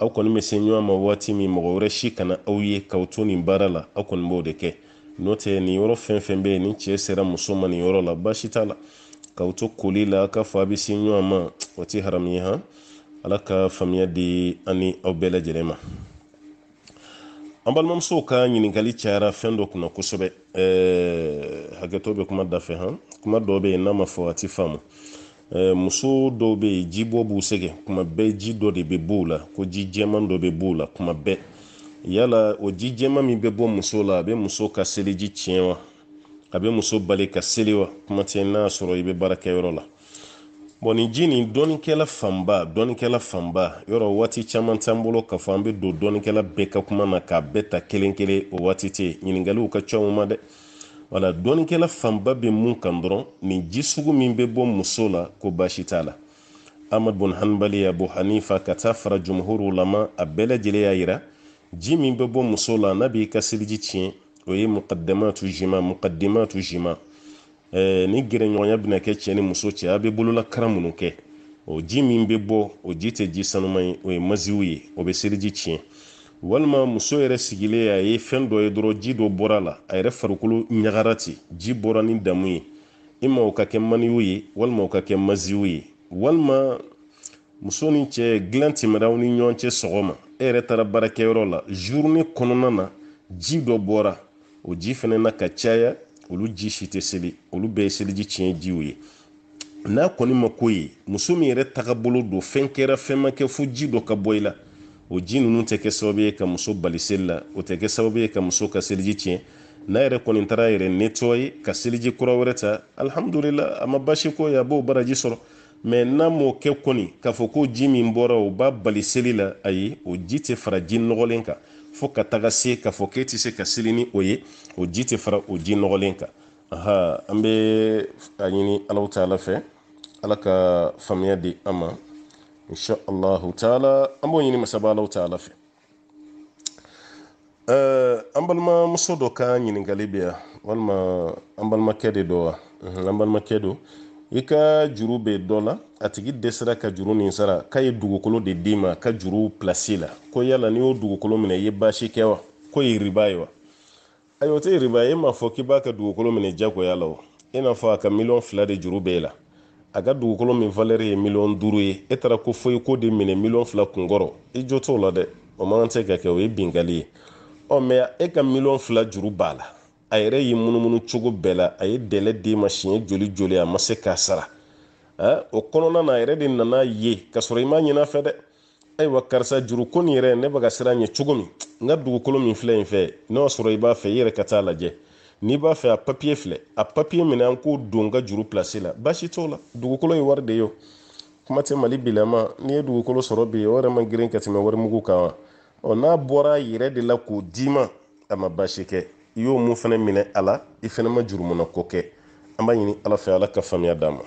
aw kɔni bɛ se ɲɔgɔn ma waati min mɔgɔ wɛrɛ si kana aw ye k'aw to nin baara la aw kɔni b'o de kɛ n'o tɛ nin yɔrɔ fɛn fɛn bɛ yen ni cɛ sera muso ma nin yɔrɔ la baasi t'a la k'aw to koli la k'a fɔ a se ɲɔgɔn ma o tɛ haramu ye han ala ka faamuya di ani aw bɛɛ lajɛlen ma an balimamusow ka ɲininkali cayara fɛn dɔ kunna kosɛbɛ hakɛto bɛ kuma dafɛ han kuma dɔw bɛ yen n'a ma fɔ a ti faamu muso dɔw bɛ yen jibɔ b'u sɛgɛn kuma bɛɛ ji dɔ de bɛ b'u la ko ji jɛman dɔ bɛ b'u la kuma bɛɛ yala o ji jɛman min bɛ bɔ muso la a bɛ muso ka seliji tiɲɛ wa a bɛ muso bali ka seli wa kuma tɛ n'a sɔrɔ i bɛ baara la bɔn nin ji nin dɔɔnikɛla fanba dɔɔnikɛla fanba yɔrɔ waati caman t'an bolo k'a fɔ an bɛ don dɔɔnikɛla bɛɛ ka kuma na k'a bɛɛ ta kelen kelen o waati tɛ ɲininkaliw ka cɛw ma dɛ wala dɔɔnikɛla fanba bɛ mun kan dɔrɔn nin ji sugu min bɛ bɔ muso la ko baasi t'a la amadu bun hanbali abu hanifa ka taa fara jumhuru lama a bɛɛ lajɛlen y'a yira ji min bɛ bɔ muso la n'a b'i ka seliji tiɲɛ o ye muqaddamatu jima muqaddimatu jima Eh, ni gɛrɛɲɔgɔnya bɛna kɛ cɛ ni muso cɛ a bɛ bolola kara minnu kɛ o ji min bɛ bɔ o ji tɛ ji sanuma ye o ye maziw ye o bɛ seliji tiɲɛ walima muso yɛrɛ sigilen a ye fɛn dɔ ye dɔrɔn ji dɔ bɔra la a yɛrɛ farikolo ɲagara ten ji bɔra ni damu ye i ma o ka kɛ maniw ye walima o ka kɛ maziw ye walima muso ni cɛ dilan tɛmɛraw ni ɲɔgɔn cɛ sɔgɔma e yɛrɛ taara baarakɛyɔrɔ la zurune kɔnɔna na ji dɔ bɔra o ji fɛnɛ na ka caya olu ji si tɛ seli olu bɛɛ ye seliji tiɲɛ jiw ye n'a kɔni ma ko ye muso min yɛrɛ taga bolo don fɛn kɛra fɛn ma kɛ fo ji dɔ ka bɔ i la o ji ninnu tɛ kɛ sababu ye ka muso bali seli la o tɛ kɛ sababu ye ka muso ka seliji tiɲɛ n'a yɛrɛ kɔni taara yɛrɛ netɔye ka seliji kura wɛrɛ ta alihamudulila a ma basi ko ye a b'o baraji sɔrɔ mɛ n'a m'o kɛ kɔni k'a fɔ ko ji min bɔra o b'a bali seli la ayi o ji tɛ fara ji nɔgɔlen kan fo ka taga se k'a fɔ k'e tɛ se ka seli ni o ye o ji tɛ fara o ji nɔgɔlen kan aha an bɛ a ɲini ala fɛ ala ka faamuya di an ma insha allahu taala an b'o ɲini masaba alaw ta ala fɛ an balimamuso dɔ ka ɲininkali bɛ yan walima an balimakɛ de don wa an balimakɛ don i ka juru be dɔ la a tigi dɛsɛra ka juru nin sara k'a ye dugukolo de d'i ma ka juru plasi la ko yala n'i y'o dugukolo minɛ i ye baasi kɛ wa ko ye riba ye wa ayi o tɛ riba ye e m'a fɔ k'i b'a ka dugukolo minɛ jagoya la o i e n'a fɔ a ka miliyɔn fila de juru b'e la a ka dugukolo min valɛri ye miliyɔn duuru ye e taara ko foyi ko de minɛ miliyɔn fila kunkɔrɔ i jo t'o la dɛ o man kan tɛ ka kɛ o ye binkali ye ɔ mɛ e ka miliyɔn fila juru b'a la a yɛrɛ y'i munumunu cogo bɛɛ la a ye dɛlɛ d'e ma siɲɛ joli joli a ma se k'a sara o kɔnɔna na a yɛrɛ de nana ye k'a sɔrɔ i ma ɲin'a fɛ dɛ ayiwa karisa juru nin yɛrɛ ne bɛ ka siran ɲɛ cogo min n ka dugukolo min filɛ in fɛ n'o y'a sɔrɔ i b'a fɛ i yɛrɛ ka taa lajɛ n'i b'a fɛ a papiye filɛ a papiye minɛ an k'o don ka juru pilasi la baasi t'o la dugukolo ye wari de ye o kuma tɛ mali bilama n'i ye dugukolo sɔrɔ bi o yɛrɛ man girin ka tɛmɛ warimugu kan wa ɔ n'a bɔra a yɛrɛ de la k'o d'i ma a ma baasi kɛ i y'o mun fɛnɛ minɛ a la i fɛnɛ ma jurumuna ko kɛ an b'a ɲini ala fɛ ala ka faamuya d'a ma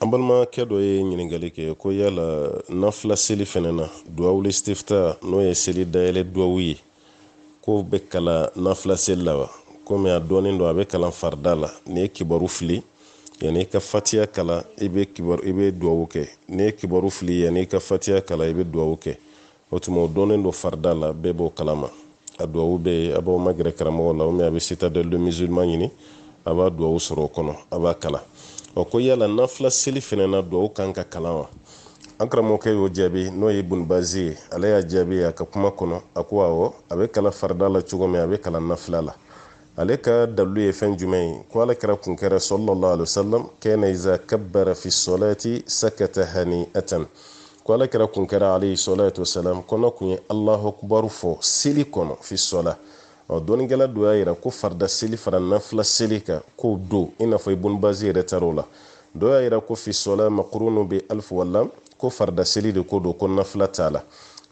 an balimakɛ dɔ ye ɲininkali kɛ ko yala nafila seli fɛnɛ na duwawuli stifta n'o ye seli dayɛlɛ duwawu ye ko bɛ kala nafila seli la wa komi a dɔɔnin don a bɛ kalan farida la ni ye kibaru fili yani i ka fatiya kala i bɛ kibaru i bɛ duwawu kɛ ni ye kibaru fili yani i ka fatiya kala i bɛ duwawu kɛ o tuma o dɔɔnin don farida la bɛɛ b'o kalama a duwawu bɛ ye a b'aw magɛrɛ karamɔgɔ la a bɛ de musulman ɲini a b'a duwawu sɔrɔ o kɔnɔ a b'a kalan ɔ ko yala nafila seli fɛnɛ na duwawu kan ka kalan wa an karamɔgɔkɛ y'o jaabi n'o ye bonibazi ye ale y'a jaabi a ka kuma kɔnɔ a ko awɔ a bɛ kalan farida la cogo min a bɛ kalan nafila la ale ka dalilu ye fɛn jumɛn ye ko ala kɛra kun kɛra alaihi iza kabbara fi solati sakata hani atan ko alakira kun kɛra alayhi salatu wasalam kɔnɔ kun ye allahu akbaru fɔ seli kɔnɔ fi sɔla dɔnikɛla dɔ y'a yira ko farida seli fara nafila seli kan k'o don i n'a fɔ ibn bazi yɛrɛ tar'o la dɔ y'a yira ko fi sɔla makurunu bi alfu wala ko farida seli de ko don ko nafila t'a la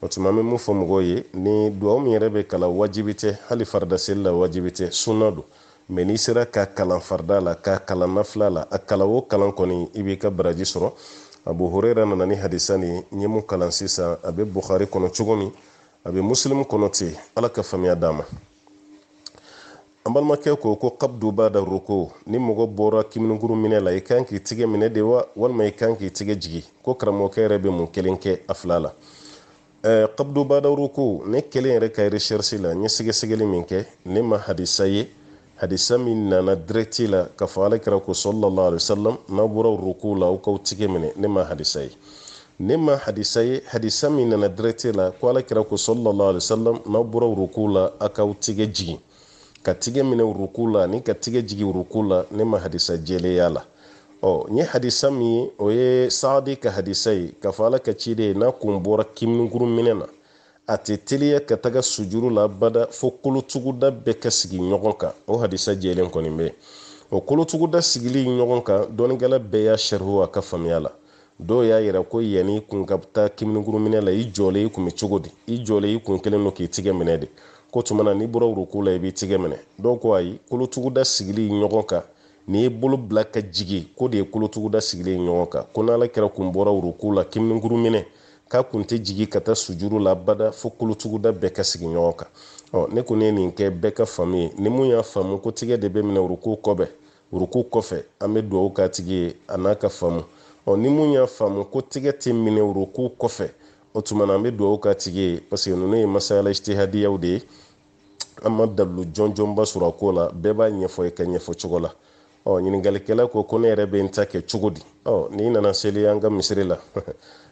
o tuma an mun fɔ mɔgɔw ye ni duwawu min yɛrɛ bɛ kalan wajibi tɛ hali farida seli la wajibi tɛ sunna don mɛ n'i sera ka kalan farida la ka kalan nafila la a kalan o kalan kɔni i b'i ka baraji sɔrɔ abu hurera nana ni hadisa kalan sisan a be bukhari kɔnɔ cogo min a be muslim kɔnɔ ten ala ka faamiya d'a an balimakɛ ko ko kabdu bada ruko ni mɔgɔ bɔra kiminikuru minɛ la i kan k'i tigɛ minɛ de wa walima i kan k'i tigɛ jigi ko karamɔgɔkɛ yɛrɛ be mun kelen kɛ a fila la kabdu bada ruko ne kelen yɛrɛ ka recherche la n ye sɛgɛsɛgɛli min kɛ ne ma hadisa ye hadisa min nana dirɛti la k'a fɔ alakira ko sallallahu alaihi wasallam n'a bɔra ruku la aw k'aw tigɛ minɛ ne ma hadisa ye ne ma hadisa ye hadisa min nana dirɛti la ko alakira ko sallallahu alaihi wasallam n'a bɔra ruku la aw k'aw tigɛ jigin ka tigɛ minɛ ruku la ani ka tigɛ jigin ruku la ne ma hadisa jɛlenya la ɔ n ye hadisa min ye o ye saadi ka hadisa ye k'a fɔ ala ka ciden n'a kun bɔra kiminkurun minɛ na a tɛ teliya ka taga sujuru la bada fo kolotuguda bɛɛ ka sigi ɲɔgɔn kan o hadisa jɛlen kɔni bɛ o kolotuguda sigili ɲɔgɔn kan dɔnnikɛla bɛɛ y'a sarihu a ka faamuya la dɔw y'a yira ko yani i kun ka taa kiminikuruminɛ la i jɔlen i kun bɛ cogo di i jɔlen i kun kelen don k'i tigɛ minɛ de ko tuma na n'i bɔra wuruku la i b'i tigɛ minɛ dɔw ko ayi kolotuguda sigili ɲɔgɔn kan n'i ye bolo bila ka jigin ko de ye kolotuguda sigili ɲɔgɔn kan ko n'ala kɛra kun bɔra wuruku la kiminikuruminɛ k'a kun tɛ jigi ka taa sujuru labada fo kolotuguda bɛɛ ka sigi ɲɔgɔn kan ɔ ne kɔni ye nin kɛ bɛɛ ka faamu ye ni mun y'a faamu ko tigɛ de bɛ minɛ uruku kɔfɛ uruku kɔfɛ an bɛ dugawu k'a tigi ye a n'a ka faamu ɔ ni mun y'a faamu ko tigɛ tɛ minɛ uruku kɔfɛ o tuma na an bɛ dugawu k'a tigi ye parce que ninnu ye masala ijtihadiyaw de ye an ma dabilu jɔnjɔnba sɔrɔ a ko la bɛɛ b'a ɲɛfɔ i ka ɲɛfɔ cogo la ɔ ɲininkalikɛla ko ko ne yɛrɛ bɛ n ta kɛ cogo di ɔ n'i nana seli an ka misiri la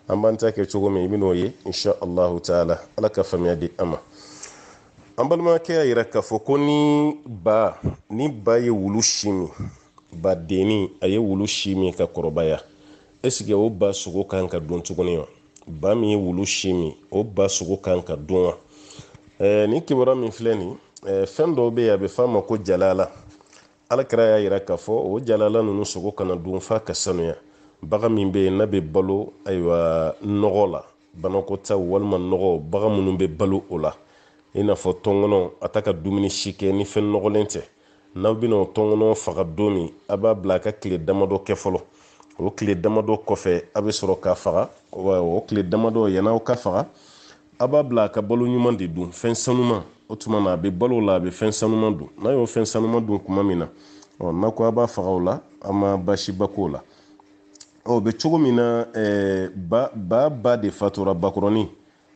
an b'an ta kɛ cogo min i bɛn'o ye insha allahu taala ala ka faamuya di an ma an balimakɛ y'a yira k'a fɔ ko ni ba ni ba ye wulu si min badennin a ye wulu si min ka kɔrɔbaya ɛsike o ba sogo kan ka dun tuguni wa ba min ye wulu si min o ba sogo kan ka dun wa ɛɛ e, nin kibaruya min filɛ nin ɛɛ e, fɛn dɔw bɛ yen a bɛ f'a ma ko jalala alakira y'a yira k'a fɔ o jalala ninnu sogo kana dun f'a ka sanuya baga min be yen n'a bɛ balo aywa nɔgɔ la banakɔtaw walima nɔgɔ baga minnu be balo o la i n'a ataka tɔnkɔnɔ a ni fɛn nɔgɔlen tɛ n'aw bɛna o faga domi min a b'a bila a ka o tile damadɔ kɔfɛ a bɛ sɔrɔ k'a faga o tile damadɔ yann'aw ka faga a b'a balo ɲuman de dun fɛn sanuman o na a balo la a bɛ fɛn sanuman n'a y'o fɛn sanuman dun tuma min na ɔ n'a faga o la a ma la o bɛ cogo min na eh, ba ba, ba de fatura bakɔrɔnin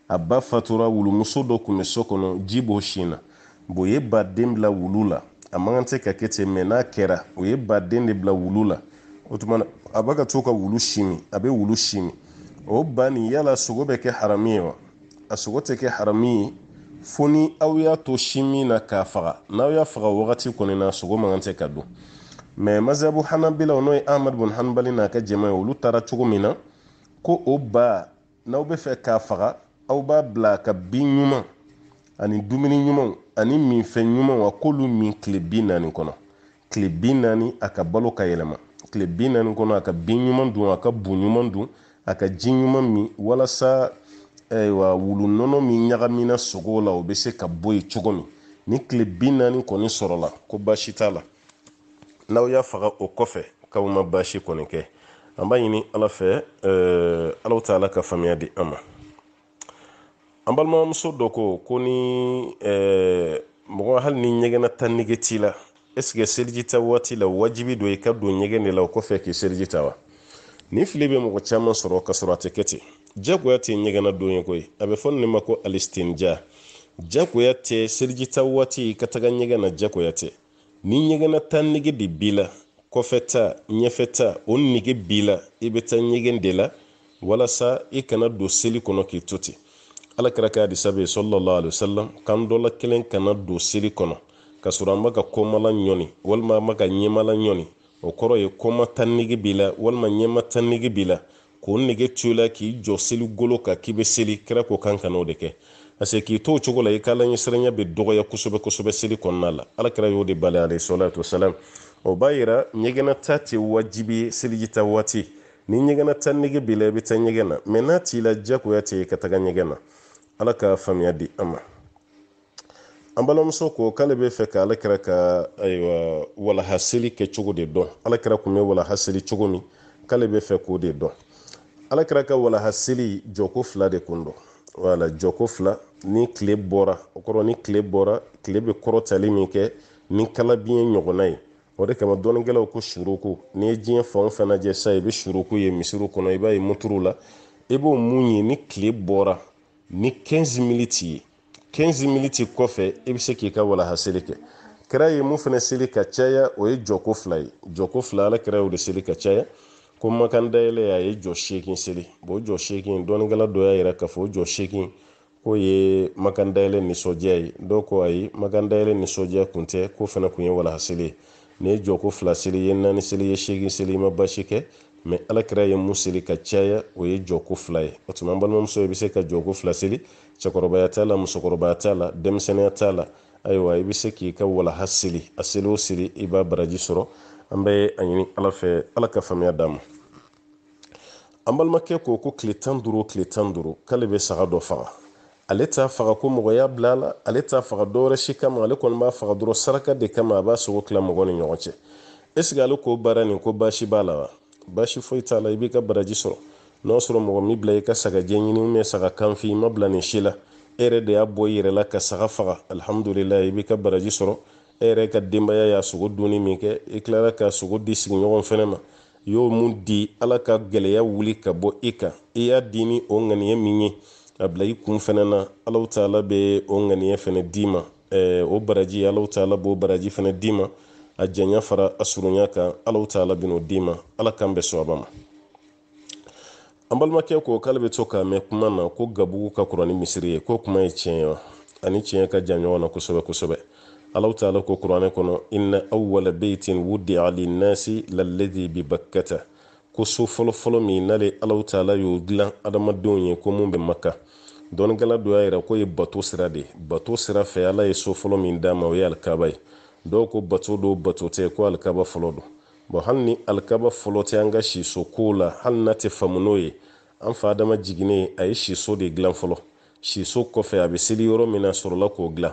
a ba fatura wulumuso dɔ kun bɛ so kɔnɔ ji b'o sin na bon o ye baden bila wulu la a man kan tɛ ka kɛ ten mɛ n'a kɛra o ye baden de bila wulu la o tuma na a b'a ka to ka wulu si min a bɛ wulu si min o ba nin yala sogo bɛ kɛ harami ye wa a sogo tɛ kɛ harami ye fo ni aw y'a to si min na k'a faga n'aw y'a faga wagati kɔni na sogo man kan tɛ ka dun mɛ mazabu hanabilaw n'o ye ahmad bun hanbali n'a ka jama ye olu taara cogo min na ko o ba n'aw bɛ fɛ k'a faga aw b'a bila ka bin ɲuman ani dumuni ɲumanw ani minfɛ ɲumanw a k'olu min tile bi naani kɔnɔ tile bi naani a ka balo ka yɛlɛma tile bi naani kɔnɔ a ka bin ɲuman dun a ka bu ɲuman dun a ka ji ɲuman min walasa ayiwa eh, wulu nɔnɔ min ɲagamina sogo la o bɛ se ka bɔ yen cogo min ni tile bi naani kɔni sɔrɔla ko baasi t'a la n'aw y'a faga o kɔfɛ k'aw ma baasi kɔni kɛ an b'a ɲini ala fɛ alaw ta ala ka faamuya di an ma an balimamuso dɔ ko ko ni mɔgɔ hali ni ɲɛgɛnna ta nege t'i la ɛseke seliji waati la wajibi don i ka don ɲɛgɛn de la o kɔfɛ k'i seliji wa nin fili bɛ mɔgɔ caman sɔrɔ ka sɔrɔ a tɛ kɛ ten jagoya tɛ ɲɛgɛnna don ye koyi a bɛ fɔ nin ma ko alistenja jagoya tɛ seliji waati ka taga ɲɛgɛn na jagoya tɛ ni ɲɛgɛ na taa nege de b'i la kɔfɛta ɲɛfɛta o nege b'i la i bɛ taa ɲɛgɛn de la walasa i kana don seli kɔnɔ k'i to ten ala kɛra ka hadisa bɛ sɔlɔlɔ ali wasalam k'an dɔ la kelen kana don seli kɔnɔ k'a sɔrɔ an ma ka kɔmala ɲɔni walima an ma ka ɲɛmala ɲɔni o kɔrɔ ye kɔma tan nege b'i la walima ɲɛma tan nege b'i la k'o nege to i la k'i jɔ seli golo kan k'i bɛ seli kira ko kan ka n'o de kɛ parce k'i to cogo la i ka laɲɛsiranya bɛ dɔgɔya kosɛbɛ kosɛbɛ seli kɔnɔna la alakira y'o de bali alayhi salatu wasalam o b'a yira ɲɛgɛnnata tɛ wajibi ye selijita waati ni ɲɛgɛnnata nege b'i la i bɛ taa ɲɛgɛn na mɛ n'a t'i la diyagoya tɛ i ka taga ɲɛgɛn na ala ka faamuya di an ma an balimamuso ko k'ale bɛ fɛ ka alakira ka ayiwa walahaseli kɛ cogo de dɔn alakira kun bɛ walahaseli cogo min k'ale bɛ fɛ k'o de dɔn alakira ka walahaseli jɔko fila de kun don wala jɔko fila ni tile bɔra o kɔrɔ ni tile bɔra tile bɛ kɔrɔtali min kɛ ni kala biɲɛ ɲɔgɔnna ye o de kama dɔnnikɛlaw ko suruku n'i ye diɲɛ fan o fan lajɛ i bɛ suruku ye misiriw kɔnɔ i b'a ye motorow la i b'o mun ye ni tile bɔra ni 15 miniti ye 15 miniti kɔfɛ i bɛ se k'i ka walaha kɛ kira ye mun fana seli ka caya o ye jɔko fila ye jɔko fila ala kira y'o de seli ka caya ko makan dayɛlɛ a ye jɔ seegin seli o jɔ seegin dɔnnikɛla dɔ y'a yira k'a fɔ o jɔ seegin k'o ye makandayɛlɛ nisɔndiya ye dɔw ko ayi makandayɛlɛ nisɔndiya kun tɛ k'o fana kun ye walahaseli ye ni ye jɔko fila seli ye naani seli ye seegin seli i ma basi kɛ mɛ alakira ye mun seli ka caya o ye jɔko fila ye o tuma an balimamuso i bɛ se ka jɔko fila seli cɛkɔrɔbaya t'a la musokɔrɔbaya t'a la denmisɛnninya t'a la ayiwa i bɛ se k'i ka walaha seli a seli o seli i b'a baraji sɔrɔ an bɛ a ɲini ala fɛ ala ka faamuya d'a ma an balimakɛ ko ko tile tan duuru tile tan duuru k'ale bɛ saga dɔ faga ale t'a faga ko mɔgɔya bila la ale t'a faga dɔwɛrɛ si kama ale kɔni b'a faga dɔrɔn saraka de kama a b'a sogo tila mɔgɔ ni ɲɔgɔn cɛ ɛseke ale ko baara nin ko baasi b'a la wa baasi foyi t'a la i b'i ka baraji sɔrɔ n'a sɔrɔ mɔgɔ min bila i ka saga jɛ ɲini saga kanfin i ma bila nin si la e yɛrɛ de y'a bɔ i yɛrɛ la ka saga faga alihamudulila i b'i ka baraji sɔrɔ e yɛrɛ ka denbaya y'a sogo dunni min kɛ i tilala ka sogo di sigiɲɔgɔn fɛnɛ ma y'o mun di ala ka gɛlɛya wuli ka bɔ i kan i y'a di ni o ŋaniya min ye a i kun fɛnɛ na alaw taala be o ŋaniya fɛnɛ d'i ma o baraji alaw taala b'o baraji fɛnɛ d'i ma a janya fara a surunya kan alaw taala ben'o d'i ma ala kan bɛ sababa ma an balimakɛ ko k'ale bɛ to k'a mɛn kuma na ko gabugu ka kuran misiri ye ko kuma ye tiɲɛ wa ani tiɲɛ ka jan ɲɔgɔn na kosɛbɛ kosɛbɛ alaw taala ko kuranɛ kɔnɔ inna awala beitin wudia linnasi laledi bi ko so fɔlɔfɔlɔ min n'ale alaw taala y'o dilan adamadenw ye ko mun bɛ maka dɔnnikɛla dɔ y'a yira ko ye bato sira de bato sira fɛ ala ye so fɔlɔ min d'a ma o ye alikaba ye dɔw ko bato do bato tɛ ko alikaba fɔlɔ do bɔn hali ni alikaba fɔlɔ tɛ an ka siso kow la hali n'a tɛ faamu n'o ye an fa adama jiginnen a ye siso de dilan fɔlɔ siso kɔfɛ a bɛ seli yɔrɔ min na sɔrɔla k'o dilan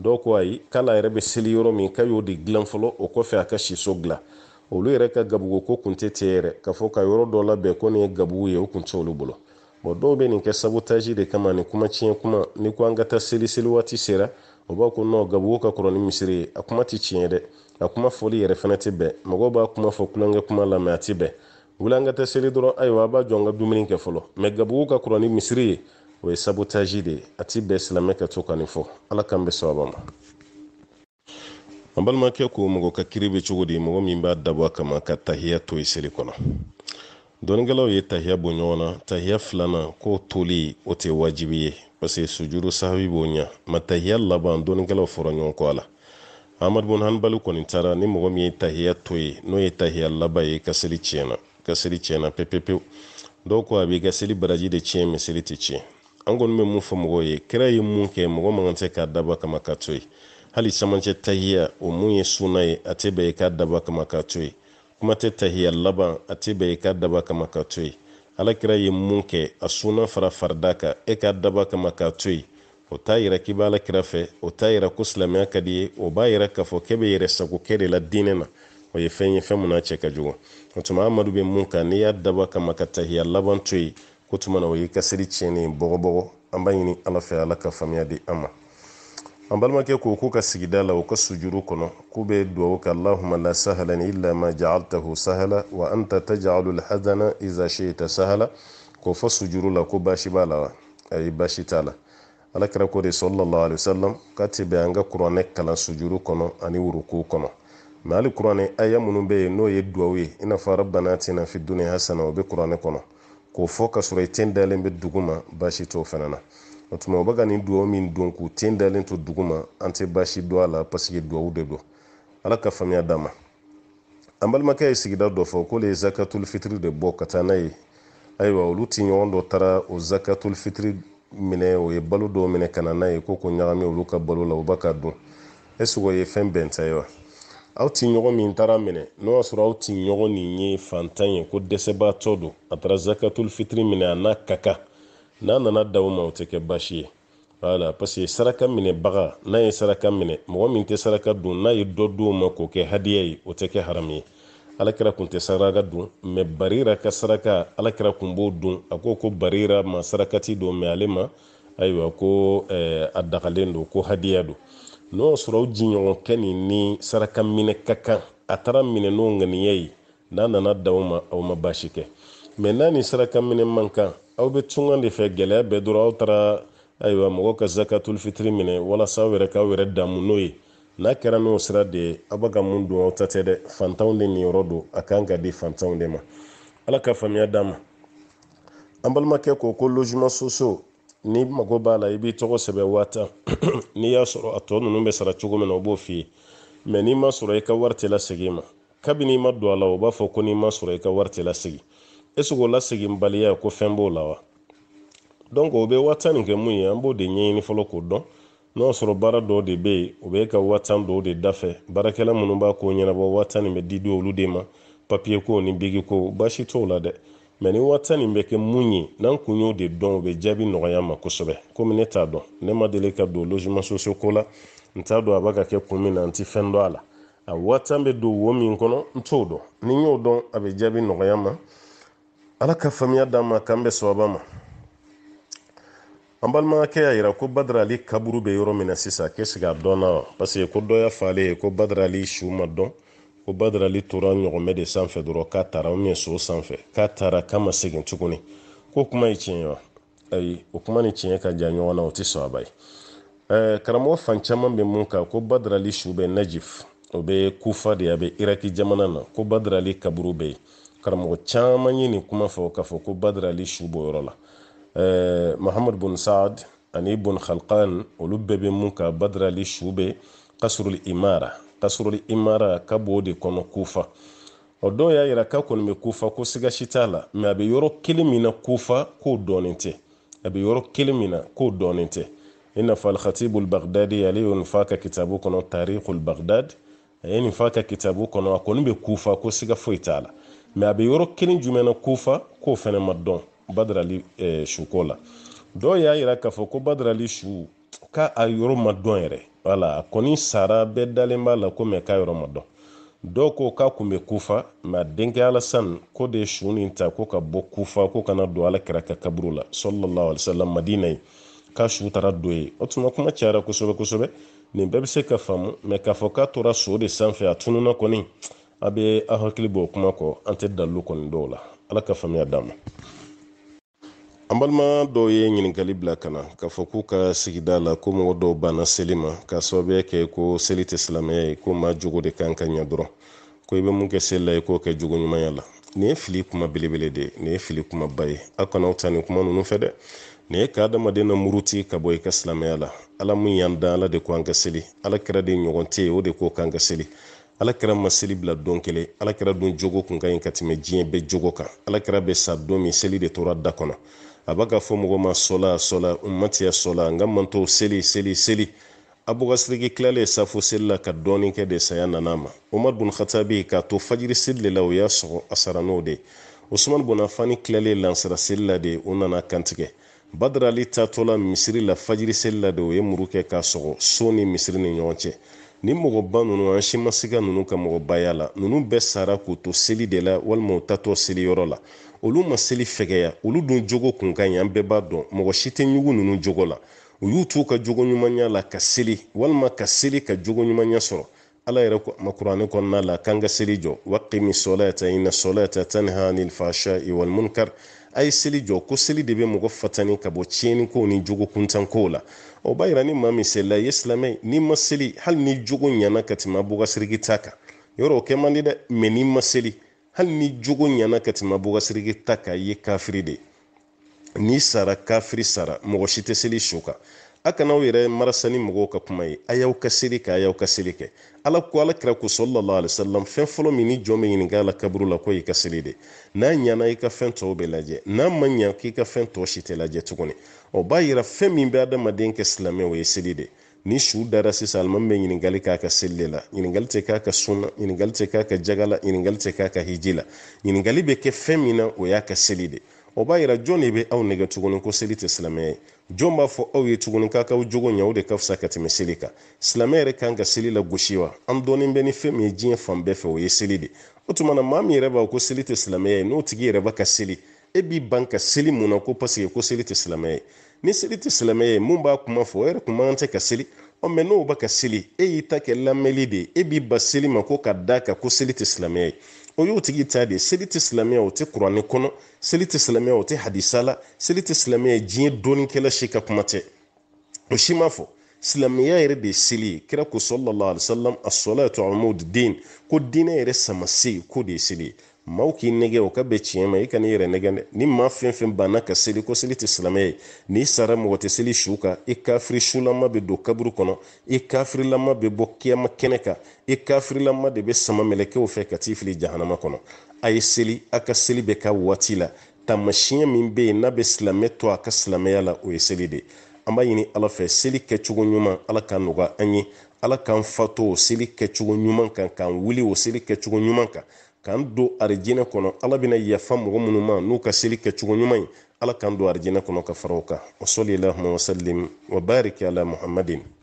dɔw ko ayi k'ala yɛrɛ bɛ seli yɔrɔ min k'a y'o de dilan fɔlɔ o kɔfɛ a ka siso dilan olu yɛrɛ ka gabugu ko kun tɛ k'a fɔ ka yɔrɔ dɔ labɛn ko nin ye gabugu ye o kun dɔw bɛ nin kɛ sabotaji de kama ni kuma tiɲɛ kuma ni ko an ka taa seli seli waati sera o b'a ko nɔ gabugu ka kɔrɔ ni misiri ye a kuma tɛ tiɲɛ dɛ a kuma fɔli yɛrɛ fana tɛ bɛn mɔgɔw b'a kuma fɔ kulonkɛ kuma la mɛ a tɛ bɛn wula an ka taa seli dɔrɔn ayiwa a b'a jɔ an ka dumuni kɛ fɔlɔ mɛ gabugu ka kɔrɔ ni misiri ye o ye sabotaji de ye a ti bɛn silamɛ ka to ka nin fɔ ala k'an bɛ sababa ma an balimakɛ ko mɔgɔ ka kiri bɛ cogo di mɔgɔ min b'a dabɔ a kama ka tahiya to i seli kɔnɔ dɔnnikɛlaw ye tahiya bɔ ɲɔgɔn na tahiya filanan k'o toli o tɛ wajibi ye paseke sujuru sahabi b'o ɲa ma tahiya laban dɔnnikɛlaw fɔra ɲɔgɔn kɔ a la amadu bun hanbali kɔni taara ni mɔgɔ min ye tahiya to ye n'o ye tahiya laban ye ka seli tiɲɛna ka seli tiɲɛna pepepewu dɔw ko a b'i ka seli baraji de tiɲɛ mɛ seli tɛ tiɲɛ an kɔni bɛ mun fɔ mɔgɔw ye kira ye mun kɛ mɔgɔ man kan tɛ k'a daba kama ka to ye hali samacɛ tahiya o mun ye sunna ye a tɛ bɛn i k'a daba kama ka to ye kuma tɛ tahiya laban a tɛ bɛn i ka daba kama ka to yen alakira ye mun kɛ a sunan fara farida kan e ka daba kama ka to yen o t'a yira k'i b'a alakira fɛ o t'a yira ko silamɛya ka di ye o b'a yira k'a fɔ k'e bɛ yɛrɛ sago kɛ de la diinɛ na o ye fɛn ye fɛn mun n'a cɛ ka jugu o tuma amadu bɛ mun kan n'i y'a daba kama ka tahiya laban to yen ko tuma na o y'i ka seli tiɲɛnen bɔgɔbɔgɔ an b'a ɲini ala fɛ ala ka faamuya di an an balimakɛ ko ko ka sigida la o ka sujuru kɔnɔ k'u bɛ duwawu kɛ allahuma la sahala ni illa ma jacaltahu sahala wa anta tajcalu lhazana iza shita sahala k'o fɔ sujuru la ko baasi b'a la wa ayi baasi t'a la ala kɛra ko de sallallahu alaihi wasallam k'a ti bɛn an ka kuranɛ kalan sujuru kɔnɔ ani wuruku kɔnɔ mɛ hali kuranɛ aya minnu bɛ yen n'o ye duwawu ye i n'a fɔ rabbana atina fi dunya hasana o bɛ kuranɛ kɔnɔ k'o fɔ ka sɔrɔ i ten dalen bɛ dugu ma baasi t'o fana na o tuma u bɛ ka nin duwawu min don k'u ten dalen to dugu ma an tɛ baasi dɔn a la paseke duwawu de don ala ka faamuya d'a ma an balimakɛ ye sigida dɔ fɔ k'ole ye zakatul fitiri de bɔ ka taa n'a ye ayiwa olu tiɲɔgɔn dɔ taara o zakatul fitiri minɛ o ye balo dɔw minɛ ka na n'a ye ko ko ɲagami olu ka balo la u b'a ka dun ɛsike o ye fɛn bɛn ta ye wa aw ti ɲɔgɔn min taara minɛ n'o y'a sɔrɔ aw ti ɲɔgɔn nin ye fantan ye ko dɛsɛbaatɔ don a taara zakatul fitiri minɛ a n'a ka kan n'a nana d'aw ma o tɛ kɛ baasi ye wala paseke saraka minɛ baga n'a ye saraka minɛ mɔgɔ min tɛ saraka dun n'a ye dɔ di o ma k'o kɛ hadiya ye o tɛ kɛ haramu ye alakira kun tɛ saraka dun mɛ barira ka saraka alakira kun b'o dun a ko ko barira ma sarakati don mɛ ale ma ayiwa ko eh, a dagalen don ko hadiya don n'o sɔrɔ o jiɲɔgɔn kɛ ni saraka minɛ ka kan a taara minɛ n'o ŋaniya ye n'a nana da o ma aw ma baasi kɛ mɛ n'a ni saraka minɛ man kan aw be tunga de fɛ gɛlɛya bɛɛ dɔrɔn aw taara ayiwa mɔgɔw ka zakatul minɛ walasa aw yɛrɛ k'aw yɛrɛ damu n'o ye n'a kɛra n'o sira de ye aw bɛ ka mun dun aw ta dɛ fantanw de niyɔrɔ don a kan ka di fantanw de ma ala ka faamuya d'a ma an balimakɛ ko ko logement soso ni mago b'a la i b'i tɔgɔ sɛbɛn waa n'i y'a sɔrɔ a tɔ ninnu bɛ sara cogo min na o b'o f'i ye mɛ n'i ma sɔrɔ i ka wari tɛ lasegin ma kabini i ma don a la o b'a fɔ ko n'i ma sɔrɔ i ka wari tɛ lasegin esoko o la ko fɛn b'o la wa donc o bɛ waa tan kɛ mun ye an b'o de ɲɛɲini fɔlɔ k'o dɔn n'o sɔrɔ baara dɔw de bɛ yen o bɛ ka waa tan dɔw de dafɛ baarakɛla minnu b'a ko ɲɛnabɔ waa tan bɛ di di olu de ma papiye ko ni bigi ko baasi t'o la dɛ mɛ ni waa tan bɛ kɛ mun ye n'an kun y'o de dɔn o bɛ jaabi nɔgɔya ma kosɛbɛ komi ne t'a dɔn ne ma deli ka don logement socio ko la n t'a dɔn a b'a ka kɛ kun min na n ti fɛn dɔn a la a waa tan bɛ don wo min kɔnɔ n t'o dɔn ni n y'o dɔn a bɛ jaabi nɔgɔya ma ala ka faamuya d'an ma k'an bɛ sababa ma an balimakɛ y'a yira ko badarali kaburu bɛ yɔrɔ min na sisan k'e sigi a dɔnna wa paseke ko dɔ y'a ye ko badarali su ma dɔn ko badarali tora ɲɔgɔnmɛ de sanfɛ dɔrɔn k'a taara u ye so sanfɛ k'a taara k'a ma segin tuguni ko kuma ye tiɲɛ wa ayi o kuma ni tiɲɛ ka jan ɲɔgɔn na o tɛ sababa ye ɛɛ karamɔgɔ fan caman bɛ mun kan ko badarali su bɛ najif o bɛ kufa de a bɛ iraki jamana na ko badarali kaburu bɛ yen karamɔgɔ caman ye nin kuma fɔ k'a fɔ ko badrali su bɔ yɔrɔ la mahamadu bun saad ani bun khalqan olu bɛɛ bɛ mun kan badrali su bɛ kasurul imara kasurul imara ka b'o de kɔnɔ kufa o dɔw y'a yira k'a kɔni bɛ kufa ko siga si t'a la mɛ a bɛ yɔrɔ kelen min na kufa k'o dɔɔnin tɛ a bɛ yɔrɔ kelen min na k'o dɔɔnin tɛ i n'a fɔ alkhatibu albaghdadi ale y'o nin f'a ka kitabu kɔnɔ tariku albaghdad a ye nin f'a ka kitabu kɔnɔ a kɔni bɛ kufa ko siga foyi t'a la a bɛ yɔrɔ kelen jumɛn na kofa k'o fana ma dɔn badarali eh, suko la dɔw y'a yira k'a fɔ ko badarali su k'a a yɔrɔ ma dɔn yɛrɛ wala a kɔni sara bɛɛ dalen b'a la ko mɛ k'a yɔrɔ ma dɔn dɔw ko k'a kun bɛ kufa ma a denkɛ alasan ko de ye su nin ta ko ka bɔ kufa ko kana don ala kɛra ka kaburu la sallallahu alaihi wasallam madina yi k'a su tara do ye o tuma kuma cayara kosɛbɛ kosɛbɛ nin bɛɛ bɛ se ka faamu mɛ k'a fɔ k'a tora so de sanfɛ a tununna kɔni a bɛ aw hakili b'o kuma kɔ an tɛ dalilu kɔni dɔw la ala ka faamuya d'a ma an balima dɔw ye ɲininkali bila ka na k'a fɔ k'u ka sigida la ko mɔgɔ dɔw banna seli ma k'a sababuya kɛ ko seli tɛ silamɛya ye ko ma jogo de kan ka ɲɛ dɔrɔn ko i bɛ mun kɛ seli la i k'o kɛ jogo ɲumanya la nin ye fili kuma belebele de ye nin ye fili kumaba ye aw kan'aw ta nin kuma ninnu fɛ dɛ nin ye ka adamaden na muruti ka bɔ i ka silamɛya la ala mun y'an dan ala de ko an ka seli ala kɛra de ɲɔgɔn tɛ ye o de ko k'an ka seli alakira ma seli bila don kelen alakira dun jogo kun ka ɲi ka tɛmɛ diɲɛ bɛɛ jogo kan alakira bɛ sa don min seli de tora da kɔnɔ a b'a ka fɔ mɔgɔ ma sɔla sɔla ummatiya sɔla n manto seli seli seli abubakasiriki tilalen safo seli la ka dɔɔnin kɛ de saya nana ma umar bun khatabi k'a to fajiri seli de la o y'a sɔgɔ a n'o de usman bun afani lansara seli la de o nana kantigɛ badarali tatɔla misiri la fajiri seli la de o ye muru kɛ k'a sɔgɔ so ni misiri ni ɲɔgɔn cɛ ni mɔgɔba ninnu an si ma se ka ninnu ka mɔgɔbaya la nunu bɛɛ sara k'u to seli de la walima u tatɔ seliyɔrɔ la olu ma seli fɛgɛya olu dun jogo kun ka ɲi an bɛɛ b'a dɔn mɔgɔ si tɛ ɲugu ninnu jogo la u y'u t'u ka jogo ɲumanya la ka seli walima ka seli ka jogo ɲumanya sɔrɔ ala yɛrɛ makuranɛ kɔnɔna la k'an ka seli jɔ waqimi solata ina solata tanha anil fashai walmunkar a' ye seli jɔ ko seli de bɛ mɔgɔ fatani ka bɔ tiɲɛnikow ni jogo kuntankow la o b'a yira ni maa min selila ye silamɛ n'i ma seli hali ni jogo ɲana ka tɛmɛ abubakasiriki ta kan yɔrɔ o kɛ man di dɛ mɛ n'i ma seli hali ni jogo ɲana ka tɛmɛ abubakasiriki ta kan i ye kafiri de n'i sara kafiri sara mɔgɔ si tɛ seli su kan a kan'aw yɛrɛ marasa mɔgɔw ka kuma ye a y'aw ka seli kɛ a y'aw ka seli kɛ ala ko ala kira ko sɔlɔlɔ alisalam fɛn fɔlɔ min ni jɔn bɛ ɲininka la kaburu la ko y'i ka seli de n'a ɲana i ka fɛn tɔw bɛ lajɛ n'a ma ɲa k'i ka fɛn tɔ si tɛ lajɛ tuguni o b'a yira fɛn min bɛ adamaden kɛ silamɛ o ye seli de ni su dara sisan alimami bɛ ɲininkali k'a ka seli de la ɲininkali tɛ k'a ka sunna ɲininkali tɛ k'a ka jaga la ɲininkali tɛ k'a ka hiji la ɲininkali bɛ kɛ fɛn min na o y'a ka seli de o b'a yira jɔn de bɛ aw nɛgɛ tuguni ko seli tɛ silamɛya ye jɔn b'a fɔ aw ye tuguni k'a k'aw jogo ɲɛ o de ka fisa ka tɛmɛ seli kan silamɛ yɛrɛ kan ka seli la gosi wa an dɔɔni bɛ ni fɛn min ye diɲɛ fan bɛɛ fɛ o ye seli de o tuma na maa min yɛrɛ b'a ko seli tɛ silamɛya ye n'o tigi yɛrɛ b'a ka seli e b'i ban ka seli mun na ko paseke ko seli tɛ silamɛya ye ni seli tɛ silamɛya ye mun b'a kuma fɔ o yɛrɛ kun man tɛ ka seli ɔ mɛ n'o b'a ka seli e y'i ta kɛ lamɛnli de ye e b'i ba seli ma ko ka d'a kan ko seli tɛ silamɛya ye o y'o tigi ta deɛ ye te tɛ wo te tɛ kɔnɔ seli tɛ silamɛya wo te hadisa la seli tɛ silamɛya ye diɲɛ dɔnnikɛla si ka kuma tɛ o si m'a fɔ silamɛya yɛrɛ de ye seli ye kira ko sɔlɔlɔ alisalam a sɔlɔ ye tɔgɔmɔ den ko diinɛ yɛrɛ sama se ko de ye seli ye maaw k'i nɛgɛ o ka bɛn tiɲɛ ma i e kana i yɛrɛ nɛgɛ dɛ ni maa fɛn banna ka seli ko seli tɛ silamɛ ye n'i sara mɔgɔ tɛ seli su kan i kafiri sulama bɛ don kaburu kɔnɔ i kafirilama bɛ bɔ kiyama kɛnɛ kan i kafirilama de bɛ sama mɛlɛkɛw fɛ ka t'i fili jahanama kɔnɔ a ye seli a ka seli bɛ ka waati la taamasiyɛn min bɛ yen n'a bɛ silamɛ to a ka silamɛya la o ye seli de an b'a ɲini ala fɛ seli kɛcogo ɲuman ala ka nɔgɔya an ye ala k'an fato o seli kɛcogo ɲuman kan k'an wuli o seli kɛcogo ɲuman kan k'an don arijinɛ kɔnɔ ala bena yafa mɔgɔ minnu ma n'u ka seli kɛcogo ɲuman ye ala k'an don arijinɛ kɔnɔ ka fara o kan wa sɔli lahuma wa salim ala muhamadin